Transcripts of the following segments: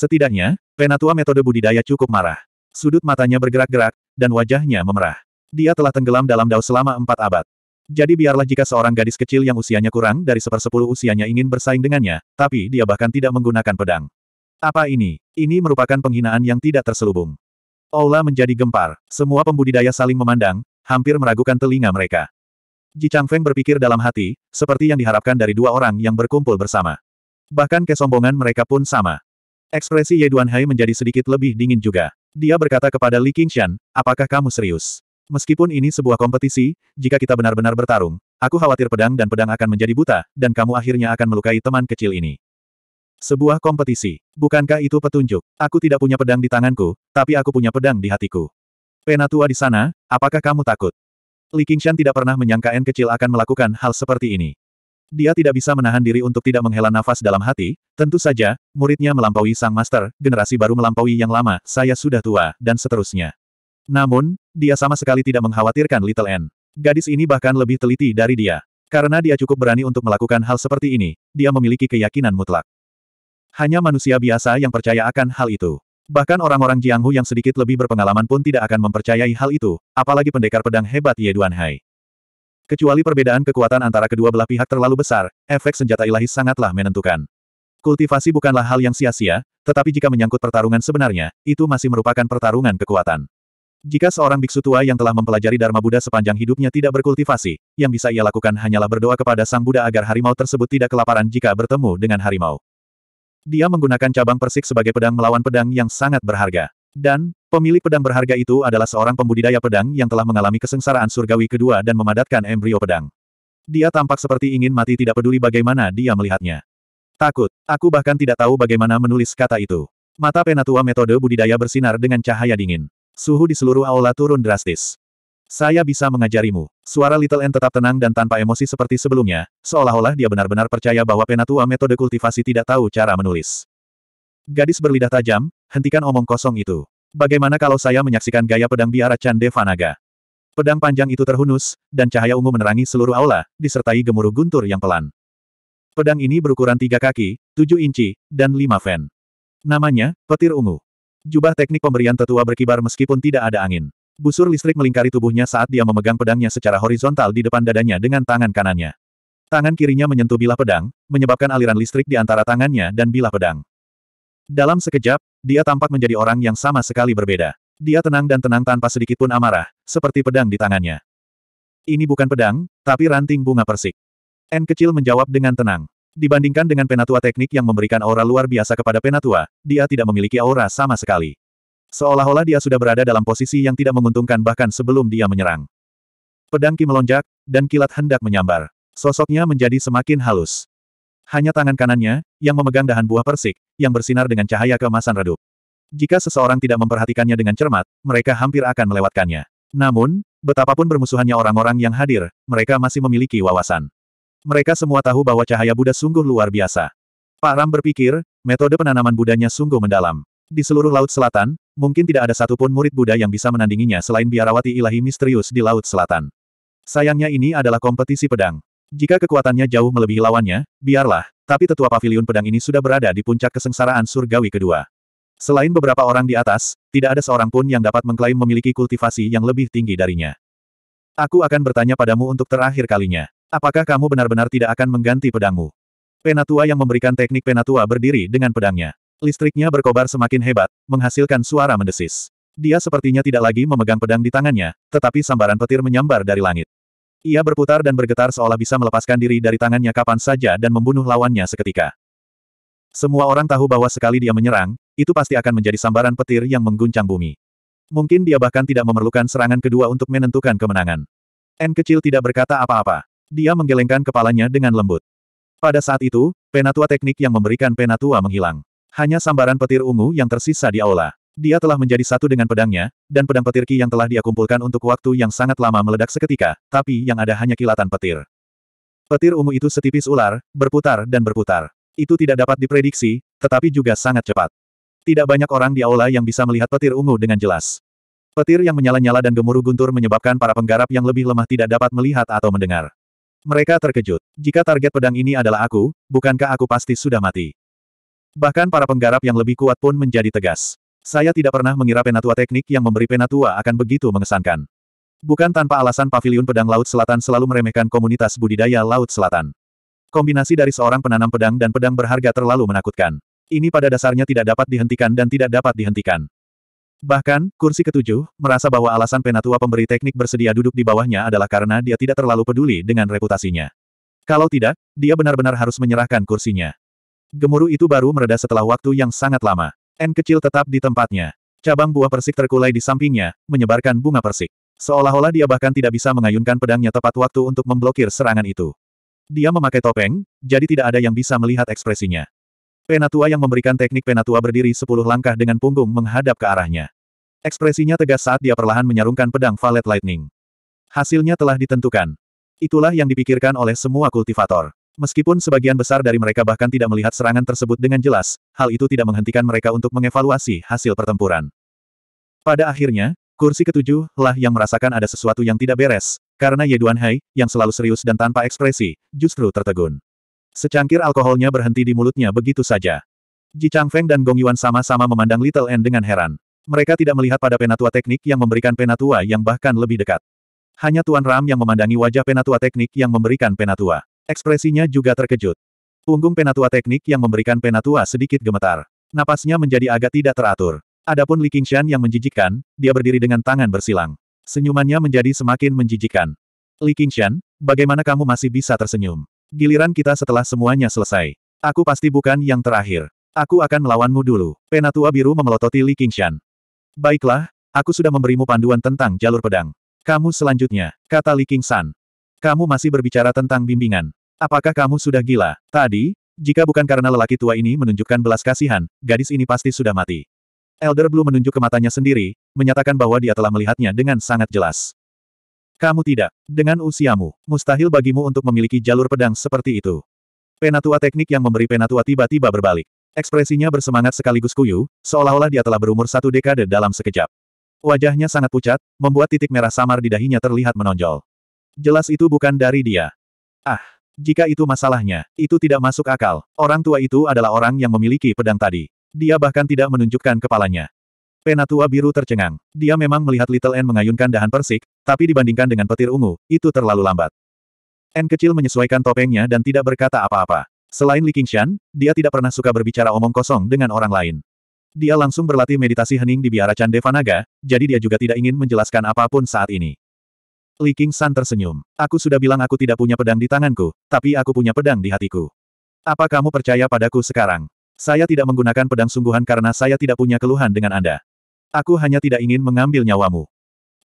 Setidaknya, penatua metode budidaya cukup marah. Sudut matanya bergerak-gerak, dan wajahnya memerah. Dia telah tenggelam dalam dao selama empat abad. Jadi biarlah jika seorang gadis kecil yang usianya kurang dari sepersepuluh usianya ingin bersaing dengannya, tapi dia bahkan tidak menggunakan pedang. Apa ini? Ini merupakan penghinaan yang tidak terselubung. Ola menjadi gempar, semua pembudidaya saling memandang, hampir meragukan telinga mereka. Ji Changfeng berpikir dalam hati, seperti yang diharapkan dari dua orang yang berkumpul bersama. Bahkan kesombongan mereka pun sama. Ekspresi Ye Duanhai menjadi sedikit lebih dingin juga. Dia berkata kepada Li Qingshan, apakah kamu serius? Meskipun ini sebuah kompetisi, jika kita benar-benar bertarung, aku khawatir pedang dan pedang akan menjadi buta, dan kamu akhirnya akan melukai teman kecil ini. Sebuah kompetisi. Bukankah itu petunjuk? Aku tidak punya pedang di tanganku, tapi aku punya pedang di hatiku. Penatua di sana, apakah kamu takut? Li Qingshan tidak pernah menyangka N kecil akan melakukan hal seperti ini. Dia tidak bisa menahan diri untuk tidak menghela nafas dalam hati, tentu saja, muridnya melampaui sang master, generasi baru melampaui yang lama, saya sudah tua, dan seterusnya. Namun, dia sama sekali tidak mengkhawatirkan Little N. Gadis ini bahkan lebih teliti dari dia. Karena dia cukup berani untuk melakukan hal seperti ini, dia memiliki keyakinan mutlak. Hanya manusia biasa yang percaya akan hal itu. Bahkan orang-orang Jianghu yang sedikit lebih berpengalaman pun tidak akan mempercayai hal itu, apalagi pendekar pedang hebat Ye Duanhai. Kecuali perbedaan kekuatan antara kedua belah pihak terlalu besar, efek senjata ilahi sangatlah menentukan. Kultivasi bukanlah hal yang sia-sia, tetapi jika menyangkut pertarungan sebenarnya, itu masih merupakan pertarungan kekuatan. Jika seorang biksu tua yang telah mempelajari Dharma Buddha sepanjang hidupnya tidak berkultivasi, yang bisa ia lakukan hanyalah berdoa kepada Sang Buddha agar harimau tersebut tidak kelaparan jika bertemu dengan harimau. Dia menggunakan cabang persik sebagai pedang melawan pedang yang sangat berharga. Dan, pemilik pedang berharga itu adalah seorang pembudidaya pedang yang telah mengalami kesengsaraan surgawi kedua dan memadatkan embrio pedang. Dia tampak seperti ingin mati tidak peduli bagaimana dia melihatnya. Takut, aku bahkan tidak tahu bagaimana menulis kata itu. Mata penatua metode budidaya bersinar dengan cahaya dingin. Suhu di seluruh aula turun drastis. Saya bisa mengajarimu. Suara Little N tetap tenang dan tanpa emosi seperti sebelumnya, seolah-olah dia benar-benar percaya bahwa penatua metode kultivasi tidak tahu cara menulis. Gadis berlidah tajam, hentikan omong kosong itu. Bagaimana kalau saya menyaksikan gaya pedang biara Chande Vanaga? Pedang panjang itu terhunus, dan cahaya ungu menerangi seluruh aula, disertai gemuruh guntur yang pelan. Pedang ini berukuran tiga kaki, tujuh inci, dan lima fen. Namanya, petir ungu. Jubah teknik pemberian tetua berkibar meskipun tidak ada angin. Busur listrik melingkari tubuhnya saat dia memegang pedangnya secara horizontal di depan dadanya dengan tangan kanannya. Tangan kirinya menyentuh bilah pedang, menyebabkan aliran listrik di antara tangannya dan bilah pedang. Dalam sekejap, dia tampak menjadi orang yang sama sekali berbeda. Dia tenang dan tenang tanpa sedikit pun amarah, seperti pedang di tangannya. Ini bukan pedang, tapi ranting bunga persik. N kecil menjawab dengan tenang. Dibandingkan dengan penatua teknik yang memberikan aura luar biasa kepada penatua, dia tidak memiliki aura sama sekali. Seolah-olah dia sudah berada dalam posisi yang tidak menguntungkan bahkan sebelum dia menyerang. Pedang Ki melonjak, dan kilat hendak menyambar. Sosoknya menjadi semakin halus. Hanya tangan kanannya, yang memegang dahan buah persik, yang bersinar dengan cahaya keemasan redup. Jika seseorang tidak memperhatikannya dengan cermat, mereka hampir akan melewatkannya. Namun, betapapun bermusuhannya orang-orang yang hadir, mereka masih memiliki wawasan. Mereka semua tahu bahwa cahaya Buddha sungguh luar biasa. Pak Ram berpikir, metode penanaman Budanya sungguh mendalam. Di seluruh Laut Selatan, mungkin tidak ada satupun murid Buddha yang bisa menandinginya selain biarawati ilahi misterius di Laut Selatan. Sayangnya ini adalah kompetisi pedang. Jika kekuatannya jauh melebihi lawannya, biarlah, tapi tetua pavilion pedang ini sudah berada di puncak kesengsaraan surgawi kedua. Selain beberapa orang di atas, tidak ada seorang pun yang dapat mengklaim memiliki kultivasi yang lebih tinggi darinya. Aku akan bertanya padamu untuk terakhir kalinya. Apakah kamu benar-benar tidak akan mengganti pedangmu? Penatua yang memberikan teknik penatua berdiri dengan pedangnya. Listriknya berkobar semakin hebat, menghasilkan suara mendesis. Dia sepertinya tidak lagi memegang pedang di tangannya, tetapi sambaran petir menyambar dari langit. Ia berputar dan bergetar seolah bisa melepaskan diri dari tangannya kapan saja dan membunuh lawannya seketika. Semua orang tahu bahwa sekali dia menyerang, itu pasti akan menjadi sambaran petir yang mengguncang bumi. Mungkin dia bahkan tidak memerlukan serangan kedua untuk menentukan kemenangan. N kecil tidak berkata apa-apa. Dia menggelengkan kepalanya dengan lembut. Pada saat itu, penatua teknik yang memberikan penatua menghilang. Hanya sambaran petir ungu yang tersisa di aula. Dia telah menjadi satu dengan pedangnya, dan pedang petir Ki yang telah dia kumpulkan untuk waktu yang sangat lama meledak seketika, tapi yang ada hanya kilatan petir. Petir ungu itu setipis ular, berputar dan berputar. Itu tidak dapat diprediksi, tetapi juga sangat cepat. Tidak banyak orang di aula yang bisa melihat petir ungu dengan jelas. Petir yang menyala-nyala dan gemuruh guntur menyebabkan para penggarap yang lebih lemah tidak dapat melihat atau mendengar. Mereka terkejut. Jika target pedang ini adalah aku, bukankah aku pasti sudah mati? Bahkan para penggarap yang lebih kuat pun menjadi tegas. Saya tidak pernah mengira penatua teknik yang memberi penatua akan begitu mengesankan. Bukan tanpa alasan paviliun pedang Laut Selatan selalu meremehkan komunitas budidaya Laut Selatan. Kombinasi dari seorang penanam pedang dan pedang berharga terlalu menakutkan. Ini pada dasarnya tidak dapat dihentikan dan tidak dapat dihentikan. Bahkan, kursi ketujuh, merasa bahwa alasan penatua pemberi teknik bersedia duduk di bawahnya adalah karena dia tidak terlalu peduli dengan reputasinya. Kalau tidak, dia benar-benar harus menyerahkan kursinya. Gemuruh itu baru mereda setelah waktu yang sangat lama. N kecil tetap di tempatnya. Cabang buah persik terkulai di sampingnya, menyebarkan bunga persik. Seolah-olah dia bahkan tidak bisa mengayunkan pedangnya tepat waktu untuk memblokir serangan itu. Dia memakai topeng, jadi tidak ada yang bisa melihat ekspresinya. Penatua yang memberikan teknik penatua berdiri sepuluh langkah dengan punggung menghadap ke arahnya. Ekspresinya tegas saat dia perlahan menyarungkan pedang Valet Lightning. Hasilnya telah ditentukan. Itulah yang dipikirkan oleh semua kultivator. Meskipun sebagian besar dari mereka bahkan tidak melihat serangan tersebut dengan jelas, hal itu tidak menghentikan mereka untuk mengevaluasi hasil pertempuran. Pada akhirnya, kursi ketujuh lah yang merasakan ada sesuatu yang tidak beres, karena Duan Hai, yang selalu serius dan tanpa ekspresi, justru tertegun. Secangkir alkoholnya berhenti di mulutnya begitu saja. Ji Changfeng dan Gong Yuan sama-sama memandang Little N dengan heran. Mereka tidak melihat pada penatua teknik yang memberikan penatua yang bahkan lebih dekat. Hanya Tuan Ram yang memandangi wajah penatua teknik yang memberikan penatua. Ekspresinya juga terkejut. Punggung penatua teknik yang memberikan penatua sedikit gemetar. Napasnya menjadi agak tidak teratur. Adapun Li Qingshan yang menjijikkan, dia berdiri dengan tangan bersilang. Senyumannya menjadi semakin menjijikkan. Li Qingshan, bagaimana kamu masih bisa tersenyum? Giliran kita setelah semuanya selesai. Aku pasti bukan yang terakhir. Aku akan melawanmu dulu. Penatua biru memelototi Li Qingshan. Baiklah, aku sudah memberimu panduan tentang jalur pedang. Kamu selanjutnya, kata Li Qingshan. Kamu masih berbicara tentang bimbingan. Apakah kamu sudah gila? Tadi, jika bukan karena lelaki tua ini menunjukkan belas kasihan, gadis ini pasti sudah mati. Elder Blue menunjuk ke matanya sendiri, menyatakan bahwa dia telah melihatnya dengan sangat jelas. Kamu tidak. Dengan usiamu, mustahil bagimu untuk memiliki jalur pedang seperti itu. Penatua teknik yang memberi penatua tiba-tiba berbalik. Ekspresinya bersemangat sekaligus kuyu, seolah-olah dia telah berumur satu dekade dalam sekejap. Wajahnya sangat pucat, membuat titik merah samar di dahinya terlihat menonjol. Jelas itu bukan dari dia. Ah, jika itu masalahnya, itu tidak masuk akal. Orang tua itu adalah orang yang memiliki pedang tadi. Dia bahkan tidak menunjukkan kepalanya. Penatua biru tercengang. Dia memang melihat Little N mengayunkan dahan persik, tapi dibandingkan dengan petir ungu, itu terlalu lambat. N kecil menyesuaikan topengnya dan tidak berkata apa-apa. Selain Li Qingshan, dia tidak pernah suka berbicara omong kosong dengan orang lain. Dia langsung berlatih meditasi hening di biara Chandevanaga, jadi dia juga tidak ingin menjelaskan apapun saat ini. Li King San tersenyum. Aku sudah bilang aku tidak punya pedang di tanganku, tapi aku punya pedang di hatiku. Apa kamu percaya padaku sekarang? Saya tidak menggunakan pedang sungguhan karena saya tidak punya keluhan dengan Anda. Aku hanya tidak ingin mengambil nyawamu.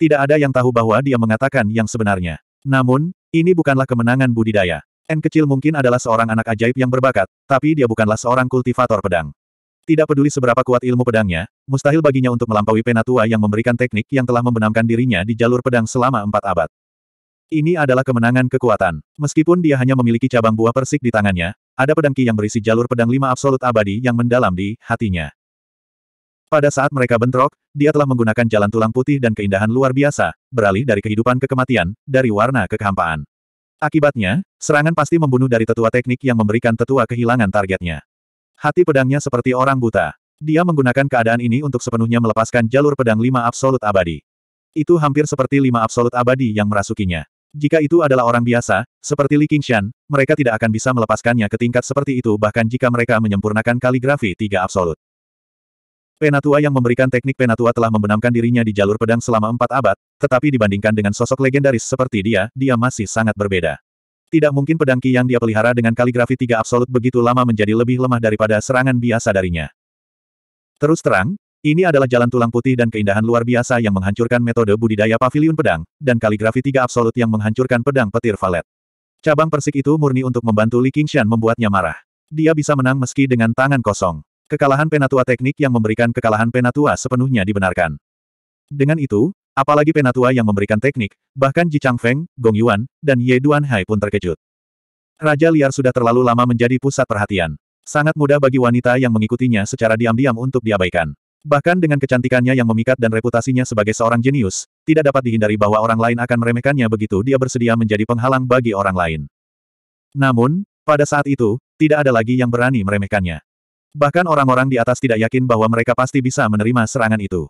Tidak ada yang tahu bahwa dia mengatakan yang sebenarnya. Namun, ini bukanlah kemenangan budidaya. N kecil mungkin adalah seorang anak ajaib yang berbakat, tapi dia bukanlah seorang kultivator pedang. Tidak peduli seberapa kuat ilmu pedangnya, mustahil baginya untuk melampaui penatua yang memberikan teknik yang telah membenamkan dirinya di jalur pedang selama empat abad. Ini adalah kemenangan kekuatan. Meskipun dia hanya memiliki cabang buah persik di tangannya, ada pedangki yang berisi jalur pedang lima absolut abadi yang mendalam di hatinya. Pada saat mereka bentrok, dia telah menggunakan jalan tulang putih dan keindahan luar biasa, beralih dari kehidupan ke kematian, dari warna ke kehampaan. Akibatnya, serangan pasti membunuh dari tetua teknik yang memberikan tetua kehilangan targetnya. Hati pedangnya seperti orang buta. Dia menggunakan keadaan ini untuk sepenuhnya melepaskan jalur pedang lima absolut abadi. Itu hampir seperti lima absolut abadi yang merasukinya. Jika itu adalah orang biasa, seperti Li Qingshan, mereka tidak akan bisa melepaskannya ke tingkat seperti itu bahkan jika mereka menyempurnakan kaligrafi tiga absolut. Penatua yang memberikan teknik penatua telah membenamkan dirinya di jalur pedang selama empat abad, tetapi dibandingkan dengan sosok legendaris seperti dia, dia masih sangat berbeda. Tidak mungkin pedang Qi yang dia pelihara dengan kaligrafi tiga absolut begitu lama menjadi lebih lemah daripada serangan biasa darinya. Terus terang, ini adalah jalan tulang putih dan keindahan luar biasa yang menghancurkan metode budidaya pavilion pedang, dan kaligrafi tiga absolut yang menghancurkan pedang petir valet. Cabang persik itu murni untuk membantu Li Qingshan membuatnya marah. Dia bisa menang meski dengan tangan kosong. Kekalahan penatua teknik yang memberikan kekalahan penatua sepenuhnya dibenarkan. Dengan itu, Apalagi penatua yang memberikan teknik, bahkan Ji Feng, Gong Yuan, dan Ye Duanhai pun terkejut. Raja liar sudah terlalu lama menjadi pusat perhatian. Sangat mudah bagi wanita yang mengikutinya secara diam-diam untuk diabaikan. Bahkan dengan kecantikannya yang memikat dan reputasinya sebagai seorang jenius, tidak dapat dihindari bahwa orang lain akan meremehkannya begitu dia bersedia menjadi penghalang bagi orang lain. Namun, pada saat itu, tidak ada lagi yang berani meremehkannya. Bahkan orang-orang di atas tidak yakin bahwa mereka pasti bisa menerima serangan itu.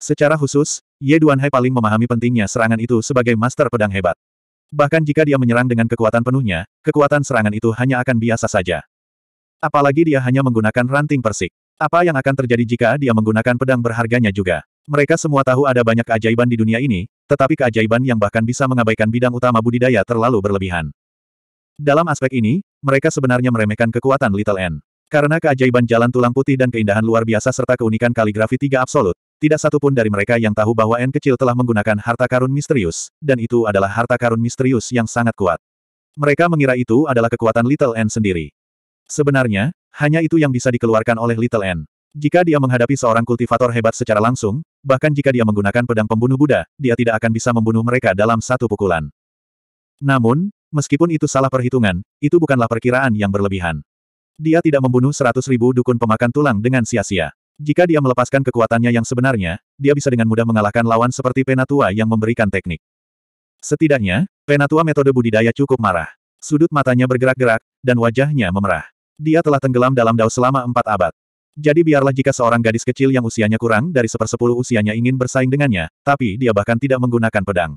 Secara khusus, Ye Duanhai paling memahami pentingnya serangan itu sebagai master pedang hebat. Bahkan jika dia menyerang dengan kekuatan penuhnya, kekuatan serangan itu hanya akan biasa saja. Apalagi dia hanya menggunakan ranting persik. Apa yang akan terjadi jika dia menggunakan pedang berharganya juga? Mereka semua tahu ada banyak keajaiban di dunia ini, tetapi keajaiban yang bahkan bisa mengabaikan bidang utama budidaya terlalu berlebihan. Dalam aspek ini, mereka sebenarnya meremehkan kekuatan Little N. Karena keajaiban jalan tulang putih dan keindahan luar biasa serta keunikan kaligrafi tiga absolut, tidak satu pun dari mereka yang tahu bahwa N kecil telah menggunakan harta karun misterius, dan itu adalah harta karun misterius yang sangat kuat. Mereka mengira itu adalah kekuatan Little N sendiri. Sebenarnya, hanya itu yang bisa dikeluarkan oleh Little N. Jika dia menghadapi seorang kultivator hebat secara langsung, bahkan jika dia menggunakan pedang pembunuh Buddha, dia tidak akan bisa membunuh mereka dalam satu pukulan. Namun, meskipun itu salah perhitungan, itu bukanlah perkiraan yang berlebihan. Dia tidak membunuh seratus ribu dukun pemakan tulang dengan sia-sia. Jika dia melepaskan kekuatannya yang sebenarnya, dia bisa dengan mudah mengalahkan lawan seperti Penatua yang memberikan teknik. Setidaknya, Penatua metode budidaya cukup marah. Sudut matanya bergerak-gerak, dan wajahnya memerah. Dia telah tenggelam dalam dao selama empat abad. Jadi biarlah jika seorang gadis kecil yang usianya kurang dari sepersepuluh usianya ingin bersaing dengannya, tapi dia bahkan tidak menggunakan pedang.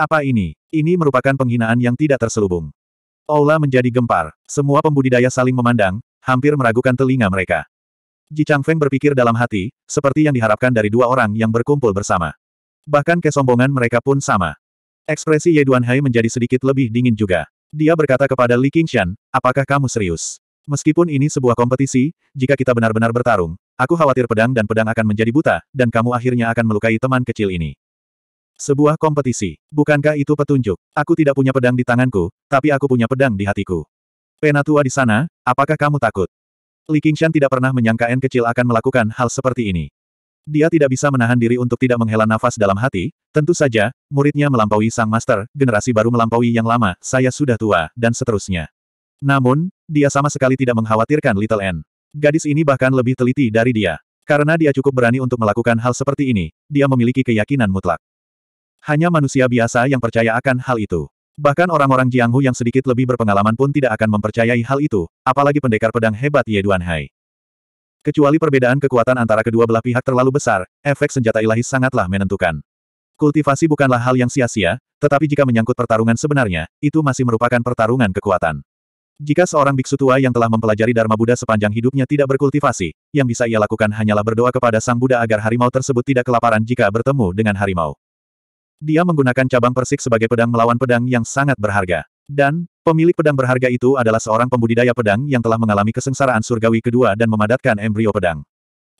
Apa ini? Ini merupakan penghinaan yang tidak terselubung. Aula menjadi gempar. Semua pembudidaya saling memandang, hampir meragukan telinga mereka. Ji Changfeng berpikir dalam hati, seperti yang diharapkan dari dua orang yang berkumpul bersama. Bahkan kesombongan mereka pun sama. Ekspresi Ye Duanhai menjadi sedikit lebih dingin juga. Dia berkata kepada Li Qingshan, apakah kamu serius? Meskipun ini sebuah kompetisi, jika kita benar-benar bertarung, aku khawatir pedang dan pedang akan menjadi buta, dan kamu akhirnya akan melukai teman kecil ini. Sebuah kompetisi, bukankah itu petunjuk? Aku tidak punya pedang di tanganku, tapi aku punya pedang di hatiku. Penatua di sana, apakah kamu takut? Li Qingshan tidak pernah menyangka N kecil akan melakukan hal seperti ini. Dia tidak bisa menahan diri untuk tidak menghela nafas dalam hati, tentu saja, muridnya melampaui sang master, generasi baru melampaui yang lama, saya sudah tua, dan seterusnya. Namun, dia sama sekali tidak mengkhawatirkan Little N. Gadis ini bahkan lebih teliti dari dia. Karena dia cukup berani untuk melakukan hal seperti ini, dia memiliki keyakinan mutlak. Hanya manusia biasa yang percaya akan hal itu. Bahkan orang-orang Jianghu yang sedikit lebih berpengalaman pun tidak akan mempercayai hal itu, apalagi pendekar pedang hebat Ye Duanhai. Kecuali perbedaan kekuatan antara kedua belah pihak terlalu besar, efek senjata ilahi sangatlah menentukan. Kultivasi bukanlah hal yang sia-sia, tetapi jika menyangkut pertarungan sebenarnya, itu masih merupakan pertarungan kekuatan. Jika seorang biksu tua yang telah mempelajari Dharma Buddha sepanjang hidupnya tidak berkultivasi, yang bisa ia lakukan hanyalah berdoa kepada Sang Buddha agar harimau tersebut tidak kelaparan jika bertemu dengan harimau. Dia menggunakan cabang persik sebagai pedang melawan pedang yang sangat berharga. Dan, pemilik pedang berharga itu adalah seorang pembudidaya pedang yang telah mengalami kesengsaraan surgawi kedua dan memadatkan embrio pedang.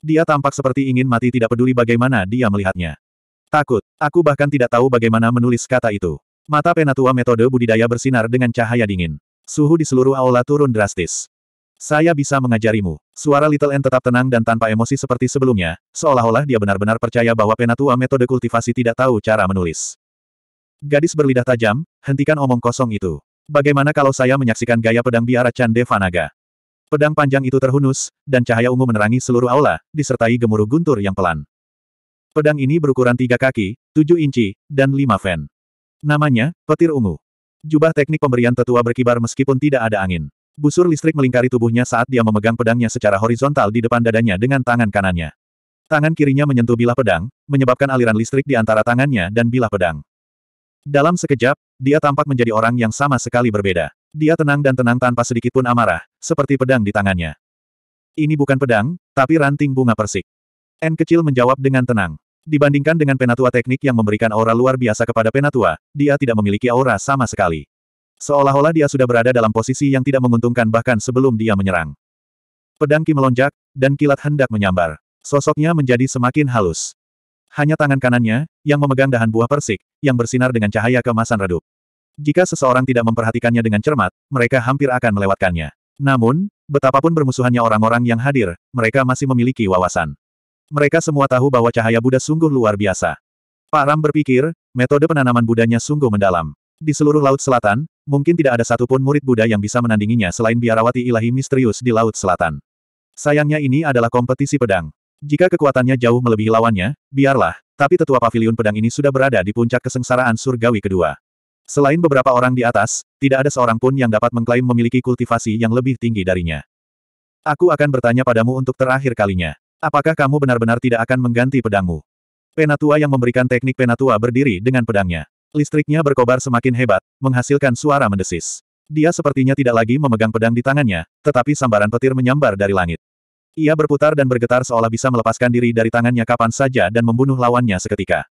Dia tampak seperti ingin mati tidak peduli bagaimana dia melihatnya. Takut, aku bahkan tidak tahu bagaimana menulis kata itu. Mata penatua metode budidaya bersinar dengan cahaya dingin. Suhu di seluruh aula turun drastis. Saya bisa mengajarimu. Suara Little N tetap tenang dan tanpa emosi seperti sebelumnya, seolah-olah dia benar-benar percaya bahwa penatua metode kultivasi tidak tahu cara menulis. Gadis berlidah tajam, hentikan omong kosong itu. Bagaimana kalau saya menyaksikan gaya pedang biara Chande Vanaga? Pedang panjang itu terhunus, dan cahaya ungu menerangi seluruh aula, disertai gemuruh guntur yang pelan. Pedang ini berukuran tiga kaki, tujuh inci, dan lima fen. Namanya, petir ungu. Jubah teknik pemberian tetua berkibar meskipun tidak ada angin. Busur listrik melingkari tubuhnya saat dia memegang pedangnya secara horizontal di depan dadanya dengan tangan kanannya. Tangan kirinya menyentuh bilah pedang, menyebabkan aliran listrik di antara tangannya dan bilah pedang. Dalam sekejap, dia tampak menjadi orang yang sama sekali berbeda. Dia tenang dan tenang tanpa sedikit pun amarah, seperti pedang di tangannya. Ini bukan pedang, tapi ranting bunga persik. N kecil menjawab dengan tenang. Dibandingkan dengan penatua teknik yang memberikan aura luar biasa kepada penatua, dia tidak memiliki aura sama sekali. Seolah-olah dia sudah berada dalam posisi yang tidak menguntungkan bahkan sebelum dia menyerang. Pedang Ki melonjak, dan kilat hendak menyambar. Sosoknya menjadi semakin halus. Hanya tangan kanannya, yang memegang dahan buah persik, yang bersinar dengan cahaya kemasan redup. Jika seseorang tidak memperhatikannya dengan cermat, mereka hampir akan melewatkannya. Namun, betapapun bermusuhannya orang-orang yang hadir, mereka masih memiliki wawasan. Mereka semua tahu bahwa cahaya Buddha sungguh luar biasa. Pak Ram berpikir, metode penanaman Budanya sungguh mendalam. Di seluruh Laut Selatan, Mungkin tidak ada satupun murid Buddha yang bisa menandinginya selain biarawati ilahi misterius di Laut Selatan. Sayangnya ini adalah kompetisi pedang. Jika kekuatannya jauh melebihi lawannya, biarlah, tapi tetua pavilion pedang ini sudah berada di puncak kesengsaraan surgawi kedua. Selain beberapa orang di atas, tidak ada seorang pun yang dapat mengklaim memiliki kultivasi yang lebih tinggi darinya. Aku akan bertanya padamu untuk terakhir kalinya. Apakah kamu benar-benar tidak akan mengganti pedangmu? Penatua yang memberikan teknik penatua berdiri dengan pedangnya. Listriknya berkobar semakin hebat, menghasilkan suara mendesis. Dia sepertinya tidak lagi memegang pedang di tangannya, tetapi sambaran petir menyambar dari langit. Ia berputar dan bergetar seolah bisa melepaskan diri dari tangannya kapan saja dan membunuh lawannya seketika.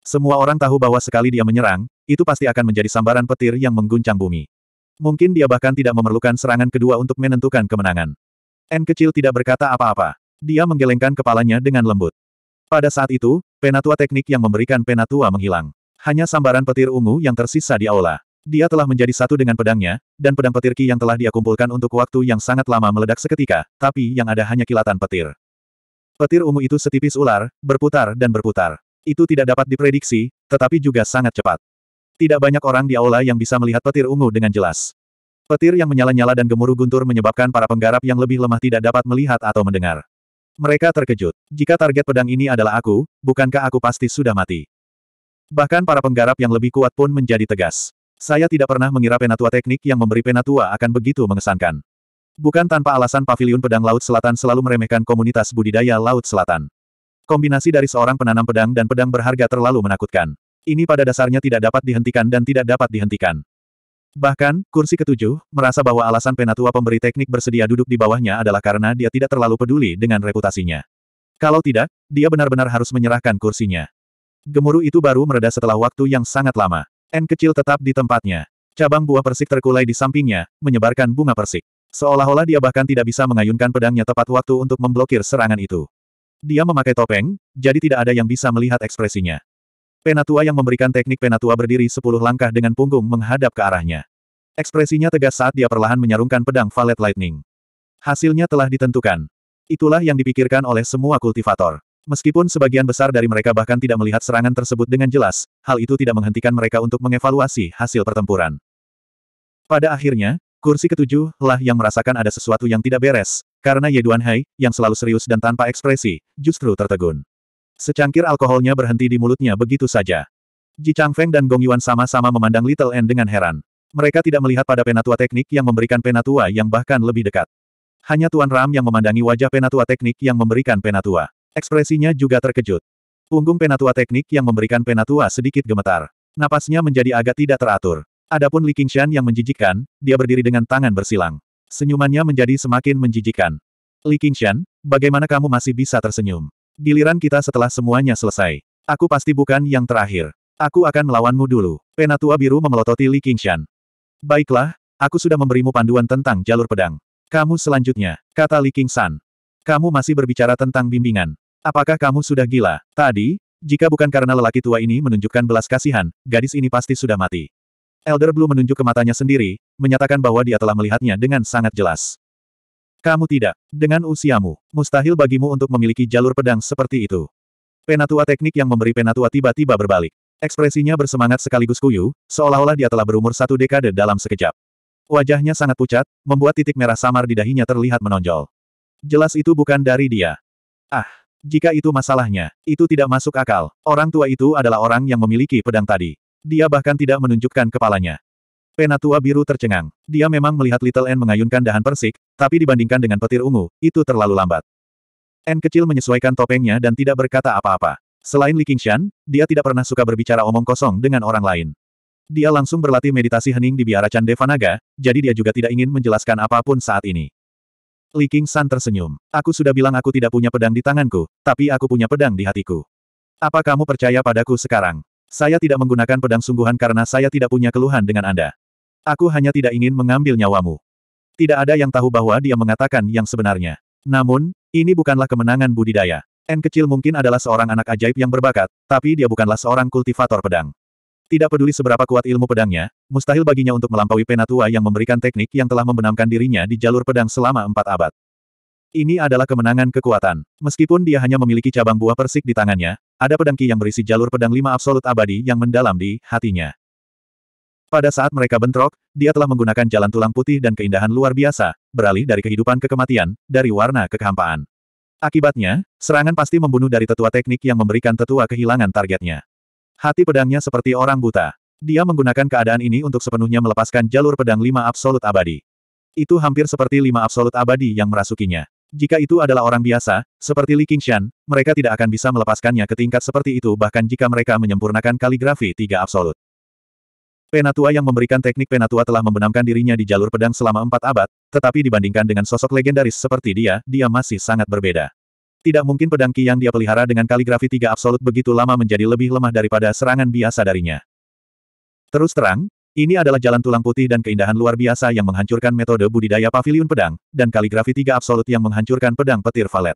Semua orang tahu bahwa sekali dia menyerang, itu pasti akan menjadi sambaran petir yang mengguncang bumi. Mungkin dia bahkan tidak memerlukan serangan kedua untuk menentukan kemenangan. N kecil tidak berkata apa-apa. Dia menggelengkan kepalanya dengan lembut. Pada saat itu, penatua teknik yang memberikan penatua menghilang. Hanya sambaran petir ungu yang tersisa di aula. Dia telah menjadi satu dengan pedangnya, dan pedang petir Ki yang telah dia kumpulkan untuk waktu yang sangat lama meledak seketika, tapi yang ada hanya kilatan petir. Petir ungu itu setipis ular, berputar dan berputar. Itu tidak dapat diprediksi, tetapi juga sangat cepat. Tidak banyak orang di aula yang bisa melihat petir ungu dengan jelas. Petir yang menyala-nyala dan gemuruh guntur menyebabkan para penggarap yang lebih lemah tidak dapat melihat atau mendengar. Mereka terkejut. Jika target pedang ini adalah aku, bukankah aku pasti sudah mati? Bahkan para penggarap yang lebih kuat pun menjadi tegas. Saya tidak pernah mengira penatua teknik yang memberi penatua akan begitu mengesankan. Bukan tanpa alasan paviliun pedang Laut Selatan selalu meremehkan komunitas budidaya Laut Selatan. Kombinasi dari seorang penanam pedang dan pedang berharga terlalu menakutkan. Ini pada dasarnya tidak dapat dihentikan dan tidak dapat dihentikan. Bahkan, kursi ketujuh, merasa bahwa alasan penatua pemberi teknik bersedia duduk di bawahnya adalah karena dia tidak terlalu peduli dengan reputasinya. Kalau tidak, dia benar-benar harus menyerahkan kursinya. Gemuruh itu baru mereda setelah waktu yang sangat lama. N kecil tetap di tempatnya. Cabang buah persik terkulai di sampingnya, menyebarkan bunga persik. Seolah-olah dia bahkan tidak bisa mengayunkan pedangnya tepat waktu untuk memblokir serangan itu. Dia memakai topeng, jadi tidak ada yang bisa melihat ekspresinya. Penatua yang memberikan teknik penatua berdiri sepuluh langkah dengan punggung menghadap ke arahnya. Ekspresinya tegas saat dia perlahan menyarungkan pedang Valet Lightning. Hasilnya telah ditentukan. Itulah yang dipikirkan oleh semua kultivator. Meskipun sebagian besar dari mereka bahkan tidak melihat serangan tersebut dengan jelas, hal itu tidak menghentikan mereka untuk mengevaluasi hasil pertempuran. Pada akhirnya, kursi ketujuh lah yang merasakan ada sesuatu yang tidak beres, karena Ye Hai, yang selalu serius dan tanpa ekspresi, justru tertegun. Secangkir alkoholnya berhenti di mulutnya begitu saja. Ji Changfeng dan Gong Yuan sama-sama memandang Little N dengan heran. Mereka tidak melihat pada penatua teknik yang memberikan penatua yang bahkan lebih dekat. Hanya Tuan Ram yang memandangi wajah penatua teknik yang memberikan penatua. Ekspresinya juga terkejut. Punggung penatua teknik yang memberikan penatua sedikit gemetar. Napasnya menjadi agak tidak teratur. Adapun Li Qingshan yang menjijikkan, dia berdiri dengan tangan bersilang. Senyumannya menjadi semakin menjijikkan. Li Qingshan, bagaimana kamu masih bisa tersenyum? Giliran kita setelah semuanya selesai. Aku pasti bukan yang terakhir. Aku akan melawanmu dulu. Penatua biru memelototi Li Qingshan. Baiklah, aku sudah memberimu panduan tentang jalur pedang. Kamu selanjutnya, kata Li Qingshan. Kamu masih berbicara tentang bimbingan. Apakah kamu sudah gila? Tadi, jika bukan karena lelaki tua ini menunjukkan belas kasihan, gadis ini pasti sudah mati. Elder Blue menunjuk ke matanya sendiri, menyatakan bahwa dia telah melihatnya dengan sangat jelas. Kamu tidak, dengan usiamu, mustahil bagimu untuk memiliki jalur pedang seperti itu. Penatua teknik yang memberi penatua tiba-tiba berbalik. Ekspresinya bersemangat sekaligus kuyu, seolah-olah dia telah berumur satu dekade dalam sekejap. Wajahnya sangat pucat, membuat titik merah samar di dahinya terlihat menonjol. Jelas itu bukan dari dia. Ah, jika itu masalahnya, itu tidak masuk akal. Orang tua itu adalah orang yang memiliki pedang tadi. Dia bahkan tidak menunjukkan kepalanya. Penatua biru tercengang. Dia memang melihat Little N mengayunkan dahan persik, tapi dibandingkan dengan petir ungu, itu terlalu lambat. N kecil menyesuaikan topengnya dan tidak berkata apa-apa. Selain Li Qingshan, dia tidak pernah suka berbicara omong kosong dengan orang lain. Dia langsung berlatih meditasi hening di biara Chandevanaga, jadi dia juga tidak ingin menjelaskan apapun saat ini. Li King San tersenyum. Aku sudah bilang aku tidak punya pedang di tanganku, tapi aku punya pedang di hatiku. Apa kamu percaya padaku sekarang? Saya tidak menggunakan pedang sungguhan karena saya tidak punya keluhan dengan Anda. Aku hanya tidak ingin mengambil nyawamu. Tidak ada yang tahu bahwa dia mengatakan yang sebenarnya. Namun, ini bukanlah kemenangan budidaya. N kecil mungkin adalah seorang anak ajaib yang berbakat, tapi dia bukanlah seorang kultivator pedang. Tidak peduli seberapa kuat ilmu pedangnya, mustahil baginya untuk melampaui penatua yang memberikan teknik yang telah membenamkan dirinya di jalur pedang selama empat abad. Ini adalah kemenangan kekuatan. Meskipun dia hanya memiliki cabang buah persik di tangannya, ada pedangki yang berisi jalur pedang lima absolut abadi yang mendalam di hatinya. Pada saat mereka bentrok, dia telah menggunakan jalan tulang putih dan keindahan luar biasa, beralih dari kehidupan ke kematian, dari warna ke kehampaan. Akibatnya, serangan pasti membunuh dari tetua teknik yang memberikan tetua kehilangan targetnya. Hati pedangnya seperti orang buta. Dia menggunakan keadaan ini untuk sepenuhnya melepaskan jalur pedang lima absolut abadi. Itu hampir seperti lima absolut abadi yang merasukinya. Jika itu adalah orang biasa, seperti Li Qingshan, mereka tidak akan bisa melepaskannya ke tingkat seperti itu bahkan jika mereka menyempurnakan kaligrafi tiga absolut. Penatua yang memberikan teknik penatua telah membenamkan dirinya di jalur pedang selama empat abad, tetapi dibandingkan dengan sosok legendaris seperti dia, dia masih sangat berbeda. Tidak mungkin pedang ki yang dia pelihara dengan kaligrafi tiga absolut begitu lama menjadi lebih lemah daripada serangan biasa darinya. Terus terang, ini adalah jalan tulang putih dan keindahan luar biasa yang menghancurkan metode budidaya pavilion pedang, dan kaligrafi tiga absolut yang menghancurkan pedang petir valet.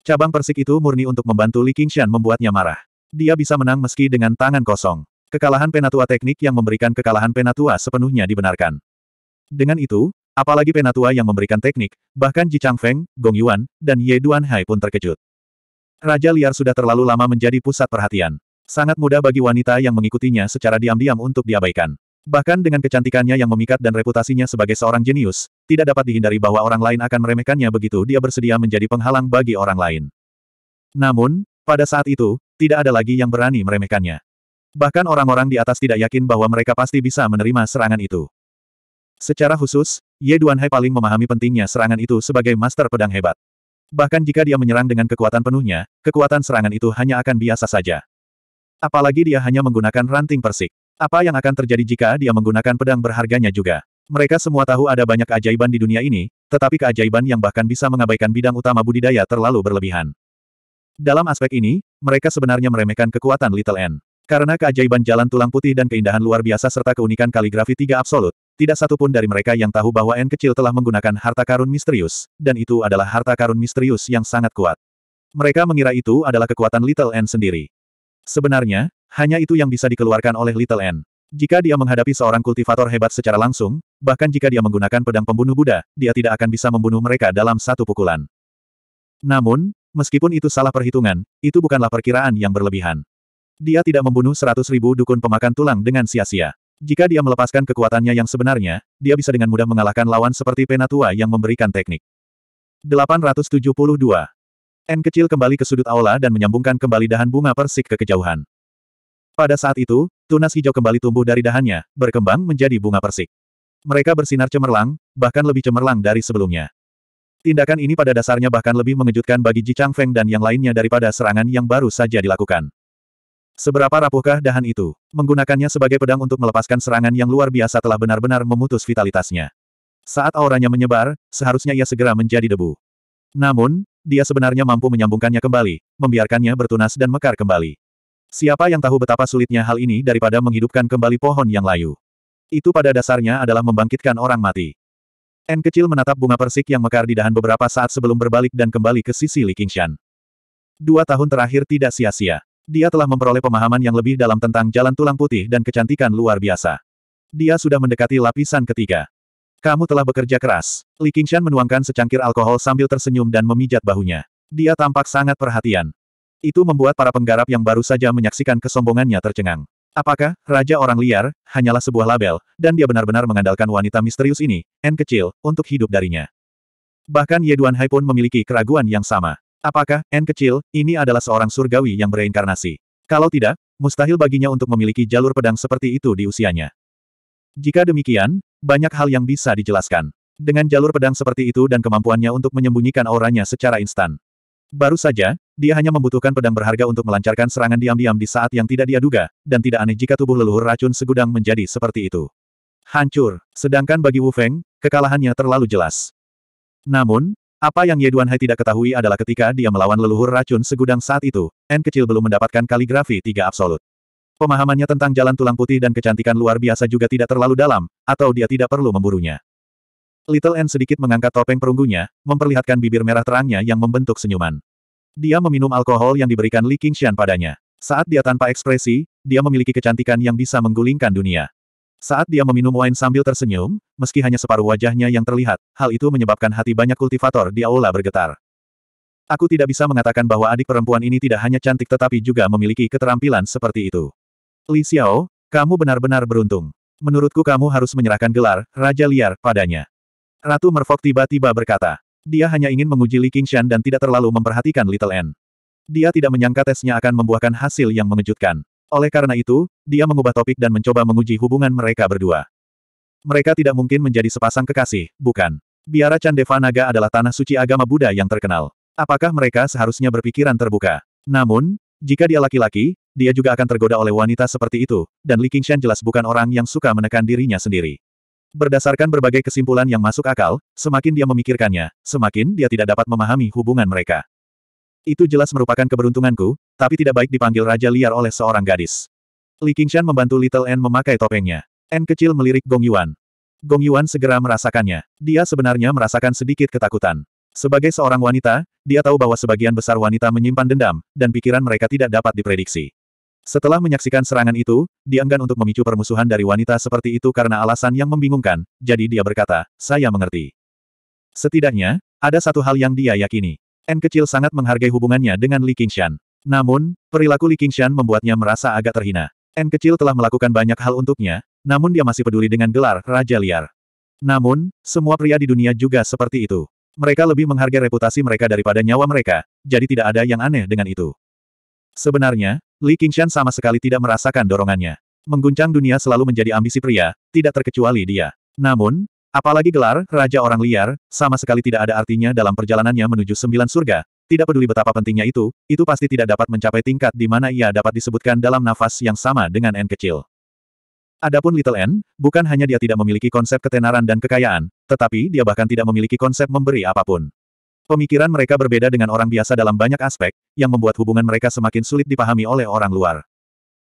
Cabang persik itu murni untuk membantu Li Qingshan membuatnya marah. Dia bisa menang meski dengan tangan kosong. Kekalahan penatua teknik yang memberikan kekalahan penatua sepenuhnya dibenarkan. Dengan itu, Apalagi penatua yang memberikan teknik, bahkan Ji Changfeng, Gong Yuan, dan Ye Duanhai pun terkejut. Raja liar sudah terlalu lama menjadi pusat perhatian. Sangat mudah bagi wanita yang mengikutinya secara diam-diam untuk diabaikan. Bahkan dengan kecantikannya yang memikat dan reputasinya sebagai seorang jenius, tidak dapat dihindari bahwa orang lain akan meremehkannya begitu dia bersedia menjadi penghalang bagi orang lain. Namun, pada saat itu, tidak ada lagi yang berani meremehkannya. Bahkan orang-orang di atas tidak yakin bahwa mereka pasti bisa menerima serangan itu. Secara khusus, Ye Duanhai paling memahami pentingnya serangan itu sebagai master pedang hebat. Bahkan jika dia menyerang dengan kekuatan penuhnya, kekuatan serangan itu hanya akan biasa saja. Apalagi dia hanya menggunakan ranting persik. Apa yang akan terjadi jika dia menggunakan pedang berharganya juga? Mereka semua tahu ada banyak keajaiban di dunia ini, tetapi keajaiban yang bahkan bisa mengabaikan bidang utama budidaya terlalu berlebihan. Dalam aspek ini, mereka sebenarnya meremehkan kekuatan Little N. Karena keajaiban jalan tulang putih dan keindahan luar biasa serta keunikan kaligrafi tiga absolut, tidak satu pun dari mereka yang tahu bahwa N kecil telah menggunakan harta karun misterius, dan itu adalah harta karun misterius yang sangat kuat. Mereka mengira itu adalah kekuatan Little N sendiri. Sebenarnya, hanya itu yang bisa dikeluarkan oleh Little N. Jika dia menghadapi seorang kultivator hebat secara langsung, bahkan jika dia menggunakan pedang pembunuh Buddha, dia tidak akan bisa membunuh mereka dalam satu pukulan. Namun, meskipun itu salah perhitungan, itu bukanlah perkiraan yang berlebihan. Dia tidak membunuh seratus ribu dukun pemakan tulang dengan sia-sia. Jika dia melepaskan kekuatannya yang sebenarnya, dia bisa dengan mudah mengalahkan lawan seperti Penatua yang memberikan teknik. 872. N kecil kembali ke sudut aula dan menyambungkan kembali dahan bunga persik ke kejauhan. Pada saat itu, tunas hijau kembali tumbuh dari dahannya, berkembang menjadi bunga persik. Mereka bersinar cemerlang, bahkan lebih cemerlang dari sebelumnya. Tindakan ini pada dasarnya bahkan lebih mengejutkan bagi Ji Chang Feng dan yang lainnya daripada serangan yang baru saja dilakukan. Seberapa rapuhkah dahan itu? Menggunakannya sebagai pedang untuk melepaskan serangan yang luar biasa telah benar-benar memutus vitalitasnya. Saat auranya menyebar, seharusnya ia segera menjadi debu. Namun, dia sebenarnya mampu menyambungkannya kembali, membiarkannya bertunas dan mekar kembali. Siapa yang tahu betapa sulitnya hal ini daripada menghidupkan kembali pohon yang layu. Itu pada dasarnya adalah membangkitkan orang mati. N kecil menatap bunga persik yang mekar di dahan beberapa saat sebelum berbalik dan kembali ke sisi Li Qingshan. Dua tahun terakhir tidak sia-sia. Dia telah memperoleh pemahaman yang lebih dalam tentang jalan tulang putih dan kecantikan luar biasa. Dia sudah mendekati lapisan ketiga. Kamu telah bekerja keras. Li Qingshan menuangkan secangkir alkohol sambil tersenyum dan memijat bahunya. Dia tampak sangat perhatian. Itu membuat para penggarap yang baru saja menyaksikan kesombongannya tercengang. Apakah, Raja Orang Liar, hanyalah sebuah label, dan dia benar-benar mengandalkan wanita misterius ini, N kecil, untuk hidup darinya. Bahkan Ye Duan Hai pun memiliki keraguan yang sama. Apakah, N kecil, ini adalah seorang surgawi yang bereinkarnasi? Kalau tidak, mustahil baginya untuk memiliki jalur pedang seperti itu di usianya. Jika demikian, banyak hal yang bisa dijelaskan. Dengan jalur pedang seperti itu dan kemampuannya untuk menyembunyikan auranya secara instan. Baru saja, dia hanya membutuhkan pedang berharga untuk melancarkan serangan diam-diam di saat yang tidak dia duga, dan tidak aneh jika tubuh leluhur racun segudang menjadi seperti itu. Hancur. Sedangkan bagi Wu Feng, kekalahannya terlalu jelas. Namun, apa yang Ye Hai tidak ketahui adalah ketika dia melawan leluhur racun segudang saat itu, N kecil belum mendapatkan kaligrafi tiga absolut. Pemahamannya tentang jalan tulang putih dan kecantikan luar biasa juga tidak terlalu dalam, atau dia tidak perlu memburunya. Little N sedikit mengangkat topeng perunggunya, memperlihatkan bibir merah terangnya yang membentuk senyuman. Dia meminum alkohol yang diberikan Li Qingxian padanya. Saat dia tanpa ekspresi, dia memiliki kecantikan yang bisa menggulingkan dunia. Saat dia meminum wine sambil tersenyum, meski hanya separuh wajahnya yang terlihat, hal itu menyebabkan hati banyak kultivator di aula bergetar. Aku tidak bisa mengatakan bahwa adik perempuan ini tidak hanya cantik tetapi juga memiliki keterampilan seperti itu. Li Xiao, kamu benar-benar beruntung. Menurutku kamu harus menyerahkan gelar, Raja Liar, padanya. Ratu Merfok tiba-tiba berkata. Dia hanya ingin menguji Li Qingshan dan tidak terlalu memperhatikan Little N. Dia tidak menyangka tesnya akan membuahkan hasil yang mengejutkan. Oleh karena itu, dia mengubah topik dan mencoba menguji hubungan mereka berdua. Mereka tidak mungkin menjadi sepasang kekasih, bukan? Biara Candeva Naga adalah tanah suci agama Buddha yang terkenal. Apakah mereka seharusnya berpikiran terbuka? Namun, jika dia laki-laki, dia juga akan tergoda oleh wanita seperti itu, dan Li Qingshan jelas bukan orang yang suka menekan dirinya sendiri. Berdasarkan berbagai kesimpulan yang masuk akal, semakin dia memikirkannya, semakin dia tidak dapat memahami hubungan mereka. Itu jelas merupakan keberuntunganku, tapi tidak baik dipanggil raja liar oleh seorang gadis. Li Qingshan membantu Little N memakai topengnya. N kecil melirik Gong Yuan. Gong Yuan segera merasakannya. Dia sebenarnya merasakan sedikit ketakutan. Sebagai seorang wanita, dia tahu bahwa sebagian besar wanita menyimpan dendam, dan pikiran mereka tidak dapat diprediksi. Setelah menyaksikan serangan itu, dia enggan untuk memicu permusuhan dari wanita seperti itu karena alasan yang membingungkan, jadi dia berkata, saya mengerti. Setidaknya, ada satu hal yang dia yakini. N kecil sangat menghargai hubungannya dengan Li Qingshan. Namun, perilaku Li Qingshan membuatnya merasa agak terhina. N kecil telah melakukan banyak hal untuknya, namun dia masih peduli dengan gelar Raja Liar. Namun, semua pria di dunia juga seperti itu. Mereka lebih menghargai reputasi mereka daripada nyawa mereka, jadi tidak ada yang aneh dengan itu. Sebenarnya, Li Qingshan sama sekali tidak merasakan dorongannya. Mengguncang dunia selalu menjadi ambisi pria, tidak terkecuali dia. Namun, apalagi gelar, Raja Orang Liar, sama sekali tidak ada artinya dalam perjalanannya menuju sembilan surga, tidak peduli betapa pentingnya itu, itu pasti tidak dapat mencapai tingkat di mana ia dapat disebutkan dalam nafas yang sama dengan N kecil. Adapun Little N, bukan hanya dia tidak memiliki konsep ketenaran dan kekayaan, tetapi dia bahkan tidak memiliki konsep memberi apapun. Pemikiran mereka berbeda dengan orang biasa dalam banyak aspek, yang membuat hubungan mereka semakin sulit dipahami oleh orang luar.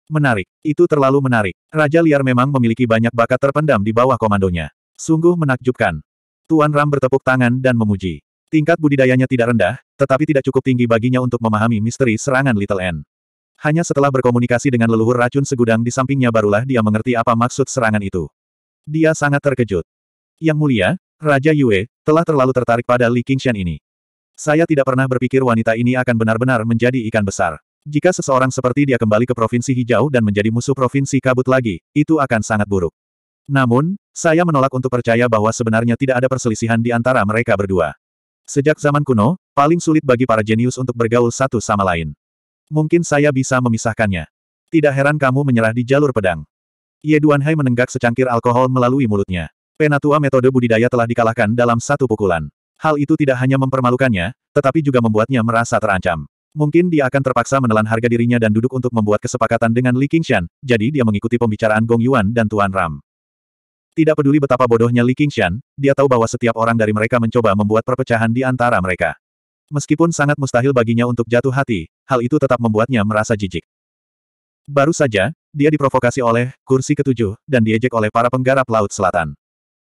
Menarik, itu terlalu menarik. Raja Liar memang memiliki banyak bakat terpendam di bawah komandonya. Sungguh menakjubkan. Tuan Ram bertepuk tangan dan memuji. Tingkat budidayanya tidak rendah, tetapi tidak cukup tinggi baginya untuk memahami misteri serangan Little N. Hanya setelah berkomunikasi dengan leluhur racun segudang di sampingnya barulah dia mengerti apa maksud serangan itu. Dia sangat terkejut. Yang mulia, Raja Yue, telah terlalu tertarik pada Li Qingshan ini. Saya tidak pernah berpikir wanita ini akan benar-benar menjadi ikan besar. Jika seseorang seperti dia kembali ke Provinsi Hijau dan menjadi musuh Provinsi Kabut lagi, itu akan sangat buruk. Namun, saya menolak untuk percaya bahwa sebenarnya tidak ada perselisihan di antara mereka berdua. Sejak zaman kuno, paling sulit bagi para jenius untuk bergaul satu sama lain. Mungkin saya bisa memisahkannya. Tidak heran kamu menyerah di jalur pedang. Ye Duanhai menenggak secangkir alkohol melalui mulutnya. Penatua metode budidaya telah dikalahkan dalam satu pukulan. Hal itu tidak hanya mempermalukannya, tetapi juga membuatnya merasa terancam. Mungkin dia akan terpaksa menelan harga dirinya dan duduk untuk membuat kesepakatan dengan Li Qingshan, jadi dia mengikuti pembicaraan Gong Yuan dan Tuan Ram. Tidak peduli betapa bodohnya Li Qingshan, dia tahu bahwa setiap orang dari mereka mencoba membuat perpecahan di antara mereka. Meskipun sangat mustahil baginya untuk jatuh hati, hal itu tetap membuatnya merasa jijik. Baru saja, dia diprovokasi oleh kursi ketujuh, dan diejek oleh para penggarap Laut Selatan.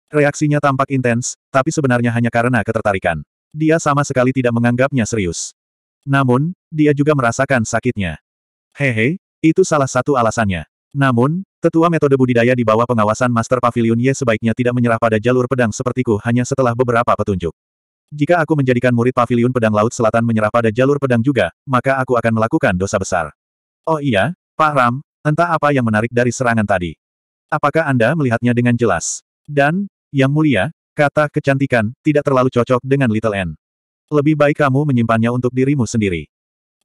Reaksinya tampak intens, tapi sebenarnya hanya karena ketertarikan. Dia sama sekali tidak menganggapnya serius. Namun, dia juga merasakan sakitnya. Hehe, itu salah satu alasannya. Namun, tetua metode budidaya di bawah pengawasan Master Pavilion Ye sebaiknya tidak menyerah pada jalur pedang sepertiku hanya setelah beberapa petunjuk. Jika aku menjadikan murid pavilion pedang laut selatan menyerah pada jalur pedang juga, maka aku akan melakukan dosa besar. Oh iya, Pak Ram, entah apa yang menarik dari serangan tadi. Apakah Anda melihatnya dengan jelas? Dan, yang mulia, kata kecantikan, tidak terlalu cocok dengan Little N. Lebih baik kamu menyimpannya untuk dirimu sendiri.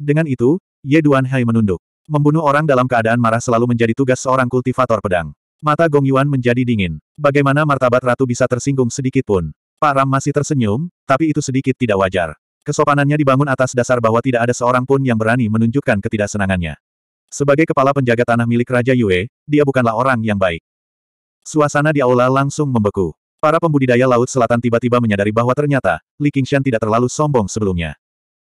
Dengan itu, Ye Duan Hai menunduk. Membunuh orang dalam keadaan marah selalu menjadi tugas seorang kultivator pedang. Mata Gong Yuan menjadi dingin. Bagaimana martabat ratu bisa tersinggung sedikit pun? Pak Ram masih tersenyum, tapi itu sedikit tidak wajar. Kesopanannya dibangun atas dasar bahwa tidak ada seorang pun yang berani menunjukkan ketidaksenangannya. Sebagai kepala penjaga tanah milik Raja Yue, dia bukanlah orang yang baik. Suasana di aula langsung membeku. Para pembudidaya Laut Selatan tiba-tiba menyadari bahwa ternyata, Li Qingshan tidak terlalu sombong sebelumnya.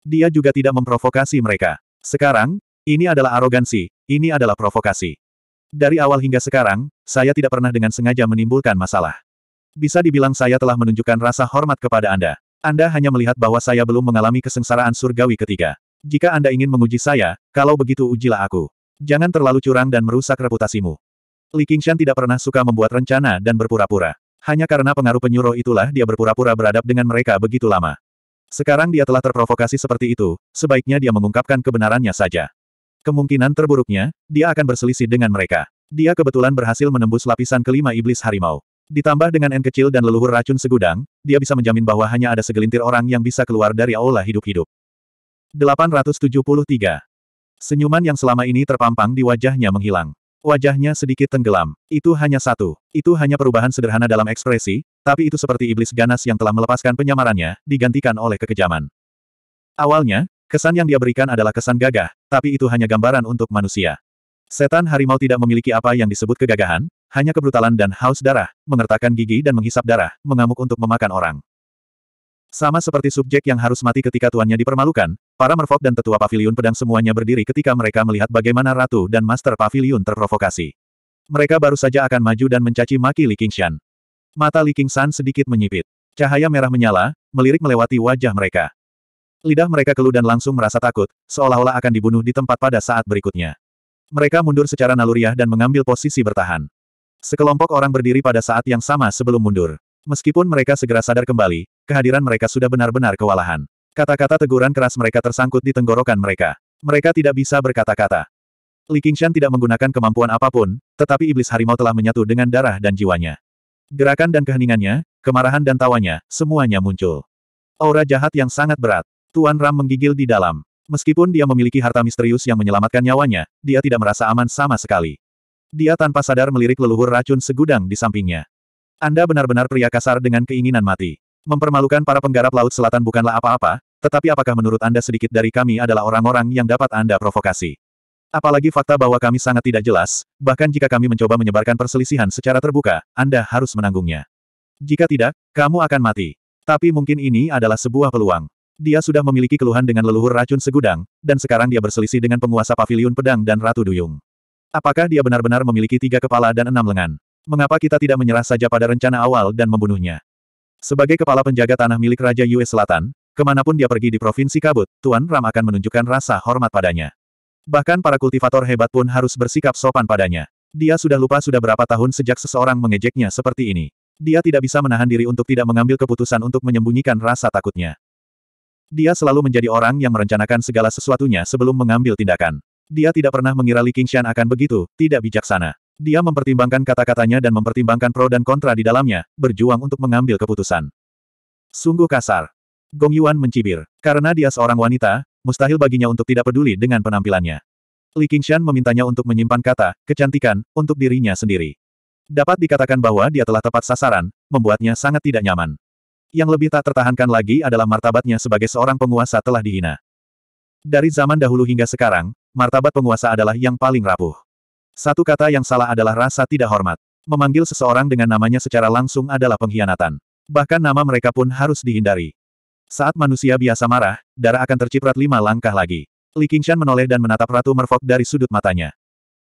Dia juga tidak memprovokasi mereka. Sekarang, ini adalah arogansi, ini adalah provokasi. Dari awal hingga sekarang, saya tidak pernah dengan sengaja menimbulkan masalah. Bisa dibilang saya telah menunjukkan rasa hormat kepada Anda. Anda hanya melihat bahwa saya belum mengalami kesengsaraan surgawi ketiga. Jika Anda ingin menguji saya, kalau begitu ujilah aku. Jangan terlalu curang dan merusak reputasimu. Li Qingshan tidak pernah suka membuat rencana dan berpura-pura. Hanya karena pengaruh penyuruh itulah dia berpura-pura beradab dengan mereka begitu lama. Sekarang dia telah terprovokasi seperti itu, sebaiknya dia mengungkapkan kebenarannya saja. Kemungkinan terburuknya, dia akan berselisih dengan mereka. Dia kebetulan berhasil menembus lapisan kelima iblis harimau. Ditambah dengan N kecil dan leluhur racun segudang, dia bisa menjamin bahwa hanya ada segelintir orang yang bisa keluar dari aula hidup-hidup. 873. Senyuman yang selama ini terpampang di wajahnya menghilang. Wajahnya sedikit tenggelam. Itu hanya satu. Itu hanya perubahan sederhana dalam ekspresi, tapi itu seperti iblis ganas yang telah melepaskan penyamarannya, digantikan oleh kekejaman. Awalnya, kesan yang dia berikan adalah kesan gagah, tapi itu hanya gambaran untuk manusia. Setan harimau tidak memiliki apa yang disebut kegagahan, hanya kebrutalan dan haus darah, mengertakkan gigi dan menghisap darah, mengamuk untuk memakan orang. Sama seperti subjek yang harus mati ketika tuannya dipermalukan, para merfok dan tetua pavilion pedang semuanya berdiri ketika mereka melihat bagaimana ratu dan master pavilion terprovokasi. Mereka baru saja akan maju dan mencaci maki Li Qingshan. Mata Li Qingshan sedikit menyipit. Cahaya merah menyala, melirik melewati wajah mereka. Lidah mereka keluh dan langsung merasa takut, seolah-olah akan dibunuh di tempat pada saat berikutnya. Mereka mundur secara naluriah dan mengambil posisi bertahan. Sekelompok orang berdiri pada saat yang sama sebelum mundur. Meskipun mereka segera sadar kembali, kehadiran mereka sudah benar-benar kewalahan. Kata-kata teguran keras mereka tersangkut di tenggorokan mereka. Mereka tidak bisa berkata-kata. Li Qingshan tidak menggunakan kemampuan apapun, tetapi iblis harimau telah menyatu dengan darah dan jiwanya. Gerakan dan keheningannya, kemarahan dan tawanya, semuanya muncul. Aura jahat yang sangat berat. Tuan Ram menggigil di dalam. Meskipun dia memiliki harta misterius yang menyelamatkan nyawanya, dia tidak merasa aman sama sekali. Dia tanpa sadar melirik leluhur racun segudang di sampingnya. Anda benar-benar pria kasar dengan keinginan mati. Mempermalukan para penggarap Laut Selatan bukanlah apa-apa, tetapi apakah menurut Anda sedikit dari kami adalah orang-orang yang dapat Anda provokasi? Apalagi fakta bahwa kami sangat tidak jelas, bahkan jika kami mencoba menyebarkan perselisihan secara terbuka, Anda harus menanggungnya. Jika tidak, kamu akan mati. Tapi mungkin ini adalah sebuah peluang. Dia sudah memiliki keluhan dengan leluhur racun segudang, dan sekarang dia berselisih dengan penguasa paviliun pedang dan Ratu Duyung. Apakah dia benar-benar memiliki tiga kepala dan enam lengan? Mengapa kita tidak menyerah saja pada rencana awal dan membunuhnya? Sebagai kepala penjaga tanah milik Raja Yue Selatan, kemanapun dia pergi di Provinsi Kabut, Tuan Ram akan menunjukkan rasa hormat padanya. Bahkan para kultivator hebat pun harus bersikap sopan padanya. Dia sudah lupa sudah berapa tahun sejak seseorang mengejeknya seperti ini. Dia tidak bisa menahan diri untuk tidak mengambil keputusan untuk menyembunyikan rasa takutnya. Dia selalu menjadi orang yang merencanakan segala sesuatunya sebelum mengambil tindakan. Dia tidak pernah mengira Li Qingshan akan begitu, tidak bijaksana. Dia mempertimbangkan kata-katanya dan mempertimbangkan pro dan kontra di dalamnya, berjuang untuk mengambil keputusan. Sungguh kasar. Gong Yuan mencibir. Karena dia seorang wanita, mustahil baginya untuk tidak peduli dengan penampilannya. Li Qingshan memintanya untuk menyimpan kata, kecantikan, untuk dirinya sendiri. Dapat dikatakan bahwa dia telah tepat sasaran, membuatnya sangat tidak nyaman. Yang lebih tak tertahankan lagi adalah martabatnya sebagai seorang penguasa telah dihina. Dari zaman dahulu hingga sekarang, martabat penguasa adalah yang paling rapuh. Satu kata yang salah adalah rasa tidak hormat. Memanggil seseorang dengan namanya secara langsung adalah pengkhianatan. Bahkan nama mereka pun harus dihindari. Saat manusia biasa marah, darah akan terciprat lima langkah lagi. Li Qingshan menoleh dan menatap Ratu Merfok dari sudut matanya.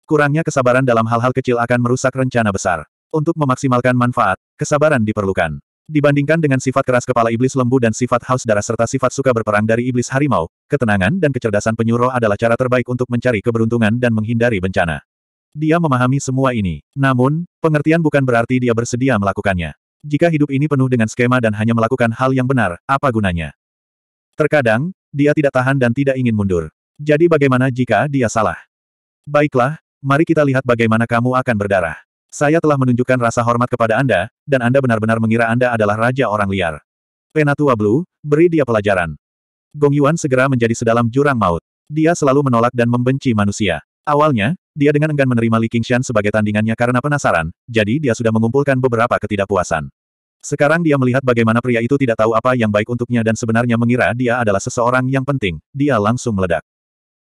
Kurangnya kesabaran dalam hal-hal kecil akan merusak rencana besar. Untuk memaksimalkan manfaat, kesabaran diperlukan. Dibandingkan dengan sifat keras kepala iblis lembu dan sifat haus darah serta sifat suka berperang dari iblis harimau, ketenangan dan kecerdasan penyuruh adalah cara terbaik untuk mencari keberuntungan dan menghindari bencana. Dia memahami semua ini. Namun, pengertian bukan berarti dia bersedia melakukannya. Jika hidup ini penuh dengan skema dan hanya melakukan hal yang benar, apa gunanya? Terkadang, dia tidak tahan dan tidak ingin mundur. Jadi bagaimana jika dia salah? Baiklah, mari kita lihat bagaimana kamu akan berdarah. Saya telah menunjukkan rasa hormat kepada Anda, dan Anda benar-benar mengira Anda adalah raja orang liar. Penatua Blue, beri dia pelajaran. Gong Yuan segera menjadi sedalam jurang maut. Dia selalu menolak dan membenci manusia. Awalnya, dia dengan enggan menerima Li Qingshan sebagai tandingannya karena penasaran, jadi dia sudah mengumpulkan beberapa ketidakpuasan. Sekarang dia melihat bagaimana pria itu tidak tahu apa yang baik untuknya dan sebenarnya mengira dia adalah seseorang yang penting, dia langsung meledak.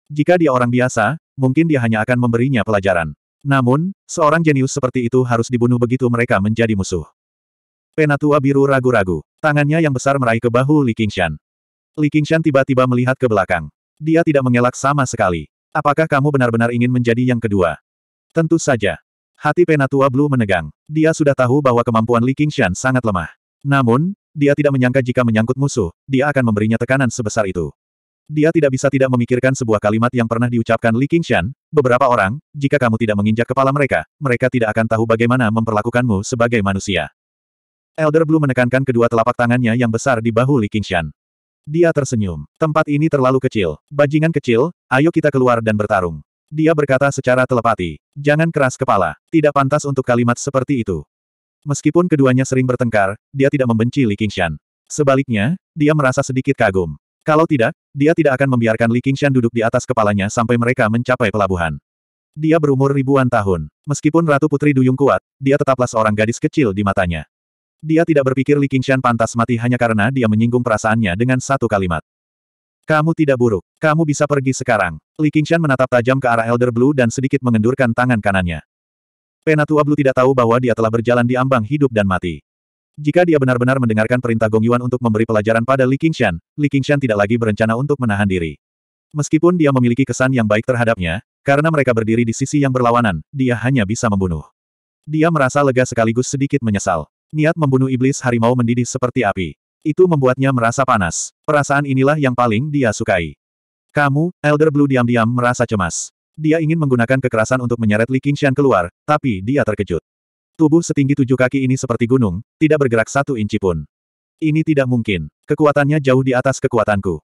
Jika dia orang biasa, mungkin dia hanya akan memberinya pelajaran. Namun, seorang jenius seperti itu harus dibunuh begitu mereka menjadi musuh. Penatua biru ragu-ragu. Tangannya yang besar meraih ke bahu Li Qingshan. Li Qingshan tiba-tiba melihat ke belakang. Dia tidak mengelak sama sekali. Apakah kamu benar-benar ingin menjadi yang kedua? Tentu saja. Hati Penatua Blue menegang. Dia sudah tahu bahwa kemampuan Li Qingshan sangat lemah. Namun, dia tidak menyangka jika menyangkut musuh, dia akan memberinya tekanan sebesar itu. Dia tidak bisa tidak memikirkan sebuah kalimat yang pernah diucapkan Li Qingshan, beberapa orang, jika kamu tidak menginjak kepala mereka, mereka tidak akan tahu bagaimana memperlakukanmu sebagai manusia. Elder Blue menekankan kedua telapak tangannya yang besar di bahu Li Qingshan. Dia tersenyum. Tempat ini terlalu kecil. Bajingan kecil, ayo kita keluar dan bertarung. Dia berkata secara telepati. Jangan keras kepala. Tidak pantas untuk kalimat seperti itu. Meskipun keduanya sering bertengkar, dia tidak membenci Li Qingshan. Sebaliknya, dia merasa sedikit kagum. Kalau tidak, dia tidak akan membiarkan Li Qingshan duduk di atas kepalanya sampai mereka mencapai pelabuhan. Dia berumur ribuan tahun. Meskipun Ratu Putri Duyung kuat, dia tetaplah seorang gadis kecil di matanya. Dia tidak berpikir Li Qingshan pantas mati hanya karena dia menyinggung perasaannya dengan satu kalimat. Kamu tidak buruk. Kamu bisa pergi sekarang. Li Qingshan menatap tajam ke arah Elder Blue dan sedikit mengendurkan tangan kanannya. Penatua Blue tidak tahu bahwa dia telah berjalan di ambang hidup dan mati. Jika dia benar-benar mendengarkan perintah Gong Yuan untuk memberi pelajaran pada Li Qingshan, Li Qingshan tidak lagi berencana untuk menahan diri. Meskipun dia memiliki kesan yang baik terhadapnya, karena mereka berdiri di sisi yang berlawanan, dia hanya bisa membunuh. Dia merasa lega sekaligus sedikit menyesal. Niat membunuh iblis harimau mendidih seperti api. Itu membuatnya merasa panas. Perasaan inilah yang paling dia sukai. Kamu, Elder Blue diam-diam merasa cemas. Dia ingin menggunakan kekerasan untuk menyeret Li Qingshan keluar, tapi dia terkejut. Tubuh setinggi tujuh kaki ini seperti gunung, tidak bergerak satu inci pun. Ini tidak mungkin. Kekuatannya jauh di atas kekuatanku.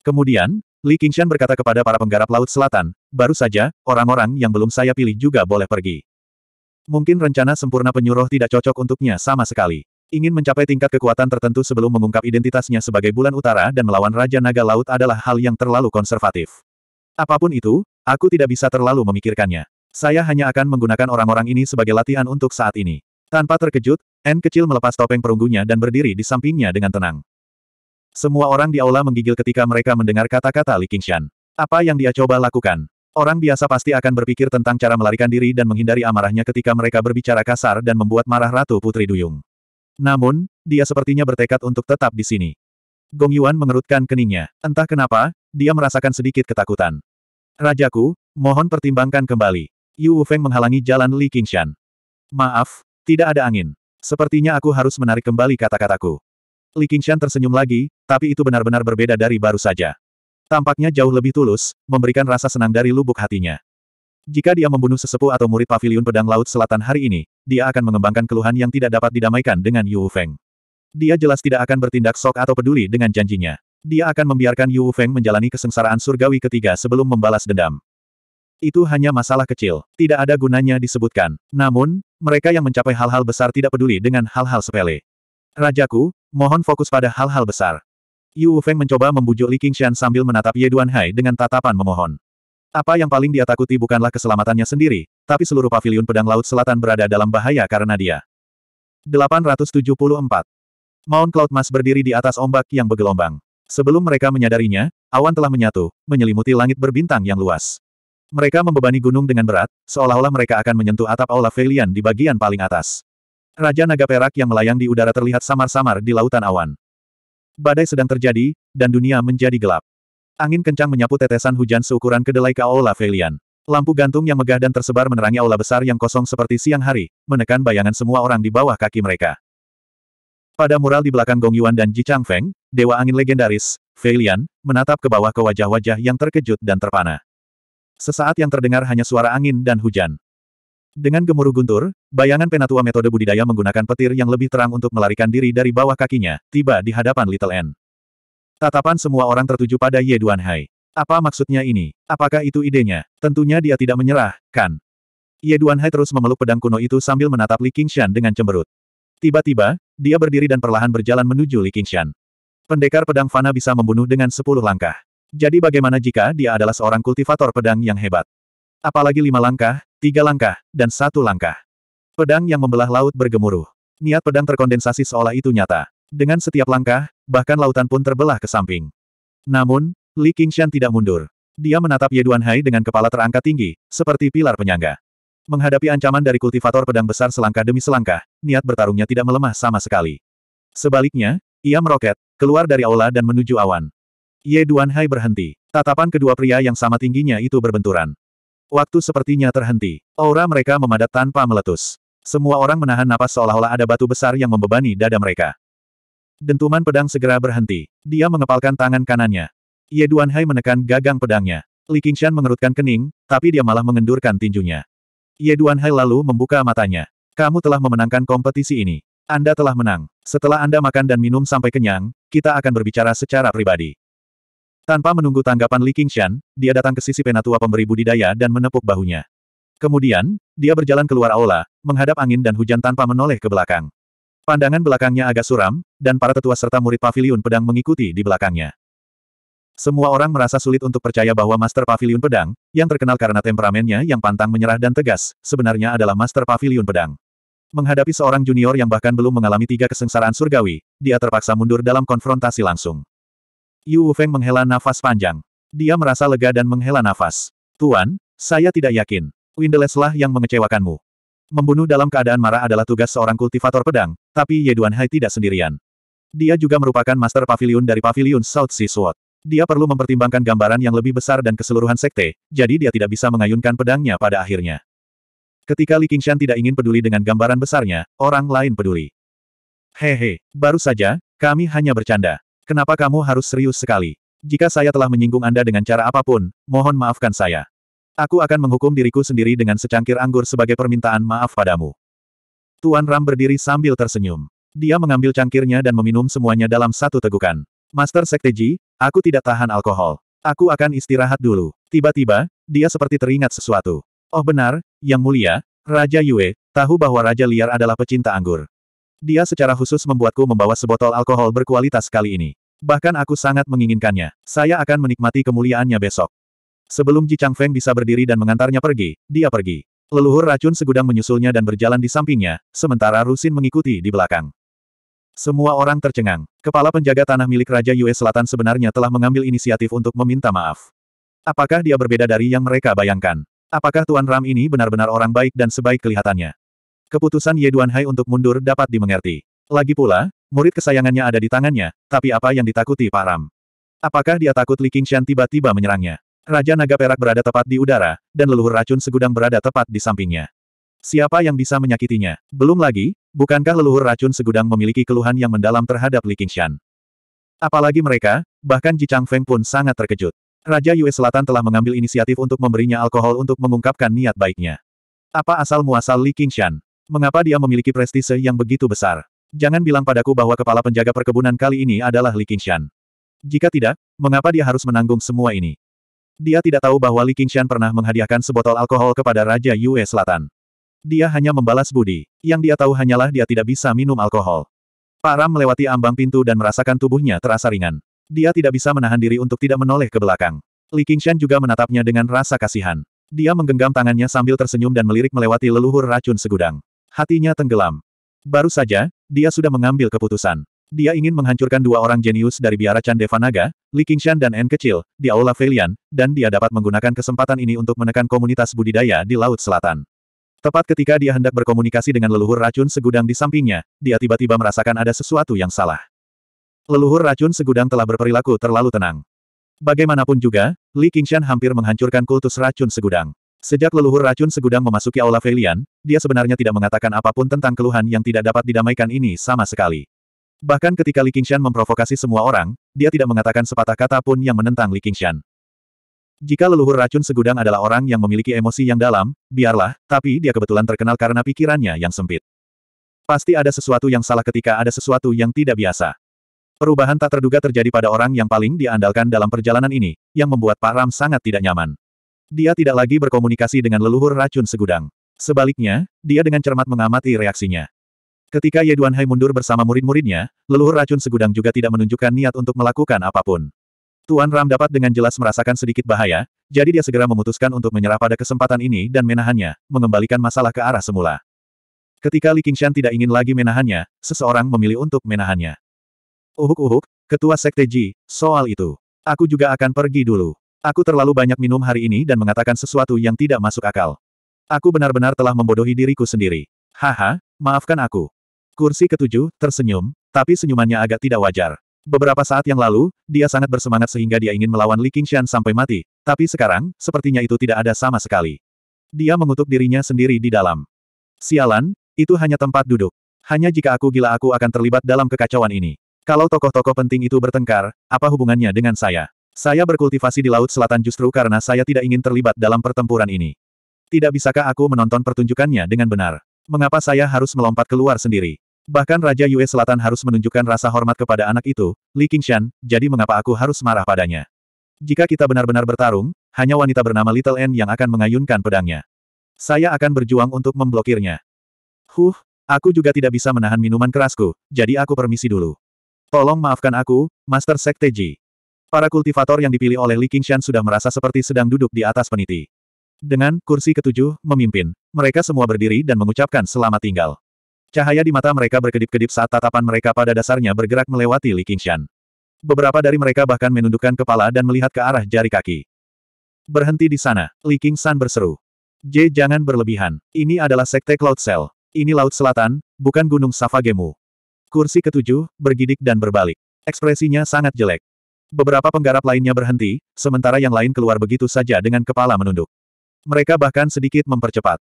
Kemudian, Li Qingshan berkata kepada para penggarap Laut Selatan, baru saja, orang-orang yang belum saya pilih juga boleh pergi. Mungkin rencana sempurna penyuruh tidak cocok untuknya sama sekali. Ingin mencapai tingkat kekuatan tertentu sebelum mengungkap identitasnya sebagai bulan utara dan melawan Raja Naga Laut adalah hal yang terlalu konservatif. Apapun itu, aku tidak bisa terlalu memikirkannya. Saya hanya akan menggunakan orang-orang ini sebagai latihan untuk saat ini. Tanpa terkejut, N kecil melepas topeng perunggunya dan berdiri di sampingnya dengan tenang. Semua orang di aula menggigil ketika mereka mendengar kata-kata Li Qingshan. Apa yang dia coba lakukan? Orang biasa pasti akan berpikir tentang cara melarikan diri dan menghindari amarahnya ketika mereka berbicara kasar dan membuat marah Ratu Putri Duyung. Namun, dia sepertinya bertekad untuk tetap di sini. Gong Yuan mengerutkan keningnya. Entah kenapa, dia merasakan sedikit ketakutan. Rajaku, mohon pertimbangkan kembali. Yu Feng menghalangi jalan Li Qingshan. Maaf, tidak ada angin. Sepertinya aku harus menarik kembali kata-kataku. Li Qingshan tersenyum lagi, tapi itu benar-benar berbeda dari baru saja. Tampaknya jauh lebih tulus, memberikan rasa senang dari lubuk hatinya. Jika dia membunuh sesepuh atau murid pavilion pedang laut selatan hari ini, dia akan mengembangkan keluhan yang tidak dapat didamaikan dengan Yu Feng. Dia jelas tidak akan bertindak sok atau peduli dengan janjinya. Dia akan membiarkan Yu Feng menjalani kesengsaraan surgawi ketiga sebelum membalas dendam. Itu hanya masalah kecil, tidak ada gunanya disebutkan. Namun, mereka yang mencapai hal-hal besar tidak peduli dengan hal-hal sepele. Rajaku, mohon fokus pada hal-hal besar. Yu Feng mencoba membujuk Li Qingshan sambil menatap Ye Duanhai dengan tatapan memohon. Apa yang paling dia takuti bukanlah keselamatannya sendiri, tapi seluruh paviliun pedang laut selatan berada dalam bahaya karena dia. 874. Mount Cloud Mas berdiri di atas ombak yang bergelombang. Sebelum mereka menyadarinya, awan telah menyatu, menyelimuti langit berbintang yang luas. Mereka membebani gunung dengan berat, seolah-olah mereka akan menyentuh atap Aula Velian di bagian paling atas. Raja Naga Perak yang melayang di udara terlihat samar-samar di lautan awan. Badai sedang terjadi, dan dunia menjadi gelap. Angin kencang menyapu tetesan hujan seukuran kedelai ke Aula Velian. Lampu gantung yang megah dan tersebar menerangi aula besar yang kosong seperti siang hari, menekan bayangan semua orang di bawah kaki mereka. Pada mural di belakang Gong Yuan dan Ji Feng, Dewa Angin Legendaris, Feilian menatap ke bawah ke wajah-wajah yang terkejut dan terpana. Sesaat yang terdengar hanya suara angin dan hujan. Dengan gemuruh guntur, bayangan penatua metode budidaya menggunakan petir yang lebih terang untuk melarikan diri dari bawah kakinya, tiba di hadapan Little N. Tatapan semua orang tertuju pada Ye Duanhai. Apa maksudnya ini? Apakah itu idenya? Tentunya dia tidak menyerah, kan? Ye Duanhai terus memeluk pedang kuno itu sambil menatap Li Qingshan dengan cemberut. Tiba-tiba, dia berdiri dan perlahan berjalan menuju Li Qingshan. Pendekar pedang fana bisa membunuh dengan sepuluh langkah. Jadi bagaimana jika dia adalah seorang kultivator pedang yang hebat? Apalagi lima langkah, tiga langkah, dan satu langkah. Pedang yang membelah laut bergemuruh. Niat pedang terkondensasi seolah itu nyata. Dengan setiap langkah, bahkan lautan pun terbelah ke samping. Namun, Li Qingshan tidak mundur. Dia menatap Ye Hai dengan kepala terangkat tinggi, seperti pilar penyangga. Menghadapi ancaman dari kultivator pedang besar selangkah demi selangkah, niat bertarungnya tidak melemah sama sekali. Sebaliknya, ia meroket, keluar dari aula dan menuju awan. Ye Hai berhenti. Tatapan kedua pria yang sama tingginya itu berbenturan. Waktu sepertinya terhenti. Aura mereka memadat tanpa meletus. Semua orang menahan napas seolah-olah ada batu besar yang membebani dada mereka. Dentuman pedang segera berhenti. Dia mengepalkan tangan kanannya. Ye Hai menekan gagang pedangnya. Li Qingshan mengerutkan kening, tapi dia malah mengendurkan tinjunya. Ye Hai lalu membuka matanya. Kamu telah memenangkan kompetisi ini. Anda telah menang. Setelah Anda makan dan minum sampai kenyang, kita akan berbicara secara pribadi. Tanpa menunggu tanggapan Li Qingshan, dia datang ke sisi penatua pemberi budidaya dan menepuk bahunya. Kemudian, dia berjalan keluar aula, menghadap angin dan hujan tanpa menoleh ke belakang. Pandangan belakangnya agak suram, dan para tetua serta murid pavilion pedang mengikuti di belakangnya. Semua orang merasa sulit untuk percaya bahwa Master Pavilion Pedang, yang terkenal karena temperamennya yang pantang menyerah dan tegas, sebenarnya adalah Master Pavilion Pedang. Menghadapi seorang junior yang bahkan belum mengalami tiga kesengsaraan surgawi, dia terpaksa mundur dalam konfrontasi langsung. Yu Feng menghela nafas panjang. Dia merasa lega dan menghela nafas. Tuan, saya tidak yakin. lah yang mengecewakanmu. Membunuh dalam keadaan marah adalah tugas seorang kultivator pedang, tapi Yeduan Hai tidak sendirian. Dia juga merupakan master pavilion dari pavilion South Sea Sword. Dia perlu mempertimbangkan gambaran yang lebih besar dan keseluruhan sekte, jadi dia tidak bisa mengayunkan pedangnya pada akhirnya. Ketika Li Qingshan tidak ingin peduli dengan gambaran besarnya, orang lain peduli. Hehe, baru saja, kami hanya bercanda. Kenapa kamu harus serius sekali? Jika saya telah menyinggung Anda dengan cara apapun, mohon maafkan saya. Aku akan menghukum diriku sendiri dengan secangkir anggur sebagai permintaan maaf padamu. Tuan Ram berdiri sambil tersenyum. Dia mengambil cangkirnya dan meminum semuanya dalam satu tegukan. Master Sekteji, aku tidak tahan alkohol. Aku akan istirahat dulu. Tiba-tiba, dia seperti teringat sesuatu. Oh benar, Yang Mulia, Raja Yue, tahu bahwa Raja Liar adalah pecinta anggur. Dia secara khusus membuatku membawa sebotol alkohol berkualitas kali ini. Bahkan aku sangat menginginkannya. Saya akan menikmati kemuliaannya besok. Sebelum Ji Chang Feng bisa berdiri dan mengantarnya pergi, dia pergi. Leluhur racun segudang menyusulnya dan berjalan di sampingnya, sementara Rusin mengikuti di belakang. Semua orang tercengang. Kepala penjaga tanah milik Raja Yue Selatan sebenarnya telah mengambil inisiatif untuk meminta maaf. Apakah dia berbeda dari yang mereka bayangkan? Apakah Tuan Ram ini benar-benar orang baik dan sebaik kelihatannya? Keputusan Ye Duanhai untuk mundur dapat dimengerti. Lagi pula, murid kesayangannya ada di tangannya, tapi apa yang ditakuti Pak Ram? Apakah dia takut Li Qingshan tiba-tiba menyerangnya? Raja Naga Perak berada tepat di udara, dan leluhur racun segudang berada tepat di sampingnya. Siapa yang bisa menyakitinya? Belum lagi, bukankah leluhur racun segudang memiliki keluhan yang mendalam terhadap Li Qingshan? Apalagi mereka, bahkan Ji Chang Feng pun sangat terkejut. Raja Yue Selatan telah mengambil inisiatif untuk memberinya alkohol untuk mengungkapkan niat baiknya. Apa asal muasal Li Qingshan? Mengapa dia memiliki prestise yang begitu besar? Jangan bilang padaku bahwa kepala penjaga perkebunan kali ini adalah Li Qingshan. Jika tidak, mengapa dia harus menanggung semua ini? Dia tidak tahu bahwa Li Qingshan pernah menghadiahkan sebotol alkohol kepada Raja Yue Selatan. Dia hanya membalas budi. Yang dia tahu hanyalah dia tidak bisa minum alkohol. Param melewati ambang pintu dan merasakan tubuhnya terasa ringan. Dia tidak bisa menahan diri untuk tidak menoleh ke belakang. Li Qingshan juga menatapnya dengan rasa kasihan. Dia menggenggam tangannya sambil tersenyum dan melirik melewati leluhur racun segudang. Hatinya tenggelam. Baru saja, dia sudah mengambil keputusan. Dia ingin menghancurkan dua orang jenius dari biara Chan Devanaga, Li Qingshan dan N kecil, di Aula Velian, dan dia dapat menggunakan kesempatan ini untuk menekan komunitas budidaya di Laut Selatan. Tepat ketika dia hendak berkomunikasi dengan leluhur racun segudang di sampingnya, dia tiba-tiba merasakan ada sesuatu yang salah. Leluhur racun segudang telah berperilaku terlalu tenang. Bagaimanapun juga, Li Qingshan hampir menghancurkan kultus racun segudang. Sejak leluhur racun segudang memasuki Aula Velian, dia sebenarnya tidak mengatakan apapun tentang keluhan yang tidak dapat didamaikan ini sama sekali. Bahkan ketika Li Qingshan memprovokasi semua orang, dia tidak mengatakan sepatah kata pun yang menentang Li Qingshan. Jika leluhur racun segudang adalah orang yang memiliki emosi yang dalam, biarlah, tapi dia kebetulan terkenal karena pikirannya yang sempit. Pasti ada sesuatu yang salah ketika ada sesuatu yang tidak biasa. Perubahan tak terduga terjadi pada orang yang paling diandalkan dalam perjalanan ini, yang membuat Pak Ram sangat tidak nyaman. Dia tidak lagi berkomunikasi dengan leluhur racun segudang. Sebaliknya, dia dengan cermat mengamati reaksinya. Ketika Ye Duanhai mundur bersama murid-muridnya, leluhur racun segudang juga tidak menunjukkan niat untuk melakukan apapun. Tuan Ram dapat dengan jelas merasakan sedikit bahaya, jadi dia segera memutuskan untuk menyerah pada kesempatan ini dan menahannya, mengembalikan masalah ke arah semula. Ketika Li Qingshan tidak ingin lagi menahannya, seseorang memilih untuk menahannya. Uhuk-uhuk, ketua sekte Ji, soal itu. Aku juga akan pergi dulu. Aku terlalu banyak minum hari ini dan mengatakan sesuatu yang tidak masuk akal. Aku benar-benar telah membodohi diriku sendiri. Haha, maafkan aku. Kursi ketujuh, tersenyum, tapi senyumannya agak tidak wajar. Beberapa saat yang lalu, dia sangat bersemangat sehingga dia ingin melawan Li Qingshan sampai mati, tapi sekarang, sepertinya itu tidak ada sama sekali. Dia mengutuk dirinya sendiri di dalam. Sialan, itu hanya tempat duduk. Hanya jika aku gila aku akan terlibat dalam kekacauan ini. Kalau tokoh-tokoh penting itu bertengkar, apa hubungannya dengan saya? Saya berkultivasi di Laut Selatan justru karena saya tidak ingin terlibat dalam pertempuran ini. Tidak bisakah aku menonton pertunjukannya dengan benar? Mengapa saya harus melompat keluar sendiri? Bahkan Raja Yue Selatan harus menunjukkan rasa hormat kepada anak itu, Li Qingshan, jadi mengapa aku harus marah padanya? Jika kita benar-benar bertarung, hanya wanita bernama Little N yang akan mengayunkan pedangnya. Saya akan berjuang untuk memblokirnya. Huh, aku juga tidak bisa menahan minuman kerasku, jadi aku permisi dulu. Tolong maafkan aku, Master Sekte Ji. Para kultivator yang dipilih oleh Li Qingshan sudah merasa seperti sedang duduk di atas peniti. Dengan kursi ketujuh, memimpin. Mereka semua berdiri dan mengucapkan selamat tinggal. Cahaya di mata mereka berkedip-kedip saat tatapan mereka pada dasarnya bergerak melewati Li Qingshan. Beberapa dari mereka bahkan menundukkan kepala dan melihat ke arah jari kaki. Berhenti di sana, Li Qingshan berseru. J jangan berlebihan. Ini adalah sekte Cloud Cell. Ini Laut Selatan, bukan Gunung Safagemu. Kursi ketujuh, bergidik dan berbalik. Ekspresinya sangat jelek. Beberapa penggarap lainnya berhenti, sementara yang lain keluar begitu saja dengan kepala menunduk. Mereka bahkan sedikit mempercepat.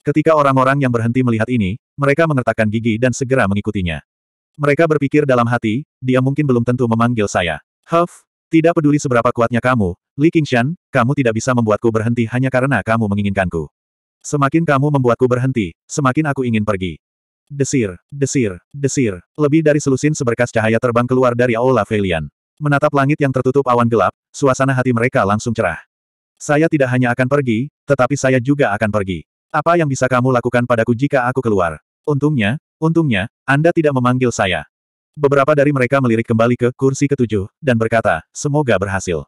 Ketika orang-orang yang berhenti melihat ini, mereka mengertakkan gigi dan segera mengikutinya. Mereka berpikir dalam hati, dia mungkin belum tentu memanggil saya. Huff, tidak peduli seberapa kuatnya kamu, Li Qingshan, kamu tidak bisa membuatku berhenti hanya karena kamu menginginkanku. Semakin kamu membuatku berhenti, semakin aku ingin pergi. Desir, desir, desir. Lebih dari selusin seberkas cahaya terbang keluar dari Aula Velian. Menatap langit yang tertutup awan gelap, suasana hati mereka langsung cerah. Saya tidak hanya akan pergi, tetapi saya juga akan pergi. Apa yang bisa kamu lakukan padaku jika aku keluar? Untungnya, untungnya, Anda tidak memanggil saya. Beberapa dari mereka melirik kembali ke kursi ketujuh, dan berkata, semoga berhasil.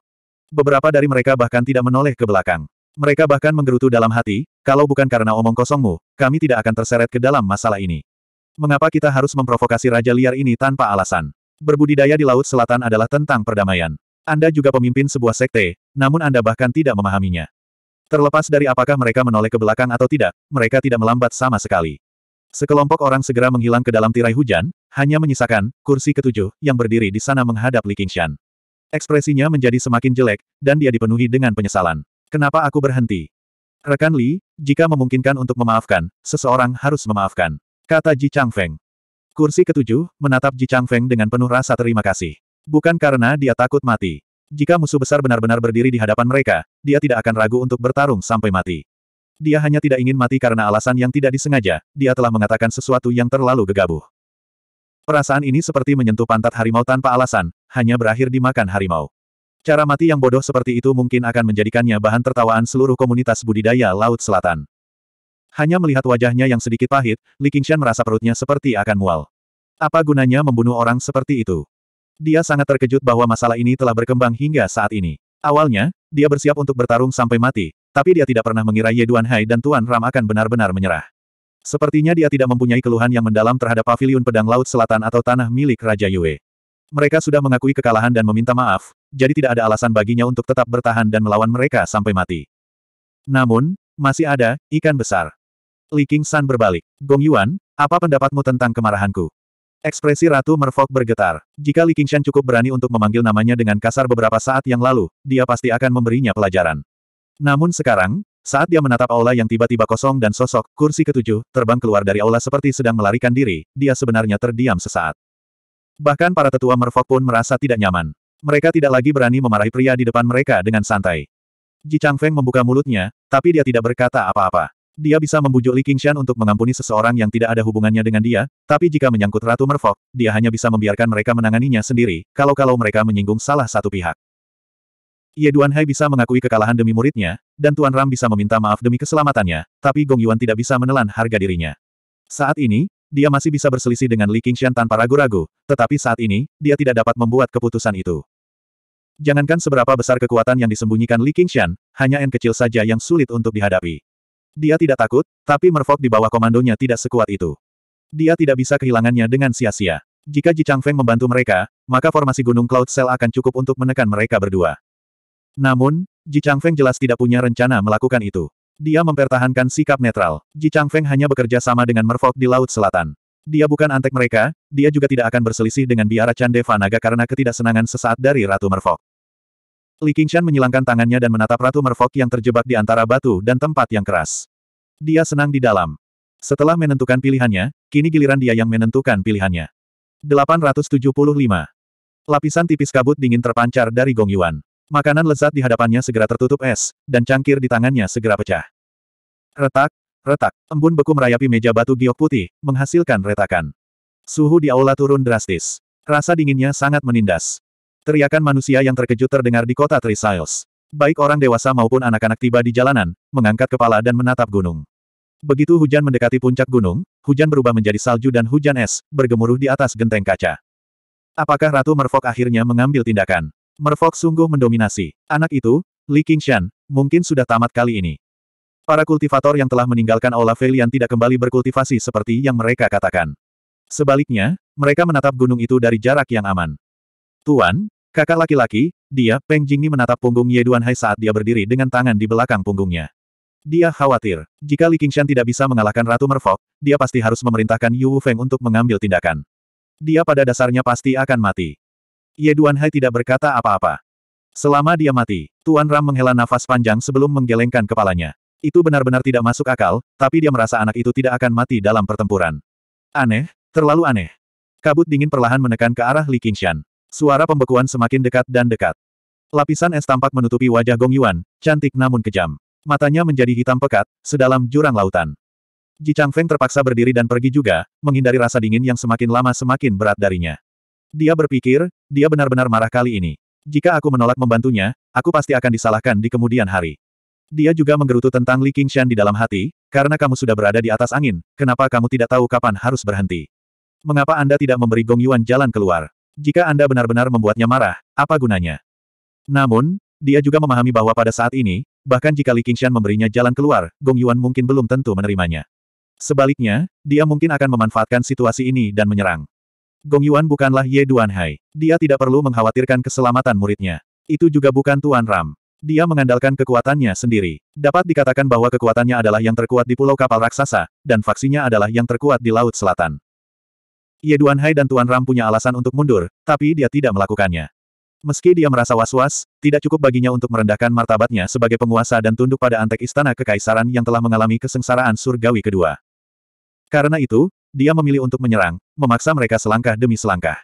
Beberapa dari mereka bahkan tidak menoleh ke belakang. Mereka bahkan menggerutu dalam hati, kalau bukan karena omong kosongmu, kami tidak akan terseret ke dalam masalah ini. Mengapa kita harus memprovokasi raja liar ini tanpa alasan? Berbudidaya di Laut Selatan adalah tentang perdamaian. Anda juga pemimpin sebuah sekte, namun Anda bahkan tidak memahaminya. Terlepas dari apakah mereka menoleh ke belakang atau tidak, mereka tidak melambat sama sekali. Sekelompok orang segera menghilang ke dalam tirai hujan, hanya menyisakan, kursi ketujuh, yang berdiri di sana menghadap Li Qingshan. Ekspresinya menjadi semakin jelek, dan dia dipenuhi dengan penyesalan. Kenapa aku berhenti? Rekan Li, jika memungkinkan untuk memaafkan, seseorang harus memaafkan. Kata Ji Changfeng. Kursi ketujuh, menatap Ji Changfeng dengan penuh rasa terima kasih. Bukan karena dia takut mati. Jika musuh besar benar-benar berdiri di hadapan mereka, dia tidak akan ragu untuk bertarung sampai mati. Dia hanya tidak ingin mati karena alasan yang tidak disengaja, dia telah mengatakan sesuatu yang terlalu gegabah. Perasaan ini seperti menyentuh pantat harimau tanpa alasan, hanya berakhir dimakan harimau. Cara mati yang bodoh seperti itu mungkin akan menjadikannya bahan tertawaan seluruh komunitas budidaya Laut Selatan. Hanya melihat wajahnya yang sedikit pahit, Li Qingshan merasa perutnya seperti akan mual. Apa gunanya membunuh orang seperti itu? Dia sangat terkejut bahwa masalah ini telah berkembang hingga saat ini. Awalnya, dia bersiap untuk bertarung sampai mati, tapi dia tidak pernah mengira Ye Duanhai dan Tuan Ram akan benar-benar menyerah. Sepertinya dia tidak mempunyai keluhan yang mendalam terhadap pavilion pedang laut selatan atau tanah milik Raja Yue. Mereka sudah mengakui kekalahan dan meminta maaf, jadi tidak ada alasan baginya untuk tetap bertahan dan melawan mereka sampai mati. Namun, masih ada, ikan besar. Li King San berbalik. Gong Yuan, apa pendapatmu tentang kemarahanku? Ekspresi Ratu Merfolk bergetar. Jika Li Qingshan cukup berani untuk memanggil namanya dengan kasar beberapa saat yang lalu, dia pasti akan memberinya pelajaran. Namun sekarang, saat dia menatap aula yang tiba-tiba kosong dan sosok, kursi ketujuh, terbang keluar dari aula seperti sedang melarikan diri, dia sebenarnya terdiam sesaat. Bahkan para tetua Merfolk pun merasa tidak nyaman. Mereka tidak lagi berani memarahi pria di depan mereka dengan santai. Ji Changfeng membuka mulutnya, tapi dia tidak berkata apa-apa. Dia bisa membujuk Li Qingshan untuk mengampuni seseorang yang tidak ada hubungannya dengan dia, tapi jika menyangkut Ratu Merfok, dia hanya bisa membiarkan mereka menanganinya sendiri, kalau-kalau mereka menyinggung salah satu pihak. Ye Duanhai bisa mengakui kekalahan demi muridnya, dan Tuan Ram bisa meminta maaf demi keselamatannya, tapi Gong Yuan tidak bisa menelan harga dirinya. Saat ini, dia masih bisa berselisih dengan Li Qingshan tanpa ragu-ragu, tetapi saat ini, dia tidak dapat membuat keputusan itu. Jangankan seberapa besar kekuatan yang disembunyikan Li Qingshan, hanya N kecil saja yang sulit untuk dihadapi. Dia tidak takut, tapi Merfolk di bawah komandonya tidak sekuat itu. Dia tidak bisa kehilangannya dengan sia-sia. Jika Ji Feng membantu mereka, maka formasi Gunung Cloud Cell akan cukup untuk menekan mereka berdua. Namun, Ji Feng jelas tidak punya rencana melakukan itu. Dia mempertahankan sikap netral. Ji Feng hanya bekerja sama dengan Merfolk di Laut Selatan. Dia bukan antek mereka, dia juga tidak akan berselisih dengan biara Chandeva Naga karena ketidaksenangan sesaat dari Ratu Merfolk. Li Qingshan menyilangkan tangannya dan menatap Ratu Merfok yang terjebak di antara batu dan tempat yang keras. Dia senang di dalam. Setelah menentukan pilihannya, kini giliran dia yang menentukan pilihannya. 875. Lapisan tipis kabut dingin terpancar dari Gong Yuan. Makanan lezat di hadapannya segera tertutup es, dan cangkir di tangannya segera pecah. Retak, retak, embun beku merayapi meja batu giok putih, menghasilkan retakan. Suhu di aula turun drastis. Rasa dinginnya sangat menindas. Teriakan manusia yang terkejut terdengar di kota Trisaios. Baik orang dewasa maupun anak-anak tiba di jalanan, mengangkat kepala dan menatap gunung. Begitu hujan mendekati puncak gunung, hujan berubah menjadi salju dan hujan es, bergemuruh di atas genteng kaca. Apakah Ratu Merfok akhirnya mengambil tindakan? Merfok sungguh mendominasi. Anak itu, Li Qingshan, mungkin sudah tamat kali ini. Para kultivator yang telah meninggalkan Aula Velian tidak kembali berkultivasi seperti yang mereka katakan. Sebaliknya, mereka menatap gunung itu dari jarak yang aman. Tuan, Kakak laki-laki, dia, Peng Jingni menatap punggung Ye Duanhai saat dia berdiri dengan tangan di belakang punggungnya. Dia khawatir, jika Li Qingshan tidak bisa mengalahkan Ratu Merfok, dia pasti harus memerintahkan Yu Wu Feng untuk mengambil tindakan. Dia pada dasarnya pasti akan mati. Ye Duanhai tidak berkata apa-apa. Selama dia mati, Tuan Ram menghela nafas panjang sebelum menggelengkan kepalanya. Itu benar-benar tidak masuk akal, tapi dia merasa anak itu tidak akan mati dalam pertempuran. Aneh, terlalu aneh. Kabut dingin perlahan menekan ke arah Li Qingshan. Suara pembekuan semakin dekat dan dekat. Lapisan es tampak menutupi wajah Gong Yuan, cantik namun kejam. Matanya menjadi hitam pekat, sedalam jurang lautan. Ji Chang Feng terpaksa berdiri dan pergi juga, menghindari rasa dingin yang semakin lama semakin berat darinya. Dia berpikir, dia benar-benar marah kali ini. Jika aku menolak membantunya, aku pasti akan disalahkan di kemudian hari. Dia juga menggerutu tentang Li Qingshan di dalam hati, karena kamu sudah berada di atas angin, kenapa kamu tidak tahu kapan harus berhenti? Mengapa Anda tidak memberi Gong Yuan jalan keluar? Jika Anda benar-benar membuatnya marah, apa gunanya? Namun, dia juga memahami bahwa pada saat ini, bahkan jika Li Qingshan memberinya jalan keluar, Gong Yuan mungkin belum tentu menerimanya. Sebaliknya, dia mungkin akan memanfaatkan situasi ini dan menyerang. Gong Yuan bukanlah Ye Duanhai. Dia tidak perlu mengkhawatirkan keselamatan muridnya. Itu juga bukan Tuan Ram. Dia mengandalkan kekuatannya sendiri. Dapat dikatakan bahwa kekuatannya adalah yang terkuat di Pulau Kapal Raksasa, dan faksinya adalah yang terkuat di Laut Selatan. Ye iya, Duanhai dan Tuan Ram punya alasan untuk mundur, tapi dia tidak melakukannya. Meski dia merasa was-was, tidak cukup baginya untuk merendahkan martabatnya sebagai penguasa dan tunduk pada antek istana kekaisaran yang telah mengalami kesengsaraan surgawi kedua. Karena itu, dia memilih untuk menyerang, memaksa mereka selangkah demi selangkah.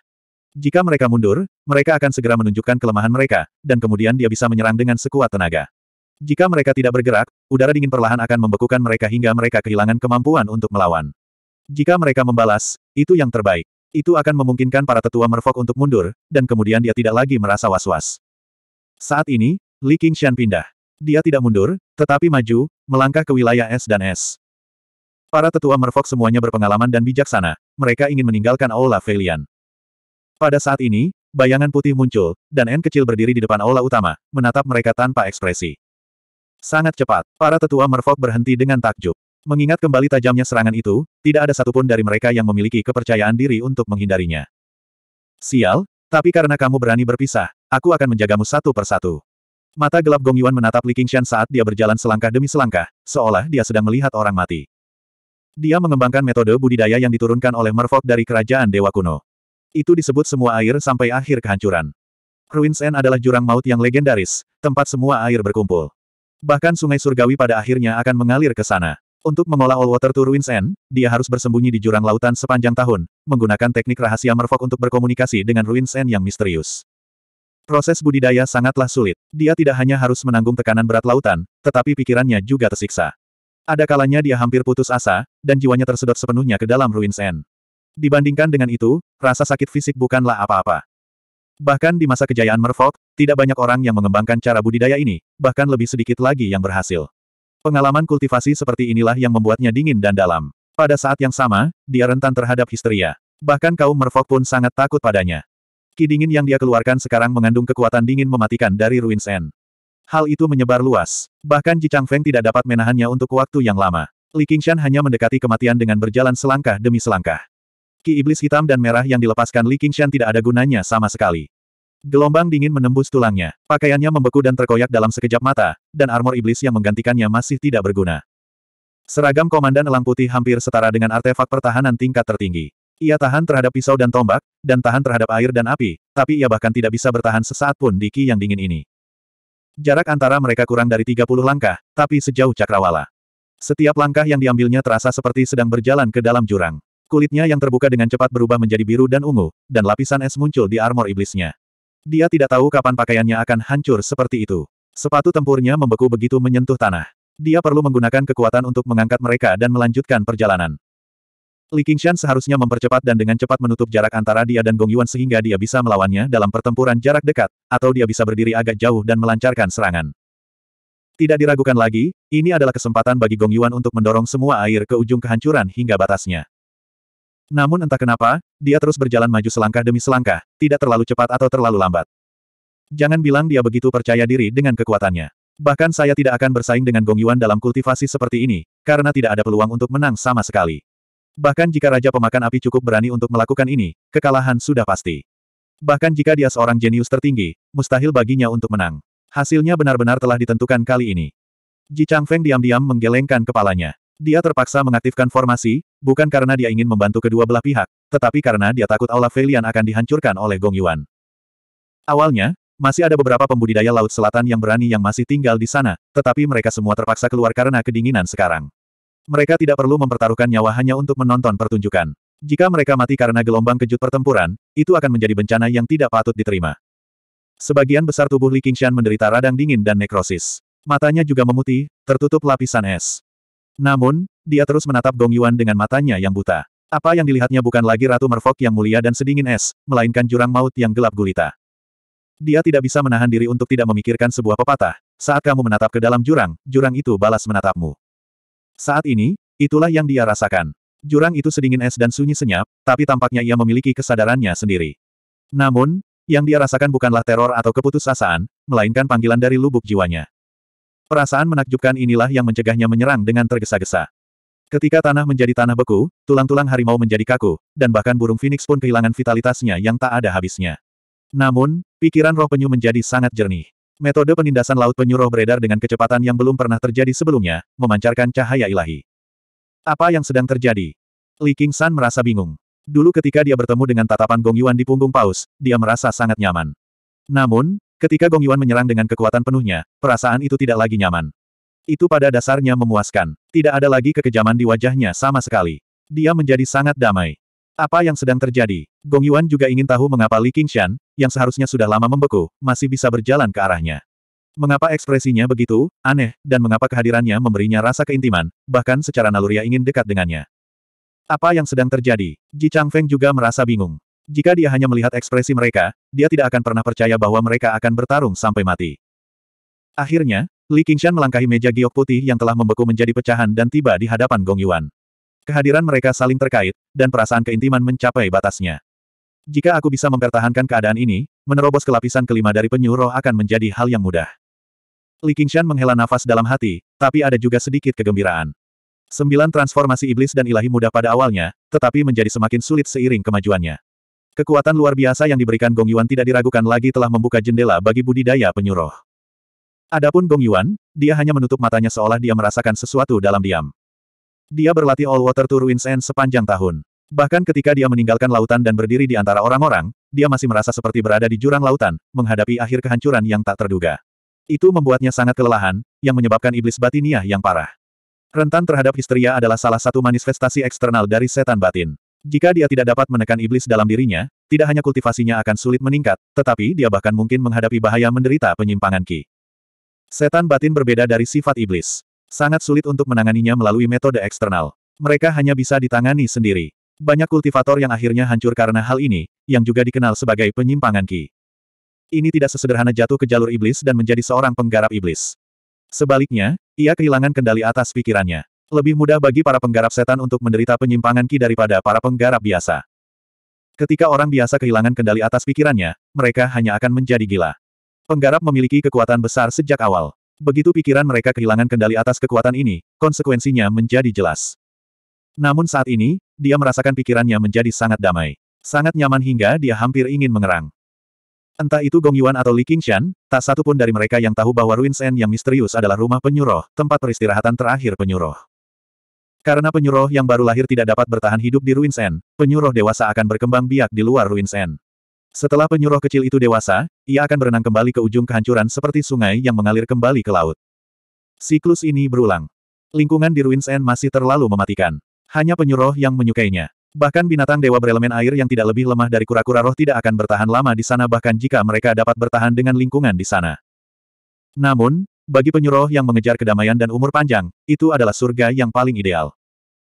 Jika mereka mundur, mereka akan segera menunjukkan kelemahan mereka, dan kemudian dia bisa menyerang dengan sekuat tenaga. Jika mereka tidak bergerak, udara dingin perlahan akan membekukan mereka hingga mereka kehilangan kemampuan untuk melawan. Jika mereka membalas, itu yang terbaik. Itu akan memungkinkan para tetua merfok untuk mundur, dan kemudian dia tidak lagi merasa was-was. Saat ini, Li Qingxian pindah. Dia tidak mundur, tetapi maju, melangkah ke wilayah S dan S. Para tetua merfok semuanya berpengalaman dan bijaksana, mereka ingin meninggalkan Aula Velian. Pada saat ini, bayangan putih muncul, dan N kecil berdiri di depan Aula utama, menatap mereka tanpa ekspresi. Sangat cepat, para tetua merfok berhenti dengan takjub. Mengingat kembali tajamnya serangan itu, tidak ada satupun dari mereka yang memiliki kepercayaan diri untuk menghindarinya. Sial, tapi karena kamu berani berpisah, aku akan menjagamu satu persatu. Mata gelap Gong Yuan menatap Li Qingshan saat dia berjalan selangkah demi selangkah, seolah dia sedang melihat orang mati. Dia mengembangkan metode budidaya yang diturunkan oleh Merfolk dari kerajaan Dewa Kuno. Itu disebut semua air sampai akhir kehancuran. Ruins End adalah jurang maut yang legendaris, tempat semua air berkumpul. Bahkan sungai surgawi pada akhirnya akan mengalir ke sana. Untuk mengolah All Water to Ruins End, dia harus bersembunyi di jurang lautan sepanjang tahun, menggunakan teknik rahasia merfok untuk berkomunikasi dengan Ruins End yang misterius. Proses budidaya sangatlah sulit. Dia tidak hanya harus menanggung tekanan berat lautan, tetapi pikirannya juga tersiksa. Ada kalanya dia hampir putus asa, dan jiwanya tersedot sepenuhnya ke dalam Ruins End. Dibandingkan dengan itu, rasa sakit fisik bukanlah apa-apa. Bahkan di masa kejayaan Merfolk, tidak banyak orang yang mengembangkan cara budidaya ini, bahkan lebih sedikit lagi yang berhasil. Pengalaman kultivasi seperti inilah yang membuatnya dingin dan dalam. Pada saat yang sama, dia rentan terhadap histeria. Bahkan kaum merfok pun sangat takut padanya. Ki dingin yang dia keluarkan sekarang mengandung kekuatan dingin mematikan dari Ruins End. Hal itu menyebar luas. Bahkan Ji Feng tidak dapat menahannya untuk waktu yang lama. Li Qingshan hanya mendekati kematian dengan berjalan selangkah demi selangkah. Ki iblis hitam dan merah yang dilepaskan Li Qingshan tidak ada gunanya sama sekali. Gelombang dingin menembus tulangnya. Pakaiannya membeku dan terkoyak dalam sekejap mata, dan armor iblis yang menggantikannya masih tidak berguna. Seragam Komandan Elang Putih hampir setara dengan artefak pertahanan tingkat tertinggi. Ia tahan terhadap pisau dan tombak, dan tahan terhadap air dan api, tapi ia bahkan tidak bisa bertahan sesaat pun di ki yang dingin ini. Jarak antara mereka kurang dari 30 langkah, tapi sejauh cakrawala. Setiap langkah yang diambilnya terasa seperti sedang berjalan ke dalam jurang. Kulitnya yang terbuka dengan cepat berubah menjadi biru dan ungu, dan lapisan es muncul di armor iblisnya. Dia tidak tahu kapan pakaiannya akan hancur seperti itu. Sepatu tempurnya membeku begitu menyentuh tanah. Dia perlu menggunakan kekuatan untuk mengangkat mereka dan melanjutkan perjalanan. Li Qingshan seharusnya mempercepat dan dengan cepat menutup jarak antara dia dan Gong Yuan sehingga dia bisa melawannya dalam pertempuran jarak dekat, atau dia bisa berdiri agak jauh dan melancarkan serangan. Tidak diragukan lagi, ini adalah kesempatan bagi Gong Yuan untuk mendorong semua air ke ujung kehancuran hingga batasnya. Namun entah kenapa, dia terus berjalan maju selangkah demi selangkah, tidak terlalu cepat atau terlalu lambat. Jangan bilang dia begitu percaya diri dengan kekuatannya. Bahkan saya tidak akan bersaing dengan Gong Yuan dalam kultivasi seperti ini, karena tidak ada peluang untuk menang sama sekali. Bahkan jika Raja Pemakan Api cukup berani untuk melakukan ini, kekalahan sudah pasti. Bahkan jika dia seorang jenius tertinggi, mustahil baginya untuk menang. Hasilnya benar-benar telah ditentukan kali ini. Ji Chang Feng diam-diam menggelengkan kepalanya. Dia terpaksa mengaktifkan formasi, bukan karena dia ingin membantu kedua belah pihak, tetapi karena dia takut Aula Feilian akan dihancurkan oleh Gong Yuan. Awalnya, masih ada beberapa pembudidaya Laut Selatan yang berani yang masih tinggal di sana, tetapi mereka semua terpaksa keluar karena kedinginan sekarang. Mereka tidak perlu mempertaruhkan nyawa hanya untuk menonton pertunjukan. Jika mereka mati karena gelombang kejut pertempuran, itu akan menjadi bencana yang tidak patut diterima. Sebagian besar tubuh Li Qingshan menderita radang dingin dan nekrosis. Matanya juga memutih, tertutup lapisan es. Namun, dia terus menatap Gong Yuan dengan matanya yang buta. Apa yang dilihatnya bukan lagi Ratu Merfok yang mulia dan sedingin es, melainkan jurang maut yang gelap gulita. Dia tidak bisa menahan diri untuk tidak memikirkan sebuah pepatah. Saat kamu menatap ke dalam jurang, jurang itu balas menatapmu. Saat ini, itulah yang dia rasakan. Jurang itu sedingin es dan sunyi senyap, tapi tampaknya ia memiliki kesadarannya sendiri. Namun, yang dia rasakan bukanlah teror atau keputusasaan, melainkan panggilan dari lubuk jiwanya. Perasaan menakjubkan inilah yang mencegahnya menyerang dengan tergesa-gesa. Ketika tanah menjadi tanah beku, tulang-tulang harimau menjadi kaku, dan bahkan burung phoenix pun kehilangan vitalitasnya yang tak ada habisnya. Namun, pikiran roh penyu menjadi sangat jernih. Metode penindasan laut penyu roh beredar dengan kecepatan yang belum pernah terjadi sebelumnya, memancarkan cahaya ilahi. Apa yang sedang terjadi? Li King San merasa bingung. Dulu ketika dia bertemu dengan tatapan Gong Yuan di punggung paus, dia merasa sangat nyaman. Namun, ketika Gong Yuan menyerang dengan kekuatan penuhnya, perasaan itu tidak lagi nyaman. Itu pada dasarnya memuaskan. Tidak ada lagi kekejaman di wajahnya sama sekali. Dia menjadi sangat damai. Apa yang sedang terjadi? Gong Yuan juga ingin tahu mengapa Li Qingshan, yang seharusnya sudah lama membeku, masih bisa berjalan ke arahnya. Mengapa ekspresinya begitu, aneh, dan mengapa kehadirannya memberinya rasa keintiman, bahkan secara naluria ingin dekat dengannya. Apa yang sedang terjadi? Ji Changfeng juga merasa bingung. Jika dia hanya melihat ekspresi mereka, dia tidak akan pernah percaya bahwa mereka akan bertarung sampai mati. Akhirnya, Li Qingshan melangkahi meja giok putih yang telah membeku menjadi pecahan dan tiba di hadapan Gong Yuan. Kehadiran mereka saling terkait, dan perasaan keintiman mencapai batasnya. Jika aku bisa mempertahankan keadaan ini, menerobos kelapisan kelima dari penyuruh akan menjadi hal yang mudah. Li Qingshan menghela nafas dalam hati, tapi ada juga sedikit kegembiraan. Sembilan transformasi iblis dan ilahi mudah pada awalnya, tetapi menjadi semakin sulit seiring kemajuannya. Kekuatan luar biasa yang diberikan Gong Yuan tidak diragukan lagi telah membuka jendela bagi budidaya penyuruh. Adapun Gong Yuan, dia hanya menutup matanya seolah dia merasakan sesuatu dalam diam. Dia berlatih All Water to Ruins End sepanjang tahun. Bahkan ketika dia meninggalkan lautan dan berdiri di antara orang-orang, dia masih merasa seperti berada di jurang lautan, menghadapi akhir kehancuran yang tak terduga. Itu membuatnya sangat kelelahan, yang menyebabkan iblis batiniah yang parah. Rentan terhadap histeria adalah salah satu manifestasi eksternal dari setan batin. Jika dia tidak dapat menekan iblis dalam dirinya, tidak hanya kultivasinya akan sulit meningkat, tetapi dia bahkan mungkin menghadapi bahaya menderita penyimpangan ki. Setan batin berbeda dari sifat iblis. Sangat sulit untuk menanganinya melalui metode eksternal. Mereka hanya bisa ditangani sendiri. Banyak kultivator yang akhirnya hancur karena hal ini, yang juga dikenal sebagai penyimpangan Ki. Ini tidak sesederhana jatuh ke jalur iblis dan menjadi seorang penggarap iblis. Sebaliknya, ia kehilangan kendali atas pikirannya. Lebih mudah bagi para penggarap setan untuk menderita penyimpangan Ki daripada para penggarap biasa. Ketika orang biasa kehilangan kendali atas pikirannya, mereka hanya akan menjadi gila. Penggarap memiliki kekuatan besar sejak awal. Begitu pikiran mereka kehilangan kendali atas kekuatan ini, konsekuensinya menjadi jelas. Namun saat ini, dia merasakan pikirannya menjadi sangat damai. Sangat nyaman hingga dia hampir ingin mengerang. Entah itu Gong Yuan atau Li Qingshan, tak satu pun dari mereka yang tahu bahwa Ruins End yang misterius adalah rumah penyuruh, tempat peristirahatan terakhir penyuruh. Karena penyuruh yang baru lahir tidak dapat bertahan hidup di Ruins End, penyuruh dewasa akan berkembang biak di luar Ruins End. Setelah penyuruh kecil itu dewasa, ia akan berenang kembali ke ujung kehancuran seperti sungai yang mengalir kembali ke laut. Siklus ini berulang. Lingkungan di Ruins End masih terlalu mematikan. Hanya penyuruh yang menyukainya. Bahkan binatang dewa berelemen air yang tidak lebih lemah dari kura-kura roh tidak akan bertahan lama di sana bahkan jika mereka dapat bertahan dengan lingkungan di sana. Namun, bagi penyuruh yang mengejar kedamaian dan umur panjang, itu adalah surga yang paling ideal.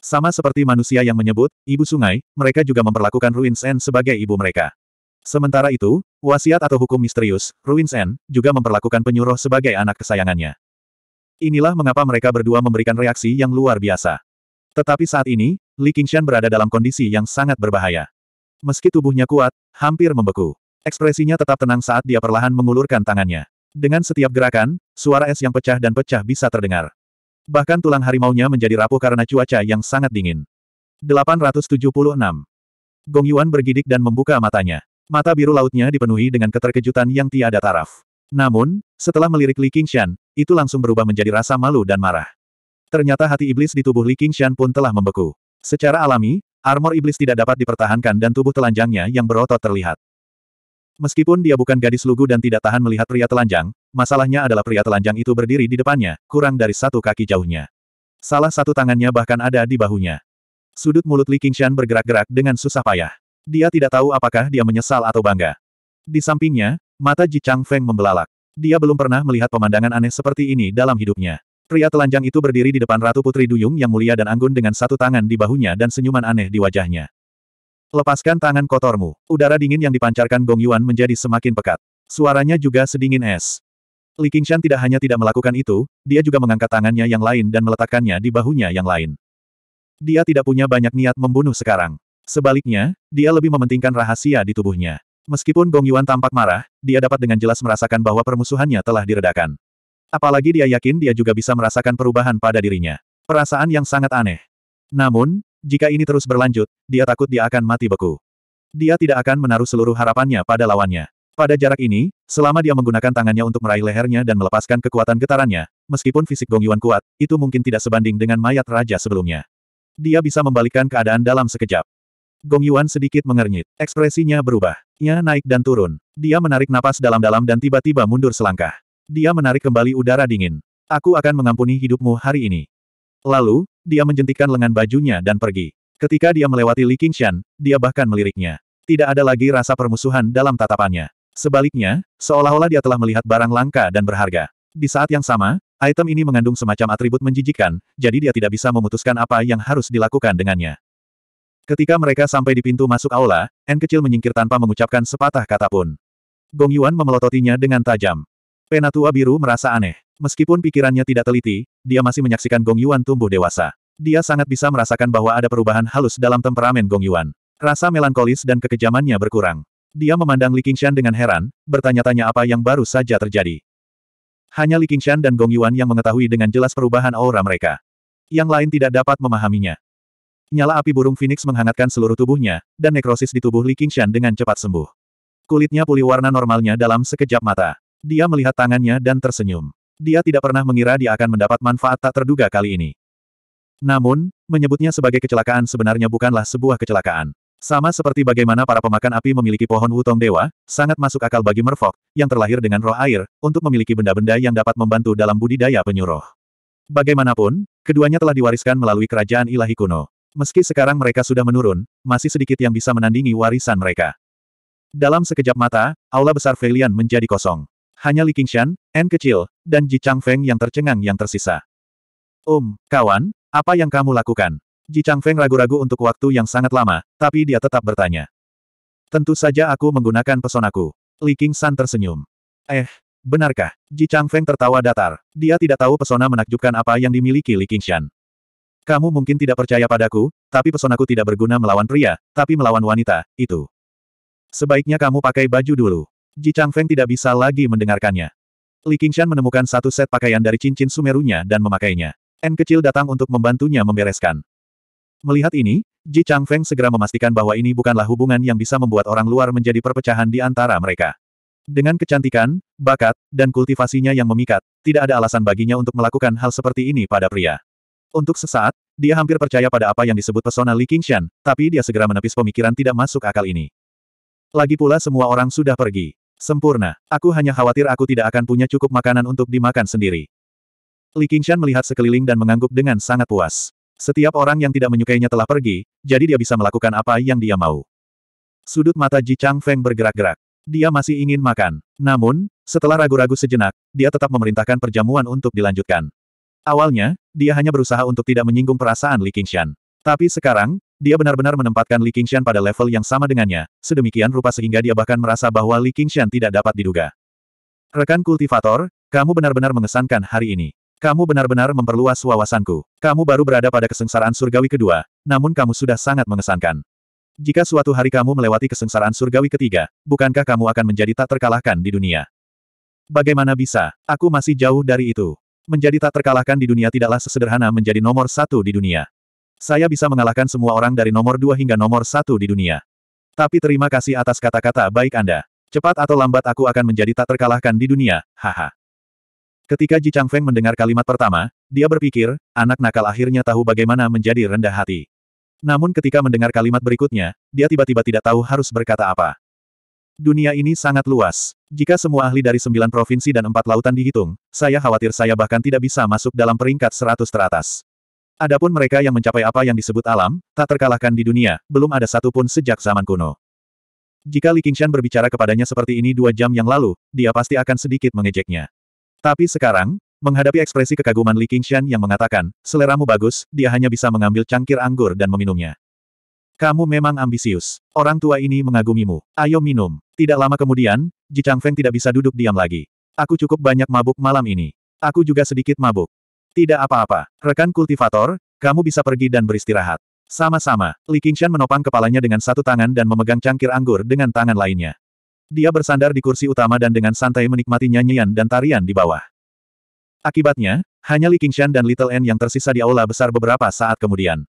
Sama seperti manusia yang menyebut, ibu sungai, mereka juga memperlakukan Ruins End sebagai ibu mereka. Sementara itu, wasiat atau hukum misterius, Ruins N, juga memperlakukan penyuruh sebagai anak kesayangannya. Inilah mengapa mereka berdua memberikan reaksi yang luar biasa. Tetapi saat ini, Li Qingshan berada dalam kondisi yang sangat berbahaya. Meski tubuhnya kuat, hampir membeku. Ekspresinya tetap tenang saat dia perlahan mengulurkan tangannya. Dengan setiap gerakan, suara es yang pecah dan pecah bisa terdengar. Bahkan tulang harimaunya menjadi rapuh karena cuaca yang sangat dingin. 876. Gong Yuan bergidik dan membuka matanya. Mata biru lautnya dipenuhi dengan keterkejutan yang tiada taraf. Namun, setelah melirik Li Qingshan, itu langsung berubah menjadi rasa malu dan marah. Ternyata hati iblis di tubuh Li Qingshan pun telah membeku. Secara alami, armor iblis tidak dapat dipertahankan dan tubuh telanjangnya yang berotot terlihat. Meskipun dia bukan gadis lugu dan tidak tahan melihat pria telanjang, masalahnya adalah pria telanjang itu berdiri di depannya, kurang dari satu kaki jauhnya. Salah satu tangannya bahkan ada di bahunya. Sudut mulut Li Qingshan bergerak-gerak dengan susah payah. Dia tidak tahu apakah dia menyesal atau bangga. Di sampingnya, mata Ji Chang Feng membelalak. Dia belum pernah melihat pemandangan aneh seperti ini dalam hidupnya. Pria telanjang itu berdiri di depan Ratu Putri Duyung yang mulia dan anggun dengan satu tangan di bahunya dan senyuman aneh di wajahnya. Lepaskan tangan kotormu. Udara dingin yang dipancarkan Gong Yuan menjadi semakin pekat. Suaranya juga sedingin es. Li Qingshan tidak hanya tidak melakukan itu, dia juga mengangkat tangannya yang lain dan meletakkannya di bahunya yang lain. Dia tidak punya banyak niat membunuh sekarang. Sebaliknya, dia lebih mementingkan rahasia di tubuhnya. Meskipun Gong Yuan tampak marah, dia dapat dengan jelas merasakan bahwa permusuhannya telah diredakan. Apalagi dia yakin dia juga bisa merasakan perubahan pada dirinya. Perasaan yang sangat aneh. Namun, jika ini terus berlanjut, dia takut dia akan mati beku. Dia tidak akan menaruh seluruh harapannya pada lawannya. Pada jarak ini, selama dia menggunakan tangannya untuk meraih lehernya dan melepaskan kekuatan getarannya, meskipun fisik Gong Yuan kuat, itu mungkin tidak sebanding dengan mayat raja sebelumnya. Dia bisa membalikkan keadaan dalam sekejap. Gong Yuan sedikit mengernyit. Ekspresinya berubah. Ia naik dan turun. Dia menarik napas dalam-dalam dan tiba-tiba mundur selangkah. Dia menarik kembali udara dingin. Aku akan mengampuni hidupmu hari ini. Lalu, dia menjentikan lengan bajunya dan pergi. Ketika dia melewati Li Qingshan, dia bahkan meliriknya. Tidak ada lagi rasa permusuhan dalam tatapannya. Sebaliknya, seolah-olah dia telah melihat barang langka dan berharga. Di saat yang sama, item ini mengandung semacam atribut menjijikan, jadi dia tidak bisa memutuskan apa yang harus dilakukan dengannya. Ketika mereka sampai di pintu masuk aula, N kecil menyingkir tanpa mengucapkan sepatah kata pun. Gong Yuan memelototinya dengan tajam. Penatua biru merasa aneh. Meskipun pikirannya tidak teliti, dia masih menyaksikan Gong Yuan tumbuh dewasa. Dia sangat bisa merasakan bahwa ada perubahan halus dalam temperamen Gong Yuan. Rasa melankolis dan kekejamannya berkurang. Dia memandang Li Qingshan dengan heran, bertanya-tanya apa yang baru saja terjadi. Hanya Li Qingshan dan Gong Yuan yang mengetahui dengan jelas perubahan aura mereka. Yang lain tidak dapat memahaminya. Nyala api burung Phoenix menghangatkan seluruh tubuhnya, dan nekrosis di tubuh Li Qingshan dengan cepat sembuh. Kulitnya pulih warna normalnya dalam sekejap mata. Dia melihat tangannya dan tersenyum. Dia tidak pernah mengira dia akan mendapat manfaat tak terduga kali ini. Namun, menyebutnya sebagai kecelakaan sebenarnya bukanlah sebuah kecelakaan. Sama seperti bagaimana para pemakan api memiliki pohon wutong dewa, sangat masuk akal bagi Merfok, yang terlahir dengan roh air, untuk memiliki benda-benda yang dapat membantu dalam budidaya penyuruh. Bagaimanapun, keduanya telah diwariskan melalui kerajaan ilahi kuno. Meski sekarang mereka sudah menurun, masih sedikit yang bisa menandingi warisan mereka. Dalam sekejap mata, aula besar Feilian menjadi kosong. Hanya Li Qingshan, N kecil, dan Ji Feng yang tercengang yang tersisa. Um, kawan, apa yang kamu lakukan? Ji Feng ragu-ragu untuk waktu yang sangat lama, tapi dia tetap bertanya. Tentu saja aku menggunakan pesonaku. Li Qingshan tersenyum. Eh, benarkah? Ji Feng tertawa datar. Dia tidak tahu pesona menakjubkan apa yang dimiliki Li Qingshan. Kamu mungkin tidak percaya padaku, tapi pesonaku tidak berguna melawan pria, tapi melawan wanita, itu. Sebaiknya kamu pakai baju dulu. Ji Changfeng tidak bisa lagi mendengarkannya. Li Qingshan menemukan satu set pakaian dari cincin sumerunya dan memakainya. N kecil datang untuk membantunya membereskan. Melihat ini, Ji Changfeng segera memastikan bahwa ini bukanlah hubungan yang bisa membuat orang luar menjadi perpecahan di antara mereka. Dengan kecantikan, bakat, dan kultivasinya yang memikat, tidak ada alasan baginya untuk melakukan hal seperti ini pada pria. Untuk sesaat, dia hampir percaya pada apa yang disebut pesona Li Qingshan, tapi dia segera menepis pemikiran tidak masuk akal ini. Lagi pula semua orang sudah pergi. Sempurna. Aku hanya khawatir aku tidak akan punya cukup makanan untuk dimakan sendiri. Li Qingshan melihat sekeliling dan mengangguk dengan sangat puas. Setiap orang yang tidak menyukainya telah pergi, jadi dia bisa melakukan apa yang dia mau. Sudut mata Ji Chang Feng bergerak-gerak. Dia masih ingin makan. Namun, setelah ragu-ragu sejenak, dia tetap memerintahkan perjamuan untuk dilanjutkan. Awalnya, dia hanya berusaha untuk tidak menyinggung perasaan Li Qingshan. Tapi sekarang, dia benar-benar menempatkan Li Qingshan pada level yang sama dengannya, sedemikian rupa sehingga dia bahkan merasa bahwa Li Qingshan tidak dapat diduga. Rekan kultivator, kamu benar-benar mengesankan hari ini. Kamu benar-benar memperluas wawasanku. Kamu baru berada pada kesengsaraan surgawi kedua, namun kamu sudah sangat mengesankan. Jika suatu hari kamu melewati kesengsaraan surgawi ketiga, bukankah kamu akan menjadi tak terkalahkan di dunia? Bagaimana bisa? Aku masih jauh dari itu. Menjadi tak terkalahkan di dunia tidaklah sesederhana menjadi nomor satu di dunia. Saya bisa mengalahkan semua orang dari nomor dua hingga nomor satu di dunia. Tapi terima kasih atas kata-kata baik Anda. Cepat atau lambat aku akan menjadi tak terkalahkan di dunia, haha. Ketika Ji Chang Feng mendengar kalimat pertama, dia berpikir, anak nakal akhirnya tahu bagaimana menjadi rendah hati. Namun ketika mendengar kalimat berikutnya, dia tiba-tiba tidak tahu harus berkata apa. Dunia ini sangat luas. Jika semua ahli dari sembilan provinsi dan empat lautan dihitung, saya khawatir saya bahkan tidak bisa masuk dalam peringkat seratus teratas. Adapun mereka yang mencapai apa yang disebut alam, tak terkalahkan di dunia, belum ada satu pun sejak zaman kuno. Jika Li Qingshan berbicara kepadanya seperti ini dua jam yang lalu, dia pasti akan sedikit mengejeknya. Tapi sekarang, menghadapi ekspresi kekaguman Li Qingshan yang mengatakan, seleramu bagus, dia hanya bisa mengambil cangkir anggur dan meminumnya. Kamu memang ambisius. Orang tua ini mengagumimu. Ayo minum. Tidak lama kemudian, Ji Feng tidak bisa duduk diam lagi. Aku cukup banyak mabuk malam ini. Aku juga sedikit mabuk. Tidak apa-apa. Rekan kultivator, kamu bisa pergi dan beristirahat. Sama-sama, Li Qingshan menopang kepalanya dengan satu tangan dan memegang cangkir anggur dengan tangan lainnya. Dia bersandar di kursi utama dan dengan santai menikmati nyanyian dan tarian di bawah. Akibatnya, hanya Li Qingshan dan Little N yang tersisa di aula besar beberapa saat kemudian.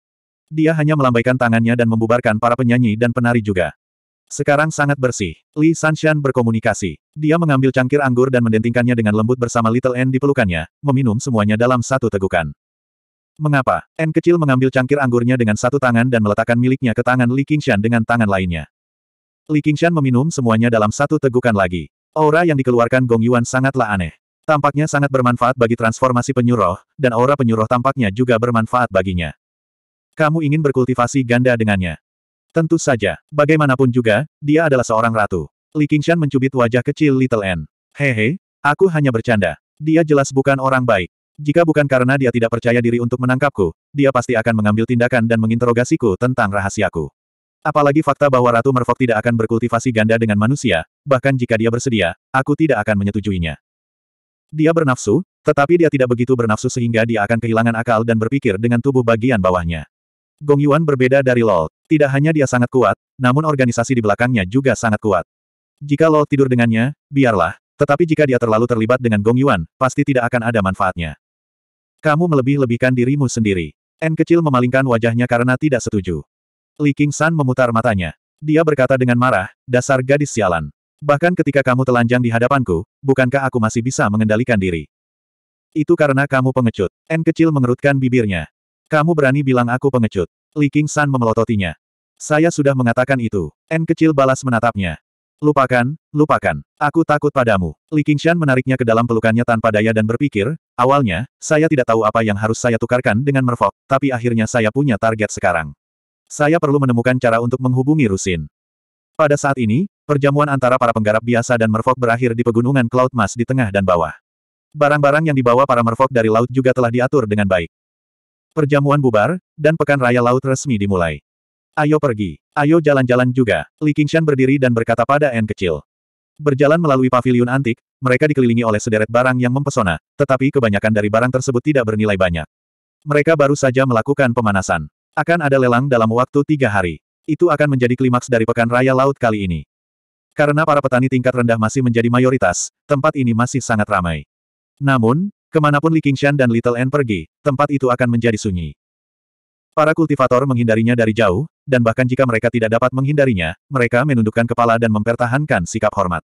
Dia hanya melambaikan tangannya dan membubarkan para penyanyi dan penari juga. Sekarang sangat bersih. Li Sanshan berkomunikasi. Dia mengambil cangkir anggur dan mendentingkannya dengan lembut bersama Little N di pelukannya, meminum semuanya dalam satu tegukan. Mengapa? N kecil mengambil cangkir anggurnya dengan satu tangan dan meletakkan miliknya ke tangan Li Qingshan dengan tangan lainnya. Li Qingshan meminum semuanya dalam satu tegukan lagi. Aura yang dikeluarkan Gong Yuan sangatlah aneh. Tampaknya sangat bermanfaat bagi transformasi penyuruh, dan aura penyuruh tampaknya juga bermanfaat baginya. Kamu ingin berkultivasi ganda dengannya. Tentu saja, bagaimanapun juga, dia adalah seorang ratu. Li Qingshan mencubit wajah kecil Little N. Hehe, aku hanya bercanda. Dia jelas bukan orang baik. Jika bukan karena dia tidak percaya diri untuk menangkapku, dia pasti akan mengambil tindakan dan menginterogasiku tentang rahasiaku. Apalagi fakta bahwa Ratu Merfok tidak akan berkultivasi ganda dengan manusia, bahkan jika dia bersedia, aku tidak akan menyetujuinya. Dia bernafsu, tetapi dia tidak begitu bernafsu sehingga dia akan kehilangan akal dan berpikir dengan tubuh bagian bawahnya. Gong Yuan berbeda dari Lol. Tidak hanya dia sangat kuat, namun organisasi di belakangnya juga sangat kuat. Jika Lol tidur dengannya, biarlah. Tetapi jika dia terlalu terlibat dengan Gong Yuan, pasti tidak akan ada manfaatnya. Kamu melebih-lebihkan dirimu sendiri. N kecil memalingkan wajahnya karena tidak setuju. Li King San memutar matanya. Dia berkata dengan marah, dasar gadis sialan. Bahkan ketika kamu telanjang di hadapanku, bukankah aku masih bisa mengendalikan diri? Itu karena kamu pengecut. N kecil mengerutkan bibirnya. Kamu berani bilang aku pengecut. Li King San memelototinya. Saya sudah mengatakan itu. N kecil balas menatapnya. Lupakan, lupakan. Aku takut padamu. Li Qingshan menariknya ke dalam pelukannya tanpa daya dan berpikir, awalnya, saya tidak tahu apa yang harus saya tukarkan dengan merfok, tapi akhirnya saya punya target sekarang. Saya perlu menemukan cara untuk menghubungi Rusin. Pada saat ini, perjamuan antara para penggarap biasa dan merfok berakhir di pegunungan Cloud Mas di tengah dan bawah. Barang-barang yang dibawa para merfok dari laut juga telah diatur dengan baik. Perjamuan bubar, dan pekan raya laut resmi dimulai. Ayo pergi. Ayo jalan-jalan juga. Li Qingshan berdiri dan berkata pada N kecil. Berjalan melalui paviliun antik, mereka dikelilingi oleh sederet barang yang mempesona, tetapi kebanyakan dari barang tersebut tidak bernilai banyak. Mereka baru saja melakukan pemanasan. Akan ada lelang dalam waktu tiga hari. Itu akan menjadi klimaks dari Pekan Raya Laut kali ini. Karena para petani tingkat rendah masih menjadi mayoritas, tempat ini masih sangat ramai. Namun, Kemanapun Li Qingshan dan Little N pergi, tempat itu akan menjadi sunyi. Para kultivator menghindarinya dari jauh, dan bahkan jika mereka tidak dapat menghindarinya, mereka menundukkan kepala dan mempertahankan sikap hormat.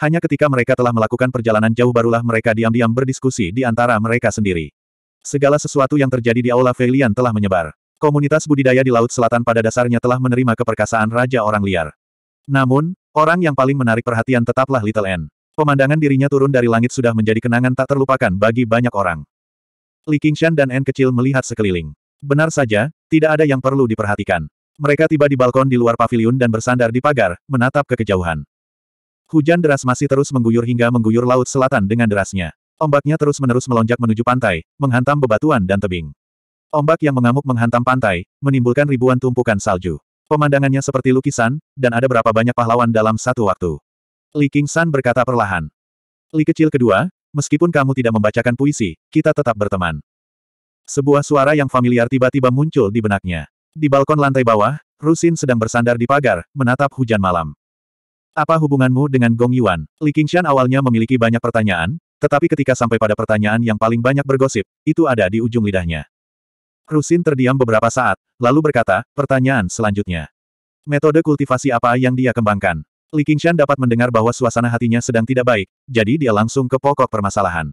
Hanya ketika mereka telah melakukan perjalanan jauh barulah mereka diam-diam berdiskusi di antara mereka sendiri. Segala sesuatu yang terjadi di Aula Velian telah menyebar. Komunitas budidaya di Laut Selatan pada dasarnya telah menerima keperkasaan Raja Orang Liar. Namun, orang yang paling menarik perhatian tetaplah Little N. Pemandangan dirinya turun dari langit sudah menjadi kenangan tak terlupakan bagi banyak orang. Li Qingshan dan En kecil melihat sekeliling. Benar saja, tidak ada yang perlu diperhatikan. Mereka tiba di balkon di luar pavilion dan bersandar di pagar, menatap ke kejauhan. Hujan deras masih terus mengguyur hingga mengguyur laut selatan dengan derasnya. Ombaknya terus-menerus melonjak menuju pantai, menghantam bebatuan dan tebing. Ombak yang mengamuk menghantam pantai, menimbulkan ribuan tumpukan salju. Pemandangannya seperti lukisan, dan ada berapa banyak pahlawan dalam satu waktu. Li San berkata perlahan. Li kecil kedua, meskipun kamu tidak membacakan puisi, kita tetap berteman. Sebuah suara yang familiar tiba-tiba muncul di benaknya. Di balkon lantai bawah, Rusin sedang bersandar di pagar, menatap hujan malam. Apa hubunganmu dengan Gong Yuan? Li Qingshan awalnya memiliki banyak pertanyaan, tetapi ketika sampai pada pertanyaan yang paling banyak bergosip, itu ada di ujung lidahnya. Rusin terdiam beberapa saat, lalu berkata, pertanyaan selanjutnya. Metode kultivasi apa yang dia kembangkan? Li Qingshan dapat mendengar bahwa suasana hatinya sedang tidak baik, jadi dia langsung ke pokok permasalahan.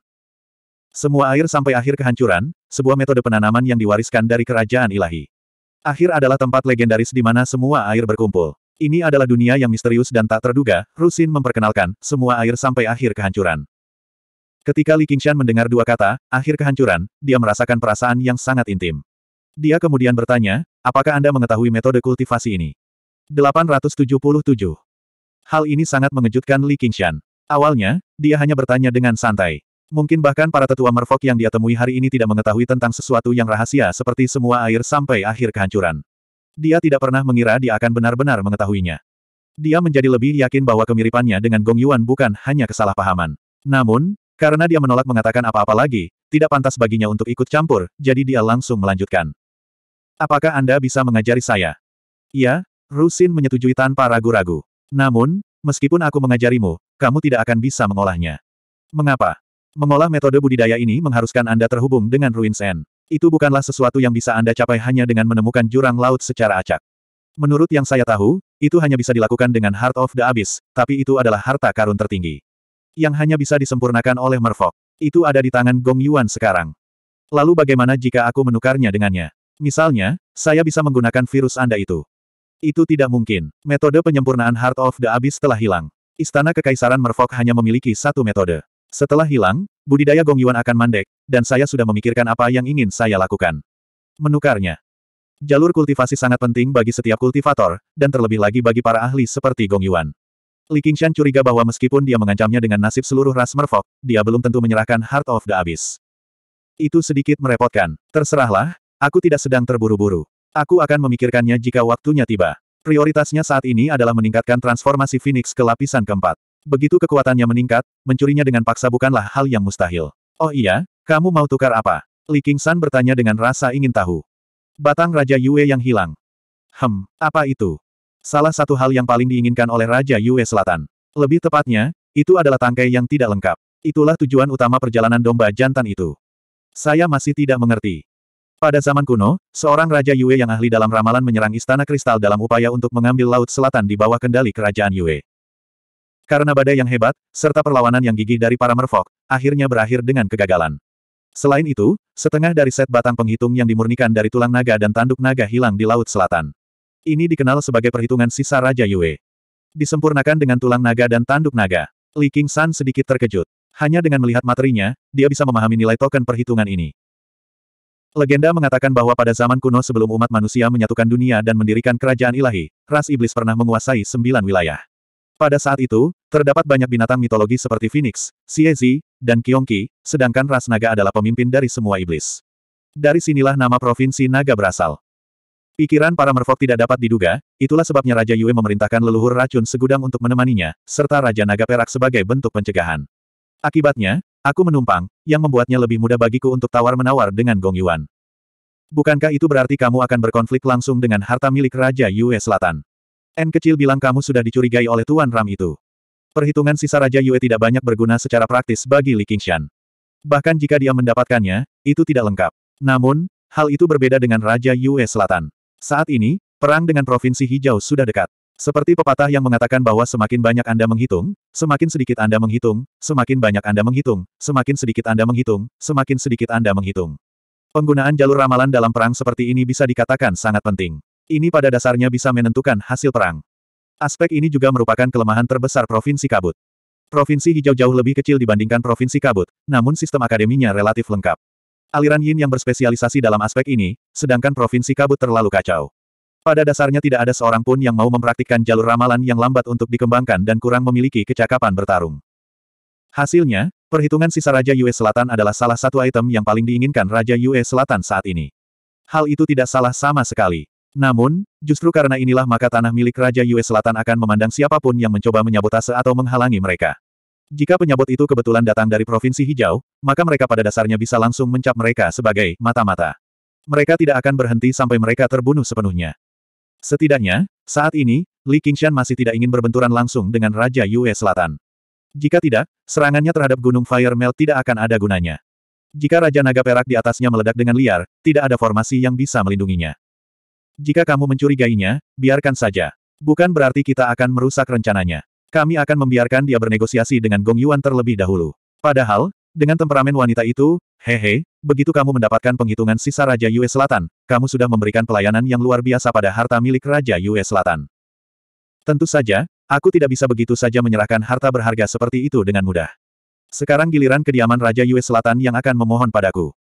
Semua air sampai akhir kehancuran, sebuah metode penanaman yang diwariskan dari kerajaan ilahi. Akhir adalah tempat legendaris di mana semua air berkumpul. Ini adalah dunia yang misterius dan tak terduga, Rusin memperkenalkan, semua air sampai akhir kehancuran. Ketika Li Qingshan mendengar dua kata, akhir kehancuran, dia merasakan perasaan yang sangat intim. Dia kemudian bertanya, apakah Anda mengetahui metode kultivasi ini? 877 Hal ini sangat mengejutkan Li Qingshan. Awalnya, dia hanya bertanya dengan santai. Mungkin bahkan para tetua merfok yang dia temui hari ini tidak mengetahui tentang sesuatu yang rahasia seperti semua air sampai akhir kehancuran. Dia tidak pernah mengira dia akan benar-benar mengetahuinya. Dia menjadi lebih yakin bahwa kemiripannya dengan Gong Yuan bukan hanya kesalahpahaman. Namun, karena dia menolak mengatakan apa-apa lagi, tidak pantas baginya untuk ikut campur, jadi dia langsung melanjutkan. Apakah Anda bisa mengajari saya? Ya, Rusin menyetujui tanpa ragu-ragu. Namun, meskipun aku mengajarimu, kamu tidak akan bisa mengolahnya. Mengapa? Mengolah metode budidaya ini mengharuskan Anda terhubung dengan Ruins N. Itu bukanlah sesuatu yang bisa Anda capai hanya dengan menemukan jurang laut secara acak. Menurut yang saya tahu, itu hanya bisa dilakukan dengan Heart of the Abyss, tapi itu adalah harta karun tertinggi. Yang hanya bisa disempurnakan oleh Merfolk. Itu ada di tangan Gong Yuan sekarang. Lalu bagaimana jika aku menukarnya dengannya? Misalnya, saya bisa menggunakan virus Anda itu. Itu tidak mungkin. Metode penyempurnaan Heart of the Abyss telah hilang. Istana Kekaisaran Merfok hanya memiliki satu metode. Setelah hilang, budidaya gong yuan akan mandek, dan saya sudah memikirkan apa yang ingin saya lakukan. Menukarnya. Jalur kultivasi sangat penting bagi setiap kultivator, dan terlebih lagi bagi para ahli seperti gong yuan Li Qingshan curiga bahwa meskipun dia mengancamnya dengan nasib seluruh ras Merfok, dia belum tentu menyerahkan Heart of the Abyss. Itu sedikit merepotkan. Terserahlah, aku tidak sedang terburu-buru. Aku akan memikirkannya jika waktunya tiba. Prioritasnya saat ini adalah meningkatkan transformasi Phoenix ke lapisan keempat. Begitu kekuatannya meningkat, mencurinya dengan paksa bukanlah hal yang mustahil. Oh iya, kamu mau tukar apa? Li San bertanya dengan rasa ingin tahu. Batang Raja Yue yang hilang. Hem, apa itu? Salah satu hal yang paling diinginkan oleh Raja Yue Selatan. Lebih tepatnya, itu adalah tangkai yang tidak lengkap. Itulah tujuan utama perjalanan domba jantan itu. Saya masih tidak mengerti. Pada zaman kuno, seorang Raja Yue yang ahli dalam ramalan menyerang Istana Kristal dalam upaya untuk mengambil Laut Selatan di bawah kendali Kerajaan Yue. Karena badai yang hebat, serta perlawanan yang gigih dari para merfok, akhirnya berakhir dengan kegagalan. Selain itu, setengah dari set batang penghitung yang dimurnikan dari tulang naga dan tanduk naga hilang di Laut Selatan. Ini dikenal sebagai perhitungan sisa Raja Yue. Disempurnakan dengan tulang naga dan tanduk naga. Li King San sedikit terkejut. Hanya dengan melihat materinya, dia bisa memahami nilai token perhitungan ini. Legenda mengatakan bahwa pada zaman kuno sebelum umat manusia menyatukan dunia dan mendirikan kerajaan ilahi, ras iblis pernah menguasai sembilan wilayah. Pada saat itu, terdapat banyak binatang mitologi seperti Phoenix, Siezi, dan Kyongki, sedangkan ras naga adalah pemimpin dari semua iblis. Dari sinilah nama provinsi naga berasal. Pikiran para merfolk tidak dapat diduga, itulah sebabnya Raja Yue memerintahkan leluhur racun segudang untuk menemaninya, serta Raja Naga Perak sebagai bentuk pencegahan. Akibatnya, Aku menumpang, yang membuatnya lebih mudah bagiku untuk tawar-menawar dengan Gong Yuan. Bukankah itu berarti kamu akan berkonflik langsung dengan harta milik Raja Yue Selatan? N kecil bilang kamu sudah dicurigai oleh Tuan Ram itu. Perhitungan sisa Raja Yue tidak banyak berguna secara praktis bagi Li Qingshan. Bahkan jika dia mendapatkannya, itu tidak lengkap. Namun, hal itu berbeda dengan Raja Yue Selatan. Saat ini, perang dengan Provinsi Hijau sudah dekat. Seperti pepatah yang mengatakan bahwa semakin banyak Anda menghitung, semakin sedikit Anda menghitung, semakin banyak Anda menghitung, semakin sedikit Anda menghitung, semakin sedikit Anda menghitung. Penggunaan jalur ramalan dalam perang seperti ini bisa dikatakan sangat penting. Ini pada dasarnya bisa menentukan hasil perang. Aspek ini juga merupakan kelemahan terbesar Provinsi Kabut. Provinsi hijau jauh lebih kecil dibandingkan Provinsi Kabut, namun sistem akademinya relatif lengkap. Aliran Yin yang berspesialisasi dalam aspek ini, sedangkan Provinsi Kabut terlalu kacau. Pada dasarnya tidak ada seorang pun yang mau mempraktikkan jalur ramalan yang lambat untuk dikembangkan dan kurang memiliki kecakapan bertarung. Hasilnya, perhitungan sisa Raja Yue Selatan adalah salah satu item yang paling diinginkan Raja Yue Selatan saat ini. Hal itu tidak salah sama sekali. Namun, justru karena inilah maka tanah milik Raja Yue Selatan akan memandang siapapun yang mencoba menyabotase atau menghalangi mereka. Jika penyabot itu kebetulan datang dari Provinsi Hijau, maka mereka pada dasarnya bisa langsung mencap mereka sebagai mata-mata. Mereka tidak akan berhenti sampai mereka terbunuh sepenuhnya. Setidaknya, saat ini, Li Qingshan masih tidak ingin berbenturan langsung dengan Raja Yue Selatan. Jika tidak, serangannya terhadap Gunung Fire Melt tidak akan ada gunanya. Jika Raja Naga Perak di atasnya meledak dengan liar, tidak ada formasi yang bisa melindunginya. Jika kamu mencurigainya, biarkan saja. Bukan berarti kita akan merusak rencananya. Kami akan membiarkan dia bernegosiasi dengan Gong Yuan terlebih dahulu. Padahal, dengan temperamen wanita itu, Hehe, begitu kamu mendapatkan penghitungan sisa Raja Yue Selatan, kamu sudah memberikan pelayanan yang luar biasa pada harta milik Raja Yue Selatan. Tentu saja, aku tidak bisa begitu saja menyerahkan harta berharga seperti itu dengan mudah. Sekarang giliran kediaman Raja Yue Selatan yang akan memohon padaku.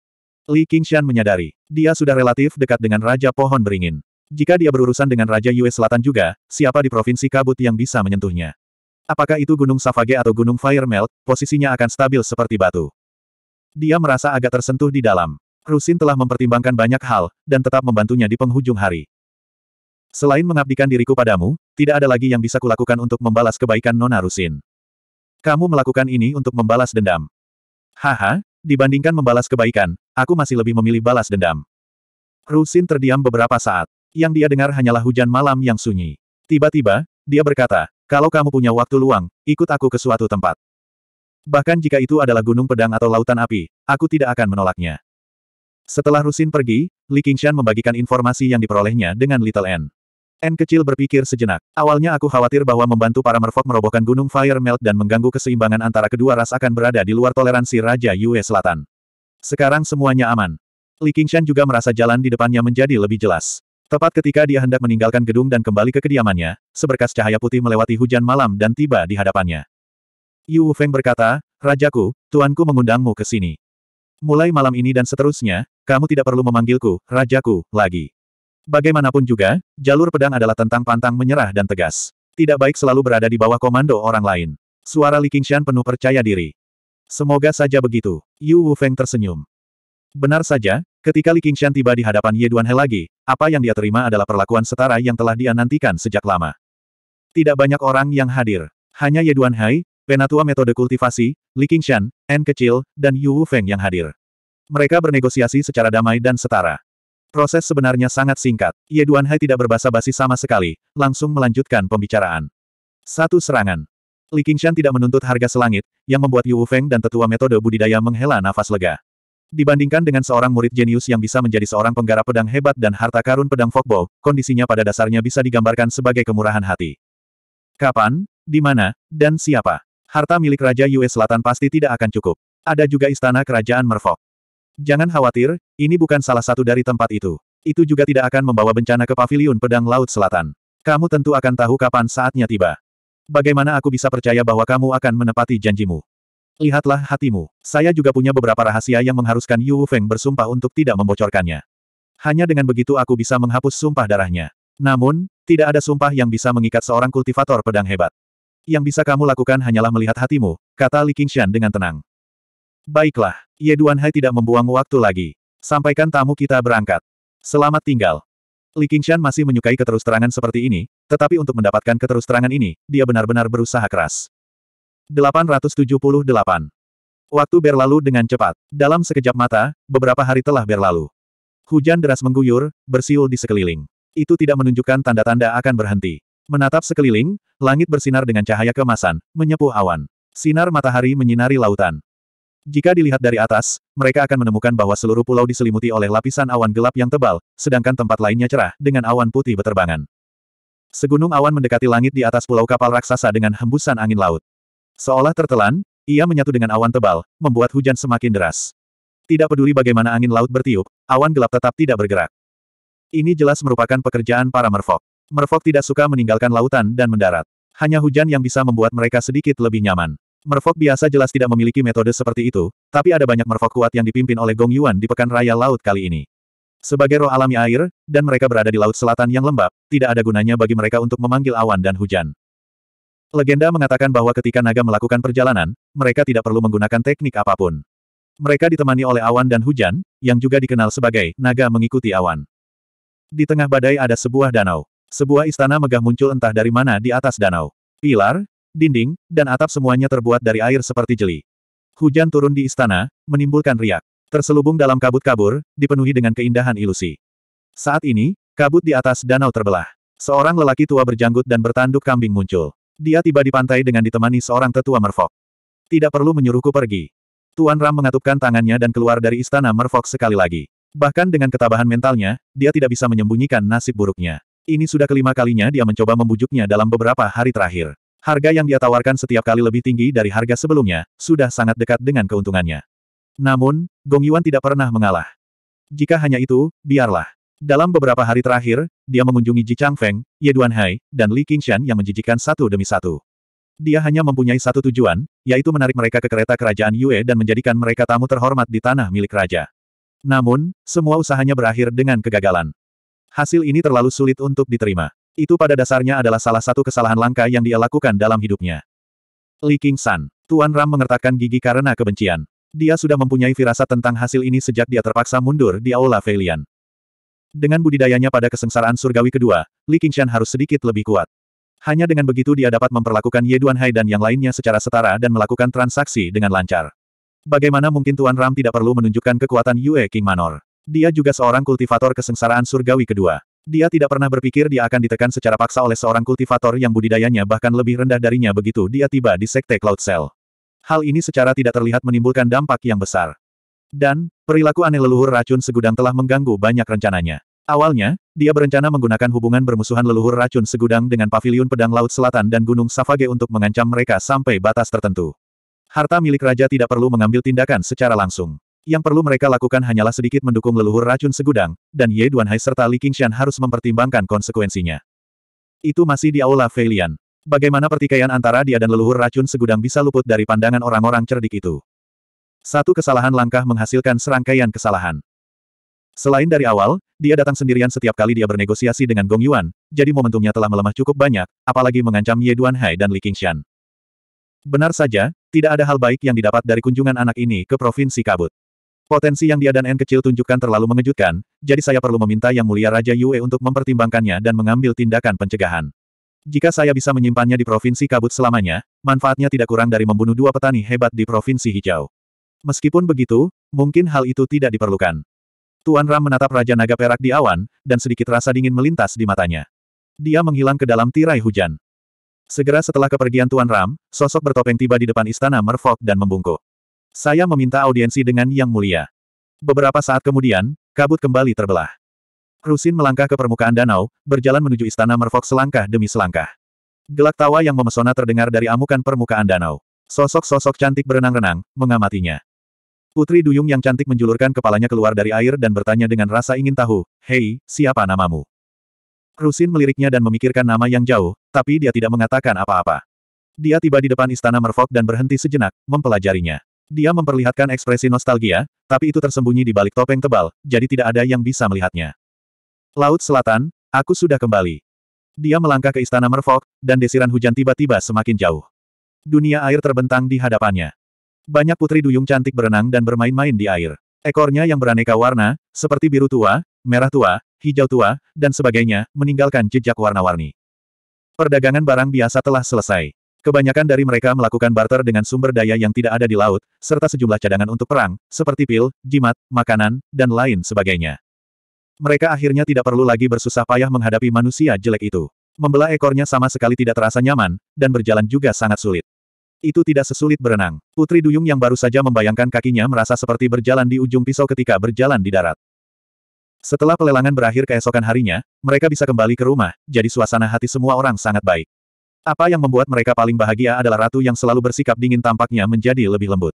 Li Qingshan menyadari, dia sudah relatif dekat dengan Raja Pohon Beringin. Jika dia berurusan dengan Raja Yue Selatan juga, siapa di Provinsi Kabut yang bisa menyentuhnya? Apakah itu Gunung Savage atau Gunung Fire Melt, posisinya akan stabil seperti batu. Dia merasa agak tersentuh di dalam. Rusin telah mempertimbangkan banyak hal, dan tetap membantunya di penghujung hari. Selain mengabdikan diriku padamu, tidak ada lagi yang bisa kulakukan untuk membalas kebaikan Nona Rusin. Kamu melakukan ini untuk membalas dendam. Haha, dibandingkan membalas kebaikan, aku masih lebih memilih balas dendam. Rusin terdiam beberapa saat. Yang dia dengar hanyalah hujan malam yang sunyi. Tiba-tiba, dia berkata, kalau kamu punya waktu luang, ikut aku ke suatu tempat. Bahkan jika itu adalah gunung pedang atau lautan api, aku tidak akan menolaknya. Setelah Rusin pergi, Li Qingshan membagikan informasi yang diperolehnya dengan Little N. N kecil berpikir sejenak. Awalnya aku khawatir bahwa membantu para merfok merobohkan gunung Fire Melt dan mengganggu keseimbangan antara kedua ras akan berada di luar toleransi Raja Yue Selatan. Sekarang semuanya aman. Li Qingshan juga merasa jalan di depannya menjadi lebih jelas. Tepat ketika dia hendak meninggalkan gedung dan kembali ke kediamannya, seberkas cahaya putih melewati hujan malam dan tiba di hadapannya. Yu Feng berkata, Rajaku, tuanku mengundangmu ke sini. Mulai malam ini dan seterusnya, kamu tidak perlu memanggilku, Rajaku, lagi. Bagaimanapun juga, jalur pedang adalah tentang pantang menyerah dan tegas. Tidak baik selalu berada di bawah komando orang lain. Suara Li Qingshan penuh percaya diri. Semoga saja begitu. Yu Feng tersenyum. Benar saja, ketika Li Qingshan tiba di hadapan Ye He lagi, apa yang dia terima adalah perlakuan setara yang telah dia nantikan sejak lama. Tidak banyak orang yang hadir. Hanya Ye Duanhai, penatua metode kultivasi, Li Qingshan, N kecil, dan Yu Wu Feng yang hadir. Mereka bernegosiasi secara damai dan setara. Proses sebenarnya sangat singkat. Ye Duanhai tidak berbahasa basi sama sekali, langsung melanjutkan pembicaraan. Satu serangan. Li Qingshan tidak menuntut harga selangit, yang membuat Yu Wu Feng dan tetua metode budidaya menghela nafas lega. Dibandingkan dengan seorang murid jenius yang bisa menjadi seorang penggarap pedang hebat dan harta karun pedang Fokbo, kondisinya pada dasarnya bisa digambarkan sebagai kemurahan hati. Kapan, di mana, dan siapa? Harta milik Raja Yue Selatan pasti tidak akan cukup. Ada juga istana kerajaan Merfok. Jangan khawatir, ini bukan salah satu dari tempat itu. Itu juga tidak akan membawa bencana ke paviliun pedang Laut Selatan. Kamu tentu akan tahu kapan saatnya tiba. Bagaimana aku bisa percaya bahwa kamu akan menepati janjimu? Lihatlah hatimu. Saya juga punya beberapa rahasia yang mengharuskan Yu Feng bersumpah untuk tidak membocorkannya. Hanya dengan begitu aku bisa menghapus sumpah darahnya. Namun, tidak ada sumpah yang bisa mengikat seorang kultivator pedang hebat. Yang bisa kamu lakukan hanyalah melihat hatimu, kata Li Qingshan dengan tenang. Baiklah, Ye Duanhai tidak membuang waktu lagi. Sampaikan tamu kita berangkat. Selamat tinggal. Li Qingshan masih menyukai keterusterangan seperti ini, tetapi untuk mendapatkan keterusterangan ini, dia benar-benar berusaha keras. 878. Waktu berlalu dengan cepat. Dalam sekejap mata, beberapa hari telah berlalu. Hujan deras mengguyur, bersiul di sekeliling. Itu tidak menunjukkan tanda-tanda akan berhenti. Menatap sekeliling, langit bersinar dengan cahaya kemasan, menyepuh awan. Sinar matahari menyinari lautan. Jika dilihat dari atas, mereka akan menemukan bahwa seluruh pulau diselimuti oleh lapisan awan gelap yang tebal, sedangkan tempat lainnya cerah, dengan awan putih beterbangan. Segunung awan mendekati langit di atas pulau kapal raksasa dengan hembusan angin laut. Seolah tertelan, ia menyatu dengan awan tebal, membuat hujan semakin deras. Tidak peduli bagaimana angin laut bertiup, awan gelap tetap tidak bergerak. Ini jelas merupakan pekerjaan para merfok. Merfok tidak suka meninggalkan lautan dan mendarat. Hanya hujan yang bisa membuat mereka sedikit lebih nyaman. Merfok biasa jelas tidak memiliki metode seperti itu, tapi ada banyak merfok kuat yang dipimpin oleh Gong Yuan di Pekan Raya Laut kali ini. Sebagai roh alami air, dan mereka berada di Laut Selatan yang lembab, tidak ada gunanya bagi mereka untuk memanggil awan dan hujan. Legenda mengatakan bahwa ketika naga melakukan perjalanan, mereka tidak perlu menggunakan teknik apapun. Mereka ditemani oleh awan dan hujan, yang juga dikenal sebagai naga mengikuti awan. Di tengah badai ada sebuah danau. Sebuah istana megah muncul entah dari mana di atas danau. Pilar, dinding, dan atap semuanya terbuat dari air seperti jeli. Hujan turun di istana, menimbulkan riak. Terselubung dalam kabut kabur, dipenuhi dengan keindahan ilusi. Saat ini, kabut di atas danau terbelah. Seorang lelaki tua berjanggut dan bertanduk kambing muncul. Dia tiba di pantai dengan ditemani seorang tetua merfok. Tidak perlu menyuruhku pergi. Tuan Ram mengatupkan tangannya dan keluar dari istana merfok sekali lagi. Bahkan dengan ketabahan mentalnya, dia tidak bisa menyembunyikan nasib buruknya. Ini sudah kelima kalinya dia mencoba membujuknya dalam beberapa hari terakhir. Harga yang dia tawarkan setiap kali lebih tinggi dari harga sebelumnya, sudah sangat dekat dengan keuntungannya. Namun, Gong Yuan tidak pernah mengalah. Jika hanya itu, biarlah. Dalam beberapa hari terakhir, dia mengunjungi Ji Chang Feng, Ye Hai, dan Li Qingshan yang menjijikan satu demi satu. Dia hanya mempunyai satu tujuan, yaitu menarik mereka ke kereta kerajaan Yue dan menjadikan mereka tamu terhormat di tanah milik raja. Namun, semua usahanya berakhir dengan kegagalan. Hasil ini terlalu sulit untuk diterima. Itu pada dasarnya adalah salah satu kesalahan langka yang dia lakukan dalam hidupnya. Li King San, Tuan Ram mengertakkan gigi karena kebencian. Dia sudah mempunyai firasat tentang hasil ini sejak dia terpaksa mundur di Aula Velian. Dengan budidayanya pada kesengsaraan surgawi kedua, Li Qingshan harus sedikit lebih kuat. Hanya dengan begitu dia dapat memperlakukan Ye Duanhai dan yang lainnya secara setara dan melakukan transaksi dengan lancar. Bagaimana mungkin Tuan Ram tidak perlu menunjukkan kekuatan Yue King Manor? Dia juga seorang kultivator kesengsaraan surgawi kedua. Dia tidak pernah berpikir dia akan ditekan secara paksa oleh seorang kultivator yang budidayanya bahkan lebih rendah darinya begitu dia tiba di Sekte Cloud Cell. Hal ini secara tidak terlihat menimbulkan dampak yang besar. Dan, perilaku aneh leluhur racun segudang telah mengganggu banyak rencananya. Awalnya, dia berencana menggunakan hubungan bermusuhan leluhur racun segudang dengan paviliun pedang laut selatan dan gunung Savage untuk mengancam mereka sampai batas tertentu. Harta milik raja tidak perlu mengambil tindakan secara langsung yang perlu mereka lakukan hanyalah sedikit mendukung leluhur racun segudang, dan Ye Duanhai serta Li Qingshan harus mempertimbangkan konsekuensinya. Itu masih di Aula Feilian. Bagaimana pertikaian antara dia dan leluhur racun segudang bisa luput dari pandangan orang-orang cerdik itu? Satu kesalahan langkah menghasilkan serangkaian kesalahan. Selain dari awal, dia datang sendirian setiap kali dia bernegosiasi dengan Gong Yuan, jadi momentumnya telah melemah cukup banyak, apalagi mengancam Ye Duanhai dan Li Qingshan. Benar saja, tidak ada hal baik yang didapat dari kunjungan anak ini ke Provinsi Kabut. Potensi yang dia dan N kecil tunjukkan terlalu mengejutkan, jadi saya perlu meminta Yang Mulia Raja Yue untuk mempertimbangkannya dan mengambil tindakan pencegahan. Jika saya bisa menyimpannya di Provinsi Kabut selamanya, manfaatnya tidak kurang dari membunuh dua petani hebat di Provinsi Hijau. Meskipun begitu, mungkin hal itu tidak diperlukan. Tuan Ram menatap Raja Naga Perak di awan, dan sedikit rasa dingin melintas di matanya. Dia menghilang ke dalam tirai hujan. Segera setelah kepergian Tuan Ram, sosok bertopeng tiba di depan istana Merfok dan membungkuk. Saya meminta audiensi dengan Yang Mulia. Beberapa saat kemudian, kabut kembali terbelah. Rusin melangkah ke permukaan danau, berjalan menuju istana Merfok selangkah demi selangkah. Gelak tawa yang memesona terdengar dari amukan permukaan danau. Sosok-sosok cantik berenang-renang, mengamatinya. Putri Duyung yang cantik menjulurkan kepalanya keluar dari air dan bertanya dengan rasa ingin tahu, Hei, siapa namamu? Rusin meliriknya dan memikirkan nama yang jauh, tapi dia tidak mengatakan apa-apa. Dia tiba di depan istana Merfok dan berhenti sejenak, mempelajarinya. Dia memperlihatkan ekspresi nostalgia, tapi itu tersembunyi di balik topeng tebal, jadi tidak ada yang bisa melihatnya. Laut Selatan, aku sudah kembali. Dia melangkah ke istana Merfolk, dan desiran hujan tiba-tiba semakin jauh. Dunia air terbentang di hadapannya. Banyak putri duyung cantik berenang dan bermain-main di air. Ekornya yang beraneka warna, seperti biru tua, merah tua, hijau tua, dan sebagainya, meninggalkan jejak warna-warni. Perdagangan barang biasa telah selesai. Kebanyakan dari mereka melakukan barter dengan sumber daya yang tidak ada di laut, serta sejumlah cadangan untuk perang, seperti pil, jimat, makanan, dan lain sebagainya. Mereka akhirnya tidak perlu lagi bersusah payah menghadapi manusia jelek itu. Membelah ekornya sama sekali tidak terasa nyaman, dan berjalan juga sangat sulit. Itu tidak sesulit berenang. Putri Duyung yang baru saja membayangkan kakinya merasa seperti berjalan di ujung pisau ketika berjalan di darat. Setelah pelelangan berakhir keesokan harinya, mereka bisa kembali ke rumah, jadi suasana hati semua orang sangat baik. Apa yang membuat mereka paling bahagia adalah ratu yang selalu bersikap dingin tampaknya menjadi lebih lembut.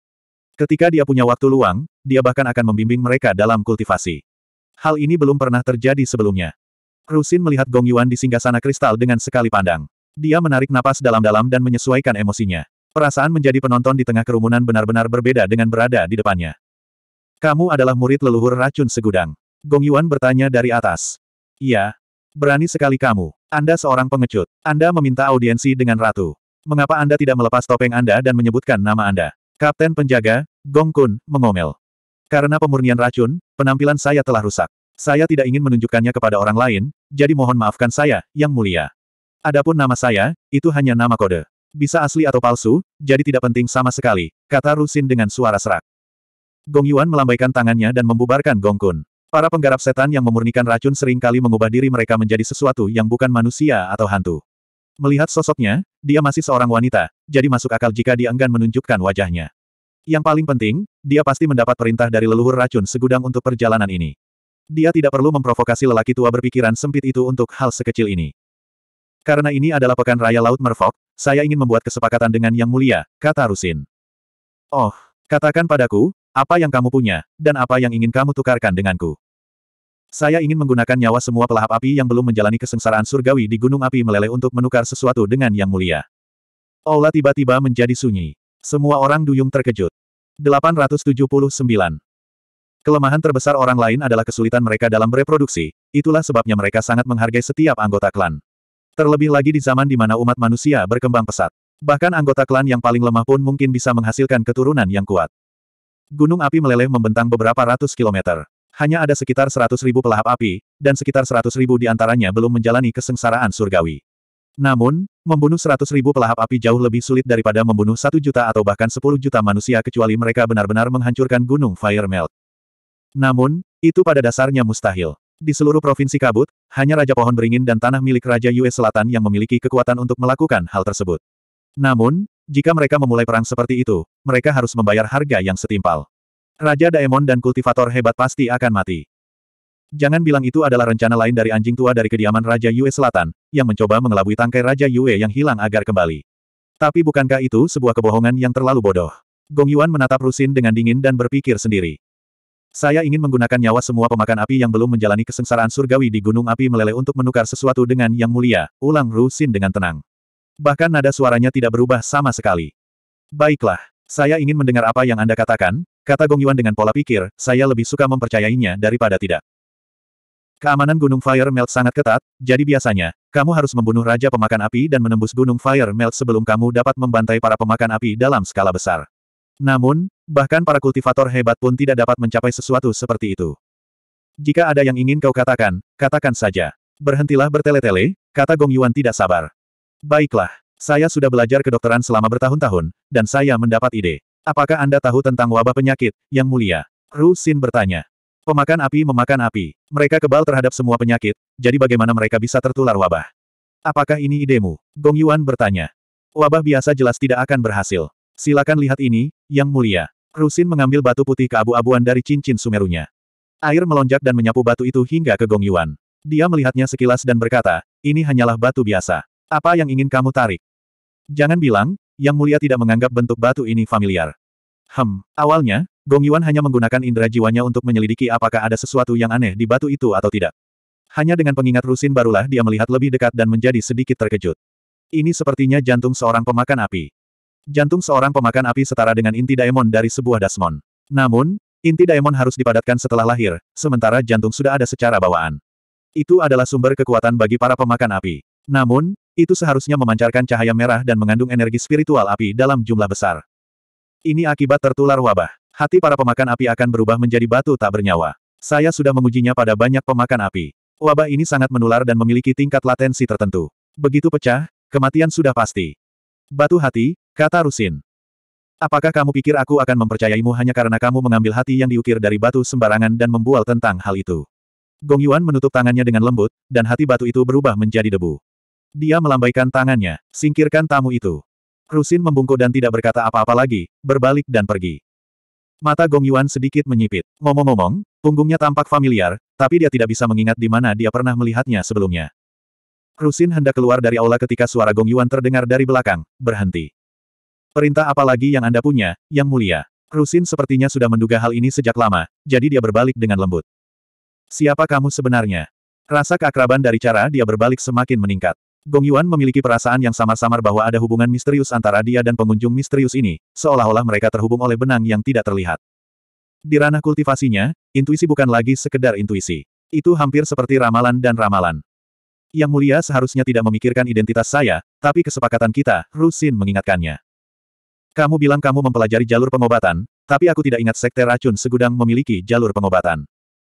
Ketika dia punya waktu luang, dia bahkan akan membimbing mereka dalam kultivasi. Hal ini belum pernah terjadi sebelumnya. Rusin melihat Gong Yuan di singgasana kristal dengan sekali pandang. Dia menarik napas dalam-dalam dan menyesuaikan emosinya. Perasaan menjadi penonton di tengah kerumunan benar-benar berbeda dengan berada di depannya. Kamu adalah murid leluhur racun segudang. Gong Yuan bertanya dari atas. Iya. Berani sekali kamu. Anda seorang pengecut. Anda meminta audiensi dengan ratu. Mengapa Anda tidak melepas topeng Anda dan menyebutkan nama Anda? Kapten penjaga, Gong Kun, mengomel. Karena pemurnian racun, penampilan saya telah rusak. Saya tidak ingin menunjukkannya kepada orang lain, jadi mohon maafkan saya, yang mulia. Adapun nama saya, itu hanya nama kode. Bisa asli atau palsu, jadi tidak penting sama sekali, kata Rusin dengan suara serak. Gong Yuan melambaikan tangannya dan membubarkan Gong Kun. Para penggarap setan yang memurnikan racun sering kali mengubah diri mereka menjadi sesuatu yang bukan manusia atau hantu. Melihat sosoknya, dia masih seorang wanita, jadi masuk akal jika dia enggan menunjukkan wajahnya. Yang paling penting, dia pasti mendapat perintah dari leluhur racun segudang untuk perjalanan ini. Dia tidak perlu memprovokasi lelaki tua berpikiran sempit itu untuk hal sekecil ini. Karena ini adalah pekan raya Laut Merfok, saya ingin membuat kesepakatan dengan Yang Mulia, kata Rusin. Oh, katakan padaku, apa yang kamu punya, dan apa yang ingin kamu tukarkan denganku. Saya ingin menggunakan nyawa semua pelahap api yang belum menjalani kesengsaraan surgawi di gunung api meleleh untuk menukar sesuatu dengan yang mulia. Aula tiba-tiba menjadi sunyi. Semua orang duyung terkejut. 879. Kelemahan terbesar orang lain adalah kesulitan mereka dalam bereproduksi, itulah sebabnya mereka sangat menghargai setiap anggota klan. Terlebih lagi di zaman di mana umat manusia berkembang pesat. Bahkan anggota klan yang paling lemah pun mungkin bisa menghasilkan keturunan yang kuat. Gunung api meleleh membentang beberapa ratus kilometer. Hanya ada sekitar seratus pelahap api, dan sekitar seratus ribu di antaranya belum menjalani kesengsaraan surgawi. Namun, membunuh seratus ribu pelahap api jauh lebih sulit daripada membunuh satu juta atau bahkan sepuluh juta manusia kecuali mereka benar-benar menghancurkan gunung Fire Melt. Namun, itu pada dasarnya mustahil. Di seluruh provinsi kabut, hanya Raja Pohon Beringin dan tanah milik Raja Yue Selatan yang memiliki kekuatan untuk melakukan hal tersebut. Namun, jika mereka memulai perang seperti itu, mereka harus membayar harga yang setimpal. Raja Daemon dan kultivator hebat pasti akan mati. Jangan bilang itu adalah rencana lain dari anjing tua dari kediaman Raja Yue Selatan, yang mencoba mengelabui tangkai Raja Yue yang hilang agar kembali. Tapi bukankah itu sebuah kebohongan yang terlalu bodoh? Gong Yuan menatap Rusin dengan dingin dan berpikir sendiri. Saya ingin menggunakan nyawa semua pemakan api yang belum menjalani kesengsaraan surgawi di gunung api meleleh untuk menukar sesuatu dengan yang mulia, ulang Rusin dengan tenang. Bahkan nada suaranya tidak berubah sama sekali. Baiklah, saya ingin mendengar apa yang Anda katakan, Kata Gong Yuan dengan pola pikir, saya lebih suka mempercayainya daripada tidak. Keamanan Gunung Fire Melt sangat ketat, jadi biasanya, kamu harus membunuh Raja Pemakan Api dan menembus Gunung Fire Melt sebelum kamu dapat membantai para pemakan api dalam skala besar. Namun, bahkan para kultivator hebat pun tidak dapat mencapai sesuatu seperti itu. Jika ada yang ingin kau katakan, katakan saja. Berhentilah bertele-tele, kata Gong Yuan tidak sabar. Baiklah, saya sudah belajar kedokteran selama bertahun-tahun, dan saya mendapat ide. Apakah Anda tahu tentang wabah penyakit, Yang Mulia? Ru Xin bertanya. Pemakan api memakan api. Mereka kebal terhadap semua penyakit, jadi bagaimana mereka bisa tertular wabah? Apakah ini idemu? Gong Yuan bertanya. Wabah biasa jelas tidak akan berhasil. Silakan lihat ini, Yang Mulia. Rusin mengambil batu putih keabu-abuan dari cincin sumerunya. Air melonjak dan menyapu batu itu hingga ke Gong Yuan. Dia melihatnya sekilas dan berkata, ini hanyalah batu biasa. Apa yang ingin kamu tarik? Jangan bilang, yang Mulia tidak menganggap bentuk batu ini familiar. Hem, awalnya, Gong Yuan hanya menggunakan indera jiwanya untuk menyelidiki apakah ada sesuatu yang aneh di batu itu atau tidak. Hanya dengan pengingat rusin barulah dia melihat lebih dekat dan menjadi sedikit terkejut. Ini sepertinya jantung seorang pemakan api. Jantung seorang pemakan api setara dengan inti daemon dari sebuah dasmon. Namun, inti daemon harus dipadatkan setelah lahir, sementara jantung sudah ada secara bawaan. Itu adalah sumber kekuatan bagi para pemakan api. Namun, itu seharusnya memancarkan cahaya merah dan mengandung energi spiritual api dalam jumlah besar. Ini akibat tertular wabah. Hati para pemakan api akan berubah menjadi batu tak bernyawa. Saya sudah mengujinya pada banyak pemakan api. Wabah ini sangat menular dan memiliki tingkat latensi tertentu. Begitu pecah, kematian sudah pasti. Batu hati, kata Rusin. Apakah kamu pikir aku akan mempercayaimu hanya karena kamu mengambil hati yang diukir dari batu sembarangan dan membual tentang hal itu? Gong Yuan menutup tangannya dengan lembut, dan hati batu itu berubah menjadi debu. Dia melambaikan tangannya, singkirkan tamu itu. Rusin membungkuk dan tidak berkata apa-apa lagi, berbalik dan pergi. Mata Gong Yuan sedikit menyipit. Ngomong-ngomong, punggungnya tampak familiar, tapi dia tidak bisa mengingat di mana dia pernah melihatnya sebelumnya. Rusin hendak keluar dari aula ketika suara Gong Yuan terdengar dari belakang, berhenti. Perintah apa lagi yang Anda punya, yang mulia? Rusin sepertinya sudah menduga hal ini sejak lama, jadi dia berbalik dengan lembut. Siapa kamu sebenarnya? Rasa keakraban dari cara dia berbalik semakin meningkat. Gong Yuan memiliki perasaan yang samar-samar bahwa ada hubungan misterius antara dia dan pengunjung misterius ini, seolah-olah mereka terhubung oleh benang yang tidak terlihat. Di ranah kultivasinya, intuisi bukan lagi sekedar intuisi. Itu hampir seperti ramalan dan ramalan. Yang mulia seharusnya tidak memikirkan identitas saya, tapi kesepakatan kita, Rusin mengingatkannya. Kamu bilang kamu mempelajari jalur pengobatan, tapi aku tidak ingat sekte racun segudang memiliki jalur pengobatan.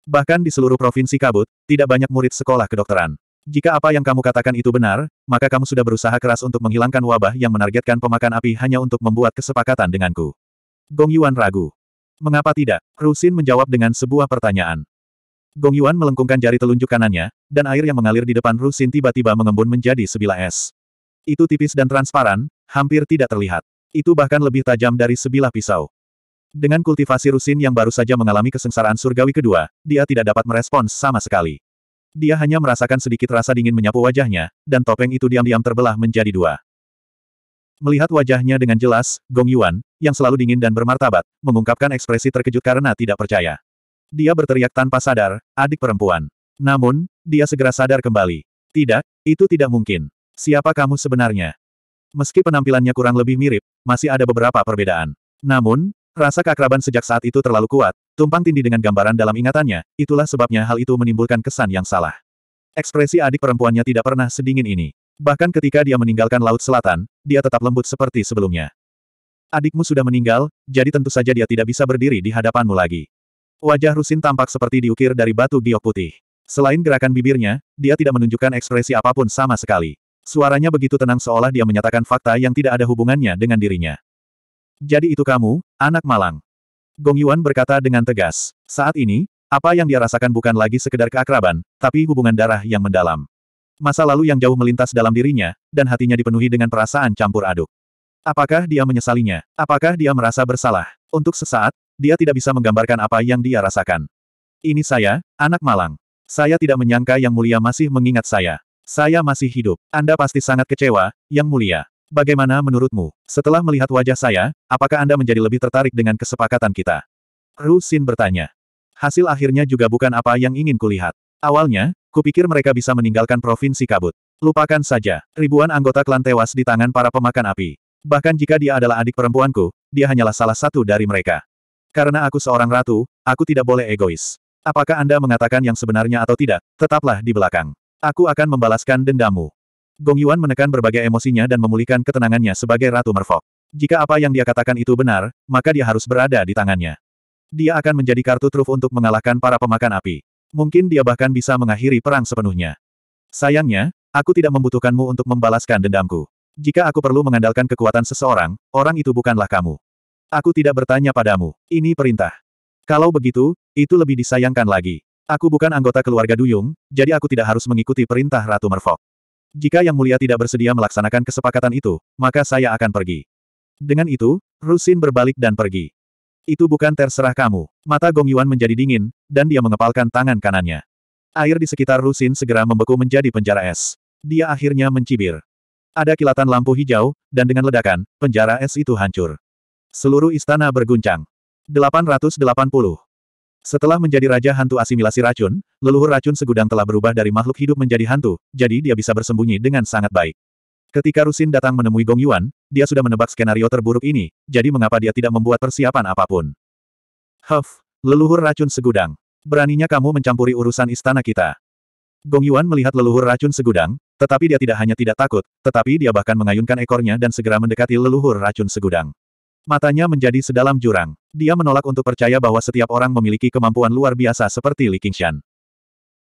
Bahkan di seluruh provinsi kabut, tidak banyak murid sekolah kedokteran. Jika apa yang kamu katakan itu benar, maka kamu sudah berusaha keras untuk menghilangkan wabah yang menargetkan pemakan api hanya untuk membuat kesepakatan denganku. Gong Yuan ragu. Mengapa tidak? Rusin menjawab dengan sebuah pertanyaan. Gong Yuan melengkungkan jari telunjuk kanannya, dan air yang mengalir di depan Rusin tiba-tiba mengembun menjadi sebilah es. Itu tipis dan transparan, hampir tidak terlihat. Itu bahkan lebih tajam dari sebilah pisau. Dengan kultivasi Rusin yang baru saja mengalami kesengsaraan surgawi kedua, dia tidak dapat merespons sama sekali. Dia hanya merasakan sedikit rasa dingin menyapu wajahnya, dan topeng itu diam-diam terbelah menjadi dua. Melihat wajahnya dengan jelas, Gong Yuan, yang selalu dingin dan bermartabat, mengungkapkan ekspresi terkejut karena tidak percaya. Dia berteriak tanpa sadar, adik perempuan. Namun, dia segera sadar kembali. Tidak, itu tidak mungkin. Siapa kamu sebenarnya? Meski penampilannya kurang lebih mirip, masih ada beberapa perbedaan. Namun, rasa keakraban sejak saat itu terlalu kuat, Tumpang tindih dengan gambaran dalam ingatannya, itulah sebabnya hal itu menimbulkan kesan yang salah. Ekspresi adik perempuannya tidak pernah sedingin ini. Bahkan ketika dia meninggalkan Laut Selatan, dia tetap lembut seperti sebelumnya. Adikmu sudah meninggal, jadi tentu saja dia tidak bisa berdiri di hadapanmu lagi. Wajah Rusin tampak seperti diukir dari batu giok putih. Selain gerakan bibirnya, dia tidak menunjukkan ekspresi apapun sama sekali. Suaranya begitu tenang seolah dia menyatakan fakta yang tidak ada hubungannya dengan dirinya. Jadi itu kamu, anak malang. Gong Yuan berkata dengan tegas. Saat ini, apa yang dia rasakan bukan lagi sekedar keakraban, tapi hubungan darah yang mendalam. Masa lalu yang jauh melintas dalam dirinya, dan hatinya dipenuhi dengan perasaan campur aduk. Apakah dia menyesalinya? Apakah dia merasa bersalah? Untuk sesaat, dia tidak bisa menggambarkan apa yang dia rasakan. Ini saya, anak malang. Saya tidak menyangka Yang Mulia masih mengingat saya. Saya masih hidup. Anda pasti sangat kecewa, Yang Mulia. Bagaimana menurutmu, setelah melihat wajah saya, apakah Anda menjadi lebih tertarik dengan kesepakatan kita? Ru Xin bertanya. Hasil akhirnya juga bukan apa yang ingin kulihat. Awalnya, kupikir mereka bisa meninggalkan provinsi kabut. Lupakan saja, ribuan anggota klan tewas di tangan para pemakan api. Bahkan jika dia adalah adik perempuanku, dia hanyalah salah satu dari mereka. Karena aku seorang ratu, aku tidak boleh egois. Apakah Anda mengatakan yang sebenarnya atau tidak, tetaplah di belakang. Aku akan membalaskan dendammu. Gong Yuan menekan berbagai emosinya dan memulihkan ketenangannya sebagai Ratu Merfok. Jika apa yang dia katakan itu benar, maka dia harus berada di tangannya. Dia akan menjadi kartu truf untuk mengalahkan para pemakan api. Mungkin dia bahkan bisa mengakhiri perang sepenuhnya. Sayangnya, aku tidak membutuhkanmu untuk membalaskan dendamku. Jika aku perlu mengandalkan kekuatan seseorang, orang itu bukanlah kamu. Aku tidak bertanya padamu. Ini perintah. Kalau begitu, itu lebih disayangkan lagi. Aku bukan anggota keluarga Duyung, jadi aku tidak harus mengikuti perintah Ratu Merfok. Jika Yang Mulia tidak bersedia melaksanakan kesepakatan itu, maka saya akan pergi. Dengan itu, Rusin berbalik dan pergi. Itu bukan terserah kamu. Mata Gong Yuan menjadi dingin, dan dia mengepalkan tangan kanannya. Air di sekitar Rusin segera membeku menjadi penjara es. Dia akhirnya mencibir. Ada kilatan lampu hijau, dan dengan ledakan, penjara es itu hancur. Seluruh istana berguncang. 880 setelah menjadi raja hantu asimilasi racun, leluhur racun segudang telah berubah dari makhluk hidup menjadi hantu, jadi dia bisa bersembunyi dengan sangat baik. Ketika Rusin datang menemui Gong Yuan, dia sudah menebak skenario terburuk ini, jadi mengapa dia tidak membuat persiapan apapun. Huff, leluhur racun segudang. Beraninya kamu mencampuri urusan istana kita. Gong Yuan melihat leluhur racun segudang, tetapi dia tidak hanya tidak takut, tetapi dia bahkan mengayunkan ekornya dan segera mendekati leluhur racun segudang. Matanya menjadi sedalam jurang. Dia menolak untuk percaya bahwa setiap orang memiliki kemampuan luar biasa seperti Li Qingshan.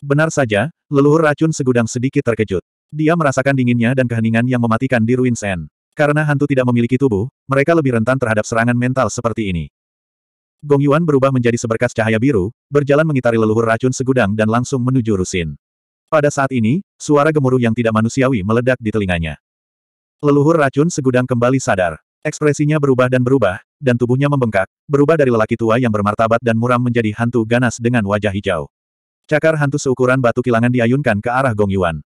Benar saja, leluhur racun segudang sedikit terkejut. Dia merasakan dinginnya dan keheningan yang mematikan di Ruins End. Karena hantu tidak memiliki tubuh, mereka lebih rentan terhadap serangan mental seperti ini. Gong Yuan berubah menjadi seberkas cahaya biru, berjalan mengitari leluhur racun segudang dan langsung menuju Rusin. Pada saat ini, suara gemuruh yang tidak manusiawi meledak di telinganya. Leluhur racun segudang kembali sadar. Ekspresinya berubah dan berubah, dan tubuhnya membengkak, berubah dari lelaki tua yang bermartabat dan muram menjadi hantu ganas dengan wajah hijau. Cakar hantu seukuran batu kilangan diayunkan ke arah Gong Yuan.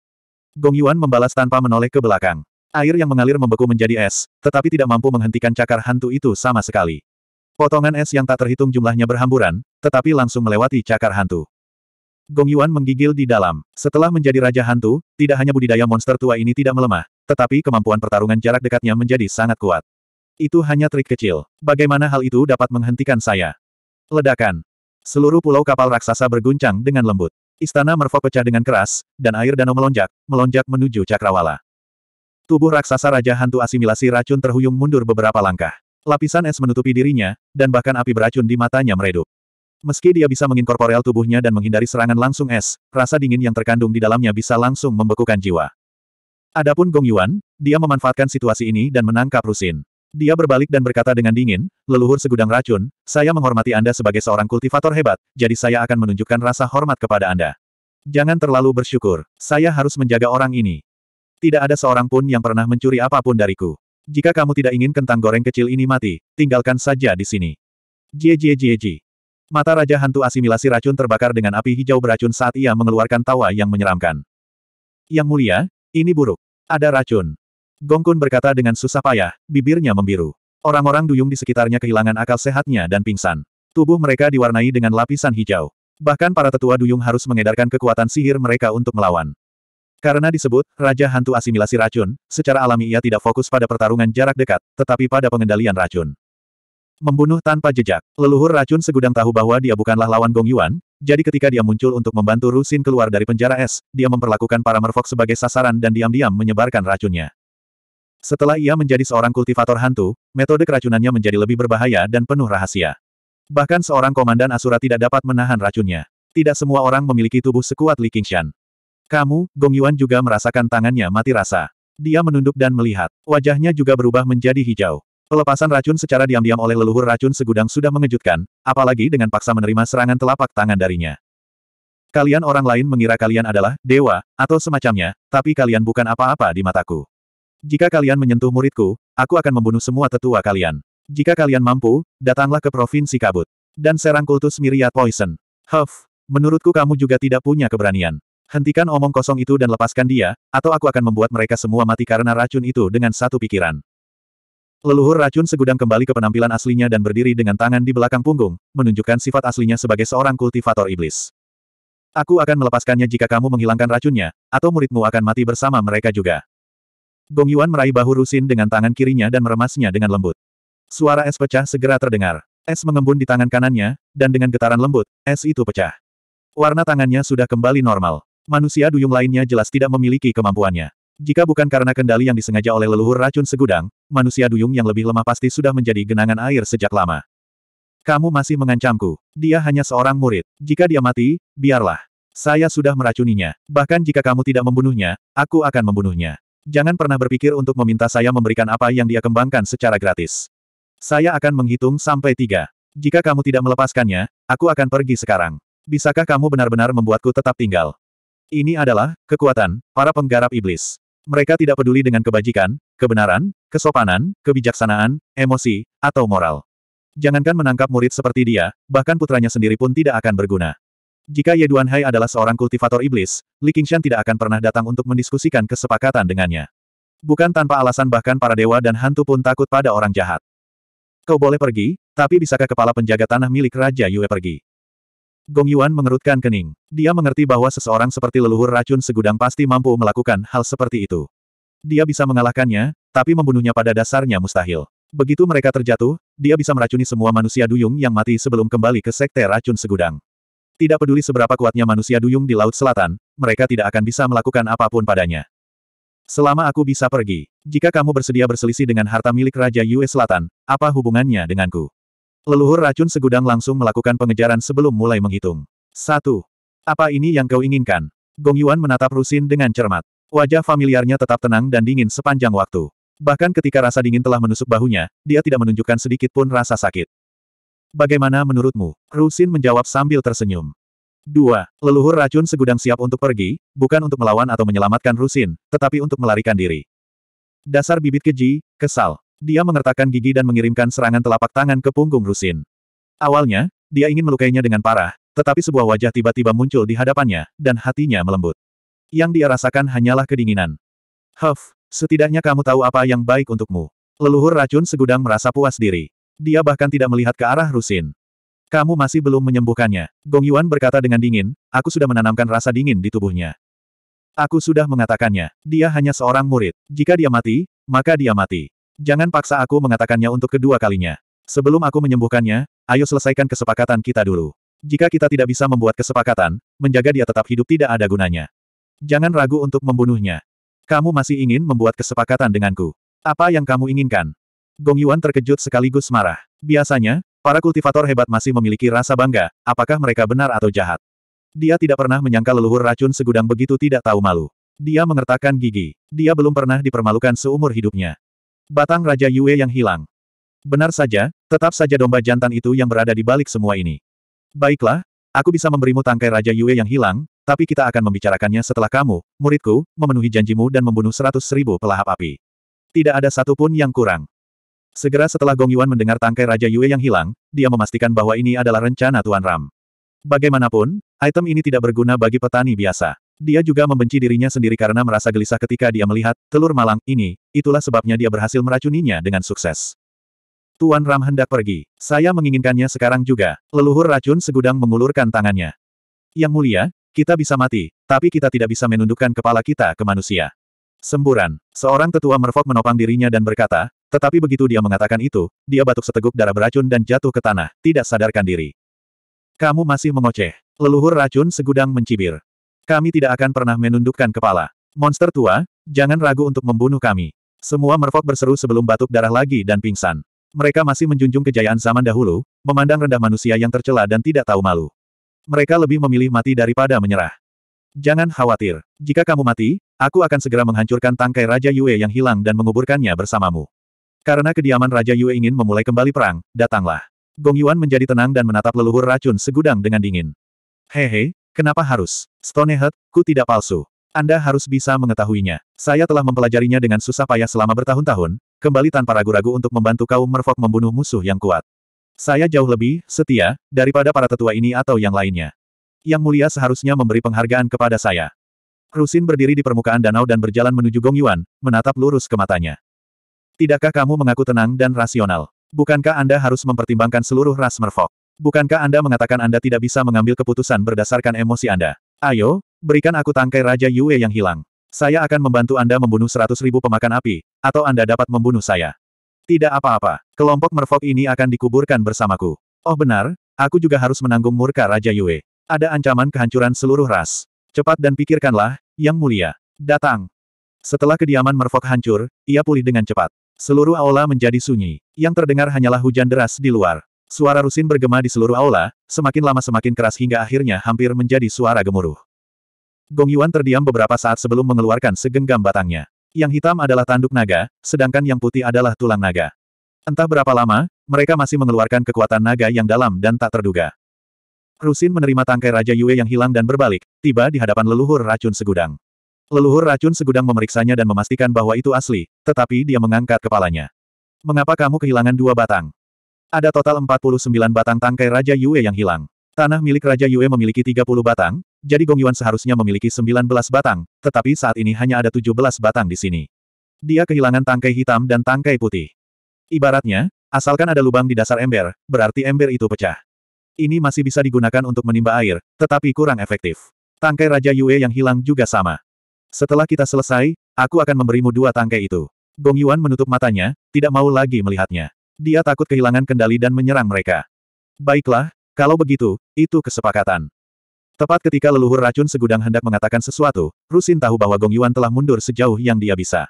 Gong Yuan membalas tanpa menoleh ke belakang. Air yang mengalir membeku menjadi es, tetapi tidak mampu menghentikan cakar hantu itu sama sekali. Potongan es yang tak terhitung jumlahnya berhamburan, tetapi langsung melewati cakar hantu. Gong Yuan menggigil di dalam. Setelah menjadi raja hantu, tidak hanya budidaya monster tua ini tidak melemah, tetapi kemampuan pertarungan jarak dekatnya menjadi sangat kuat. Itu hanya trik kecil. Bagaimana hal itu dapat menghentikan saya? Ledakan. Seluruh pulau kapal raksasa berguncang dengan lembut. Istana Merfok pecah dengan keras, dan air danau melonjak, melonjak menuju Cakrawala. Tubuh raksasa Raja Hantu asimilasi racun terhuyung mundur beberapa langkah. Lapisan es menutupi dirinya, dan bahkan api beracun di matanya meredup. Meski dia bisa menginkorporeal tubuhnya dan menghindari serangan langsung es, rasa dingin yang terkandung di dalamnya bisa langsung membekukan jiwa. Adapun Gong Yuan, dia memanfaatkan situasi ini dan menangkap Rusin. Dia berbalik dan berkata dengan dingin, leluhur segudang racun, saya menghormati Anda sebagai seorang kultivator hebat, jadi saya akan menunjukkan rasa hormat kepada Anda. Jangan terlalu bersyukur, saya harus menjaga orang ini. Tidak ada seorang pun yang pernah mencuri apapun dariku. Jika kamu tidak ingin kentang goreng kecil ini mati, tinggalkan saja di sini. Jie jie jie jie. Mata Raja Hantu Asimilasi Racun terbakar dengan api hijau beracun saat ia mengeluarkan tawa yang menyeramkan. Yang mulia, ini buruk. Ada racun. Gongkun berkata dengan susah payah, bibirnya membiru. Orang-orang duyung di sekitarnya kehilangan akal sehatnya dan pingsan. Tubuh mereka diwarnai dengan lapisan hijau. Bahkan para tetua duyung harus mengedarkan kekuatan sihir mereka untuk melawan. Karena disebut, Raja Hantu Asimilasi Racun, secara alami ia tidak fokus pada pertarungan jarak dekat, tetapi pada pengendalian racun. Membunuh tanpa jejak, leluhur racun segudang tahu bahwa dia bukanlah lawan Gong Yuan, jadi ketika dia muncul untuk membantu Rusin keluar dari penjara es, dia memperlakukan para merfok sebagai sasaran dan diam-diam menyebarkan racunnya. Setelah ia menjadi seorang kultivator hantu, metode keracunannya menjadi lebih berbahaya dan penuh rahasia. Bahkan seorang komandan Asura tidak dapat menahan racunnya. Tidak semua orang memiliki tubuh sekuat Li Qingshan. Kamu, Gong Yuan juga merasakan tangannya mati rasa. Dia menunduk dan melihat. Wajahnya juga berubah menjadi hijau. Pelepasan racun secara diam-diam oleh leluhur racun segudang sudah mengejutkan, apalagi dengan paksa menerima serangan telapak tangan darinya. Kalian orang lain mengira kalian adalah dewa, atau semacamnya, tapi kalian bukan apa-apa di mataku. Jika kalian menyentuh muridku, aku akan membunuh semua tetua kalian. Jika kalian mampu, datanglah ke Provinsi Kabut. Dan serang kultus Miriat Poison. Huff, menurutku kamu juga tidak punya keberanian. Hentikan omong kosong itu dan lepaskan dia, atau aku akan membuat mereka semua mati karena racun itu dengan satu pikiran. Leluhur racun segudang kembali ke penampilan aslinya dan berdiri dengan tangan di belakang punggung, menunjukkan sifat aslinya sebagai seorang kultivator iblis. Aku akan melepaskannya jika kamu menghilangkan racunnya, atau muridmu akan mati bersama mereka juga. Gong Yuan meraih bahu Rusin dengan tangan kirinya dan meremasnya dengan lembut. Suara es pecah segera terdengar. Es mengembun di tangan kanannya, dan dengan getaran lembut, es itu pecah. Warna tangannya sudah kembali normal. Manusia duyung lainnya jelas tidak memiliki kemampuannya. Jika bukan karena kendali yang disengaja oleh leluhur racun segudang, manusia duyung yang lebih lemah pasti sudah menjadi genangan air sejak lama. Kamu masih mengancamku. Dia hanya seorang murid. Jika dia mati, biarlah. Saya sudah meracuninya. Bahkan jika kamu tidak membunuhnya, aku akan membunuhnya. Jangan pernah berpikir untuk meminta saya memberikan apa yang dia kembangkan secara gratis. Saya akan menghitung sampai tiga. Jika kamu tidak melepaskannya, aku akan pergi sekarang. Bisakah kamu benar-benar membuatku tetap tinggal? Ini adalah kekuatan para penggarap iblis. Mereka tidak peduli dengan kebajikan, kebenaran, kesopanan, kebijaksanaan, emosi, atau moral. Jangankan menangkap murid seperti dia, bahkan putranya sendiri pun tidak akan berguna. Jika Ye Duanhai adalah seorang kultivator iblis, Li Qingshan tidak akan pernah datang untuk mendiskusikan kesepakatan dengannya. Bukan tanpa alasan bahkan para dewa dan hantu pun takut pada orang jahat. Kau boleh pergi, tapi bisakah kepala penjaga tanah milik Raja Yue pergi? Gong Yuan mengerutkan kening. Dia mengerti bahwa seseorang seperti leluhur racun segudang pasti mampu melakukan hal seperti itu. Dia bisa mengalahkannya, tapi membunuhnya pada dasarnya mustahil. Begitu mereka terjatuh, dia bisa meracuni semua manusia duyung yang mati sebelum kembali ke sekte racun segudang. Tidak peduli seberapa kuatnya manusia duyung di Laut Selatan, mereka tidak akan bisa melakukan apapun padanya. Selama aku bisa pergi, jika kamu bersedia berselisih dengan harta milik Raja Yue Selatan, apa hubungannya denganku? Leluhur racun segudang langsung melakukan pengejaran sebelum mulai menghitung. 1. Apa ini yang kau inginkan? Gong Yuan menatap Rusin dengan cermat. Wajah familiarnya tetap tenang dan dingin sepanjang waktu. Bahkan ketika rasa dingin telah menusuk bahunya, dia tidak menunjukkan sedikit pun rasa sakit. Bagaimana menurutmu? Rusin menjawab sambil tersenyum. Dua, leluhur racun segudang siap untuk pergi, bukan untuk melawan atau menyelamatkan Rusin, tetapi untuk melarikan diri. Dasar bibit keji, kesal. Dia mengertakkan gigi dan mengirimkan serangan telapak tangan ke punggung Rusin. Awalnya, dia ingin melukainya dengan parah, tetapi sebuah wajah tiba-tiba muncul di hadapannya, dan hatinya melembut. Yang dia rasakan hanyalah kedinginan. Huff, setidaknya kamu tahu apa yang baik untukmu. Leluhur racun segudang merasa puas diri. Dia bahkan tidak melihat ke arah Rusin. Kamu masih belum menyembuhkannya. Gong Yuan berkata dengan dingin, aku sudah menanamkan rasa dingin di tubuhnya. Aku sudah mengatakannya. Dia hanya seorang murid. Jika dia mati, maka dia mati. Jangan paksa aku mengatakannya untuk kedua kalinya. Sebelum aku menyembuhkannya, ayo selesaikan kesepakatan kita dulu. Jika kita tidak bisa membuat kesepakatan, menjaga dia tetap hidup tidak ada gunanya. Jangan ragu untuk membunuhnya. Kamu masih ingin membuat kesepakatan denganku. Apa yang kamu inginkan? Gong Yuan terkejut sekaligus marah. Biasanya, para kultivator hebat masih memiliki rasa bangga, apakah mereka benar atau jahat. Dia tidak pernah menyangka leluhur racun segudang begitu tidak tahu malu. Dia mengertakkan gigi. Dia belum pernah dipermalukan seumur hidupnya. Batang Raja Yue yang hilang. Benar saja, tetap saja domba jantan itu yang berada di balik semua ini. Baiklah, aku bisa memberimu tangkai Raja Yue yang hilang, tapi kita akan membicarakannya setelah kamu, muridku, memenuhi janjimu dan membunuh seratus ribu pelahap api. Tidak ada satupun yang kurang. Segera setelah Gong Yuan mendengar tangkai Raja Yue yang hilang, dia memastikan bahwa ini adalah rencana Tuan Ram. Bagaimanapun, item ini tidak berguna bagi petani biasa. Dia juga membenci dirinya sendiri karena merasa gelisah ketika dia melihat telur malang ini, itulah sebabnya dia berhasil meracuninya dengan sukses. Tuan Ram hendak pergi. Saya menginginkannya sekarang juga. Leluhur racun segudang mengulurkan tangannya. Yang mulia, kita bisa mati, tapi kita tidak bisa menundukkan kepala kita ke manusia. Semburan. Seorang tetua merfok menopang dirinya dan berkata, tetapi begitu dia mengatakan itu, dia batuk seteguk darah beracun dan jatuh ke tanah, tidak sadarkan diri. Kamu masih mengoceh. Leluhur racun segudang mencibir. Kami tidak akan pernah menundukkan kepala. Monster tua, jangan ragu untuk membunuh kami. Semua merfok berseru sebelum batuk darah lagi dan pingsan. Mereka masih menjunjung kejayaan zaman dahulu, memandang rendah manusia yang tercela dan tidak tahu malu. Mereka lebih memilih mati daripada menyerah. Jangan khawatir. Jika kamu mati, aku akan segera menghancurkan tangkai Raja Yue yang hilang dan menguburkannya bersamamu. Karena kediaman Raja Yue ingin memulai kembali perang, datanglah. Gong Yuan menjadi tenang dan menatap leluhur racun segudang dengan dingin. Hehe, kenapa harus? Stonehead, ku tidak palsu. Anda harus bisa mengetahuinya. Saya telah mempelajarinya dengan susah payah selama bertahun-tahun, kembali tanpa ragu-ragu untuk membantu kaum merfok membunuh musuh yang kuat. Saya jauh lebih setia daripada para tetua ini atau yang lainnya. Yang mulia seharusnya memberi penghargaan kepada saya. Rusin berdiri di permukaan danau dan berjalan menuju Gong Yuan, menatap lurus ke matanya. Tidakkah kamu mengaku tenang dan rasional? Bukankah Anda harus mempertimbangkan seluruh ras merfok? Bukankah Anda mengatakan Anda tidak bisa mengambil keputusan berdasarkan emosi Anda? Ayo, berikan aku tangkai Raja Yue yang hilang. Saya akan membantu Anda membunuh seratus ribu pemakan api, atau Anda dapat membunuh saya. Tidak apa-apa, kelompok merfok ini akan dikuburkan bersamaku. Oh benar, aku juga harus menanggung murka Raja Yue. Ada ancaman kehancuran seluruh ras. Cepat dan pikirkanlah, Yang Mulia. Datang. Setelah kediaman merfok hancur, ia pulih dengan cepat. Seluruh aula menjadi sunyi. Yang terdengar hanyalah hujan deras di luar. Suara rusin bergema di seluruh aula, semakin lama semakin keras hingga akhirnya hampir menjadi suara gemuruh. Gong Yuan terdiam beberapa saat sebelum mengeluarkan segenggam batangnya. Yang hitam adalah tanduk naga, sedangkan yang putih adalah tulang naga. Entah berapa lama, mereka masih mengeluarkan kekuatan naga yang dalam dan tak terduga. Rusin menerima tangkai Raja Yue yang hilang dan berbalik, tiba di hadapan leluhur racun segudang. Leluhur racun segudang memeriksanya dan memastikan bahwa itu asli, tetapi dia mengangkat kepalanya. Mengapa kamu kehilangan dua batang? Ada total 49 batang tangkai Raja Yue yang hilang. Tanah milik Raja Yue memiliki 30 batang, jadi Gong Yuan seharusnya memiliki 19 batang, tetapi saat ini hanya ada 17 batang di sini. Dia kehilangan tangkai hitam dan tangkai putih. Ibaratnya, asalkan ada lubang di dasar ember, berarti ember itu pecah. Ini masih bisa digunakan untuk menimba air, tetapi kurang efektif. Tangkai Raja Yue yang hilang juga sama. Setelah kita selesai, aku akan memberimu dua tangkai itu. Gong Yuan menutup matanya, tidak mau lagi melihatnya. Dia takut kehilangan kendali dan menyerang mereka. Baiklah, kalau begitu, itu kesepakatan. Tepat ketika leluhur racun segudang hendak mengatakan sesuatu, Rusin tahu bahwa Gong Yuan telah mundur sejauh yang dia bisa.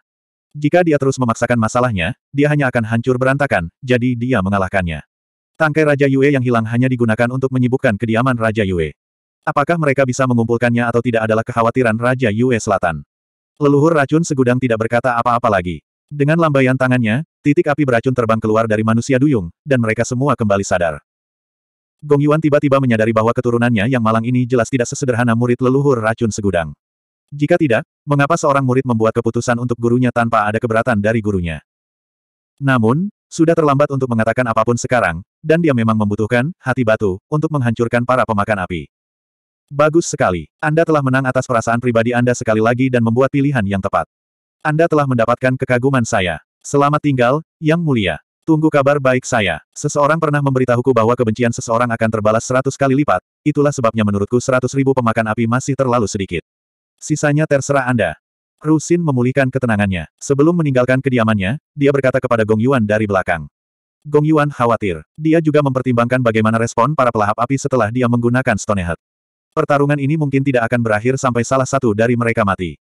Jika dia terus memaksakan masalahnya, dia hanya akan hancur berantakan, jadi dia mengalahkannya. Tangkai Raja Yue yang hilang hanya digunakan untuk menyibukkan kediaman Raja Yue. Apakah mereka bisa mengumpulkannya atau tidak adalah kekhawatiran Raja Yue Selatan. Leluhur racun segudang tidak berkata apa-apa lagi. Dengan lambaian tangannya, titik api beracun terbang keluar dari manusia duyung, dan mereka semua kembali sadar. Gong Yuan tiba-tiba menyadari bahwa keturunannya yang malang ini jelas tidak sesederhana murid leluhur racun segudang. Jika tidak, mengapa seorang murid membuat keputusan untuk gurunya tanpa ada keberatan dari gurunya? Namun, sudah terlambat untuk mengatakan apapun sekarang, dan dia memang membutuhkan hati batu untuk menghancurkan para pemakan api. Bagus sekali. Anda telah menang atas perasaan pribadi Anda sekali lagi dan membuat pilihan yang tepat. Anda telah mendapatkan kekaguman saya. Selamat tinggal, Yang Mulia. Tunggu kabar baik saya. Seseorang pernah memberitahuku bahwa kebencian seseorang akan terbalas seratus kali lipat, itulah sebabnya menurutku seratus ribu pemakan api masih terlalu sedikit. Sisanya terserah Anda. Rusin memulihkan ketenangannya. Sebelum meninggalkan kediamannya, dia berkata kepada Gong Yuan dari belakang. Gong Yuan khawatir. Dia juga mempertimbangkan bagaimana respon para pelahap api setelah dia menggunakan Stonehead. Pertarungan ini mungkin tidak akan berakhir sampai salah satu dari mereka mati.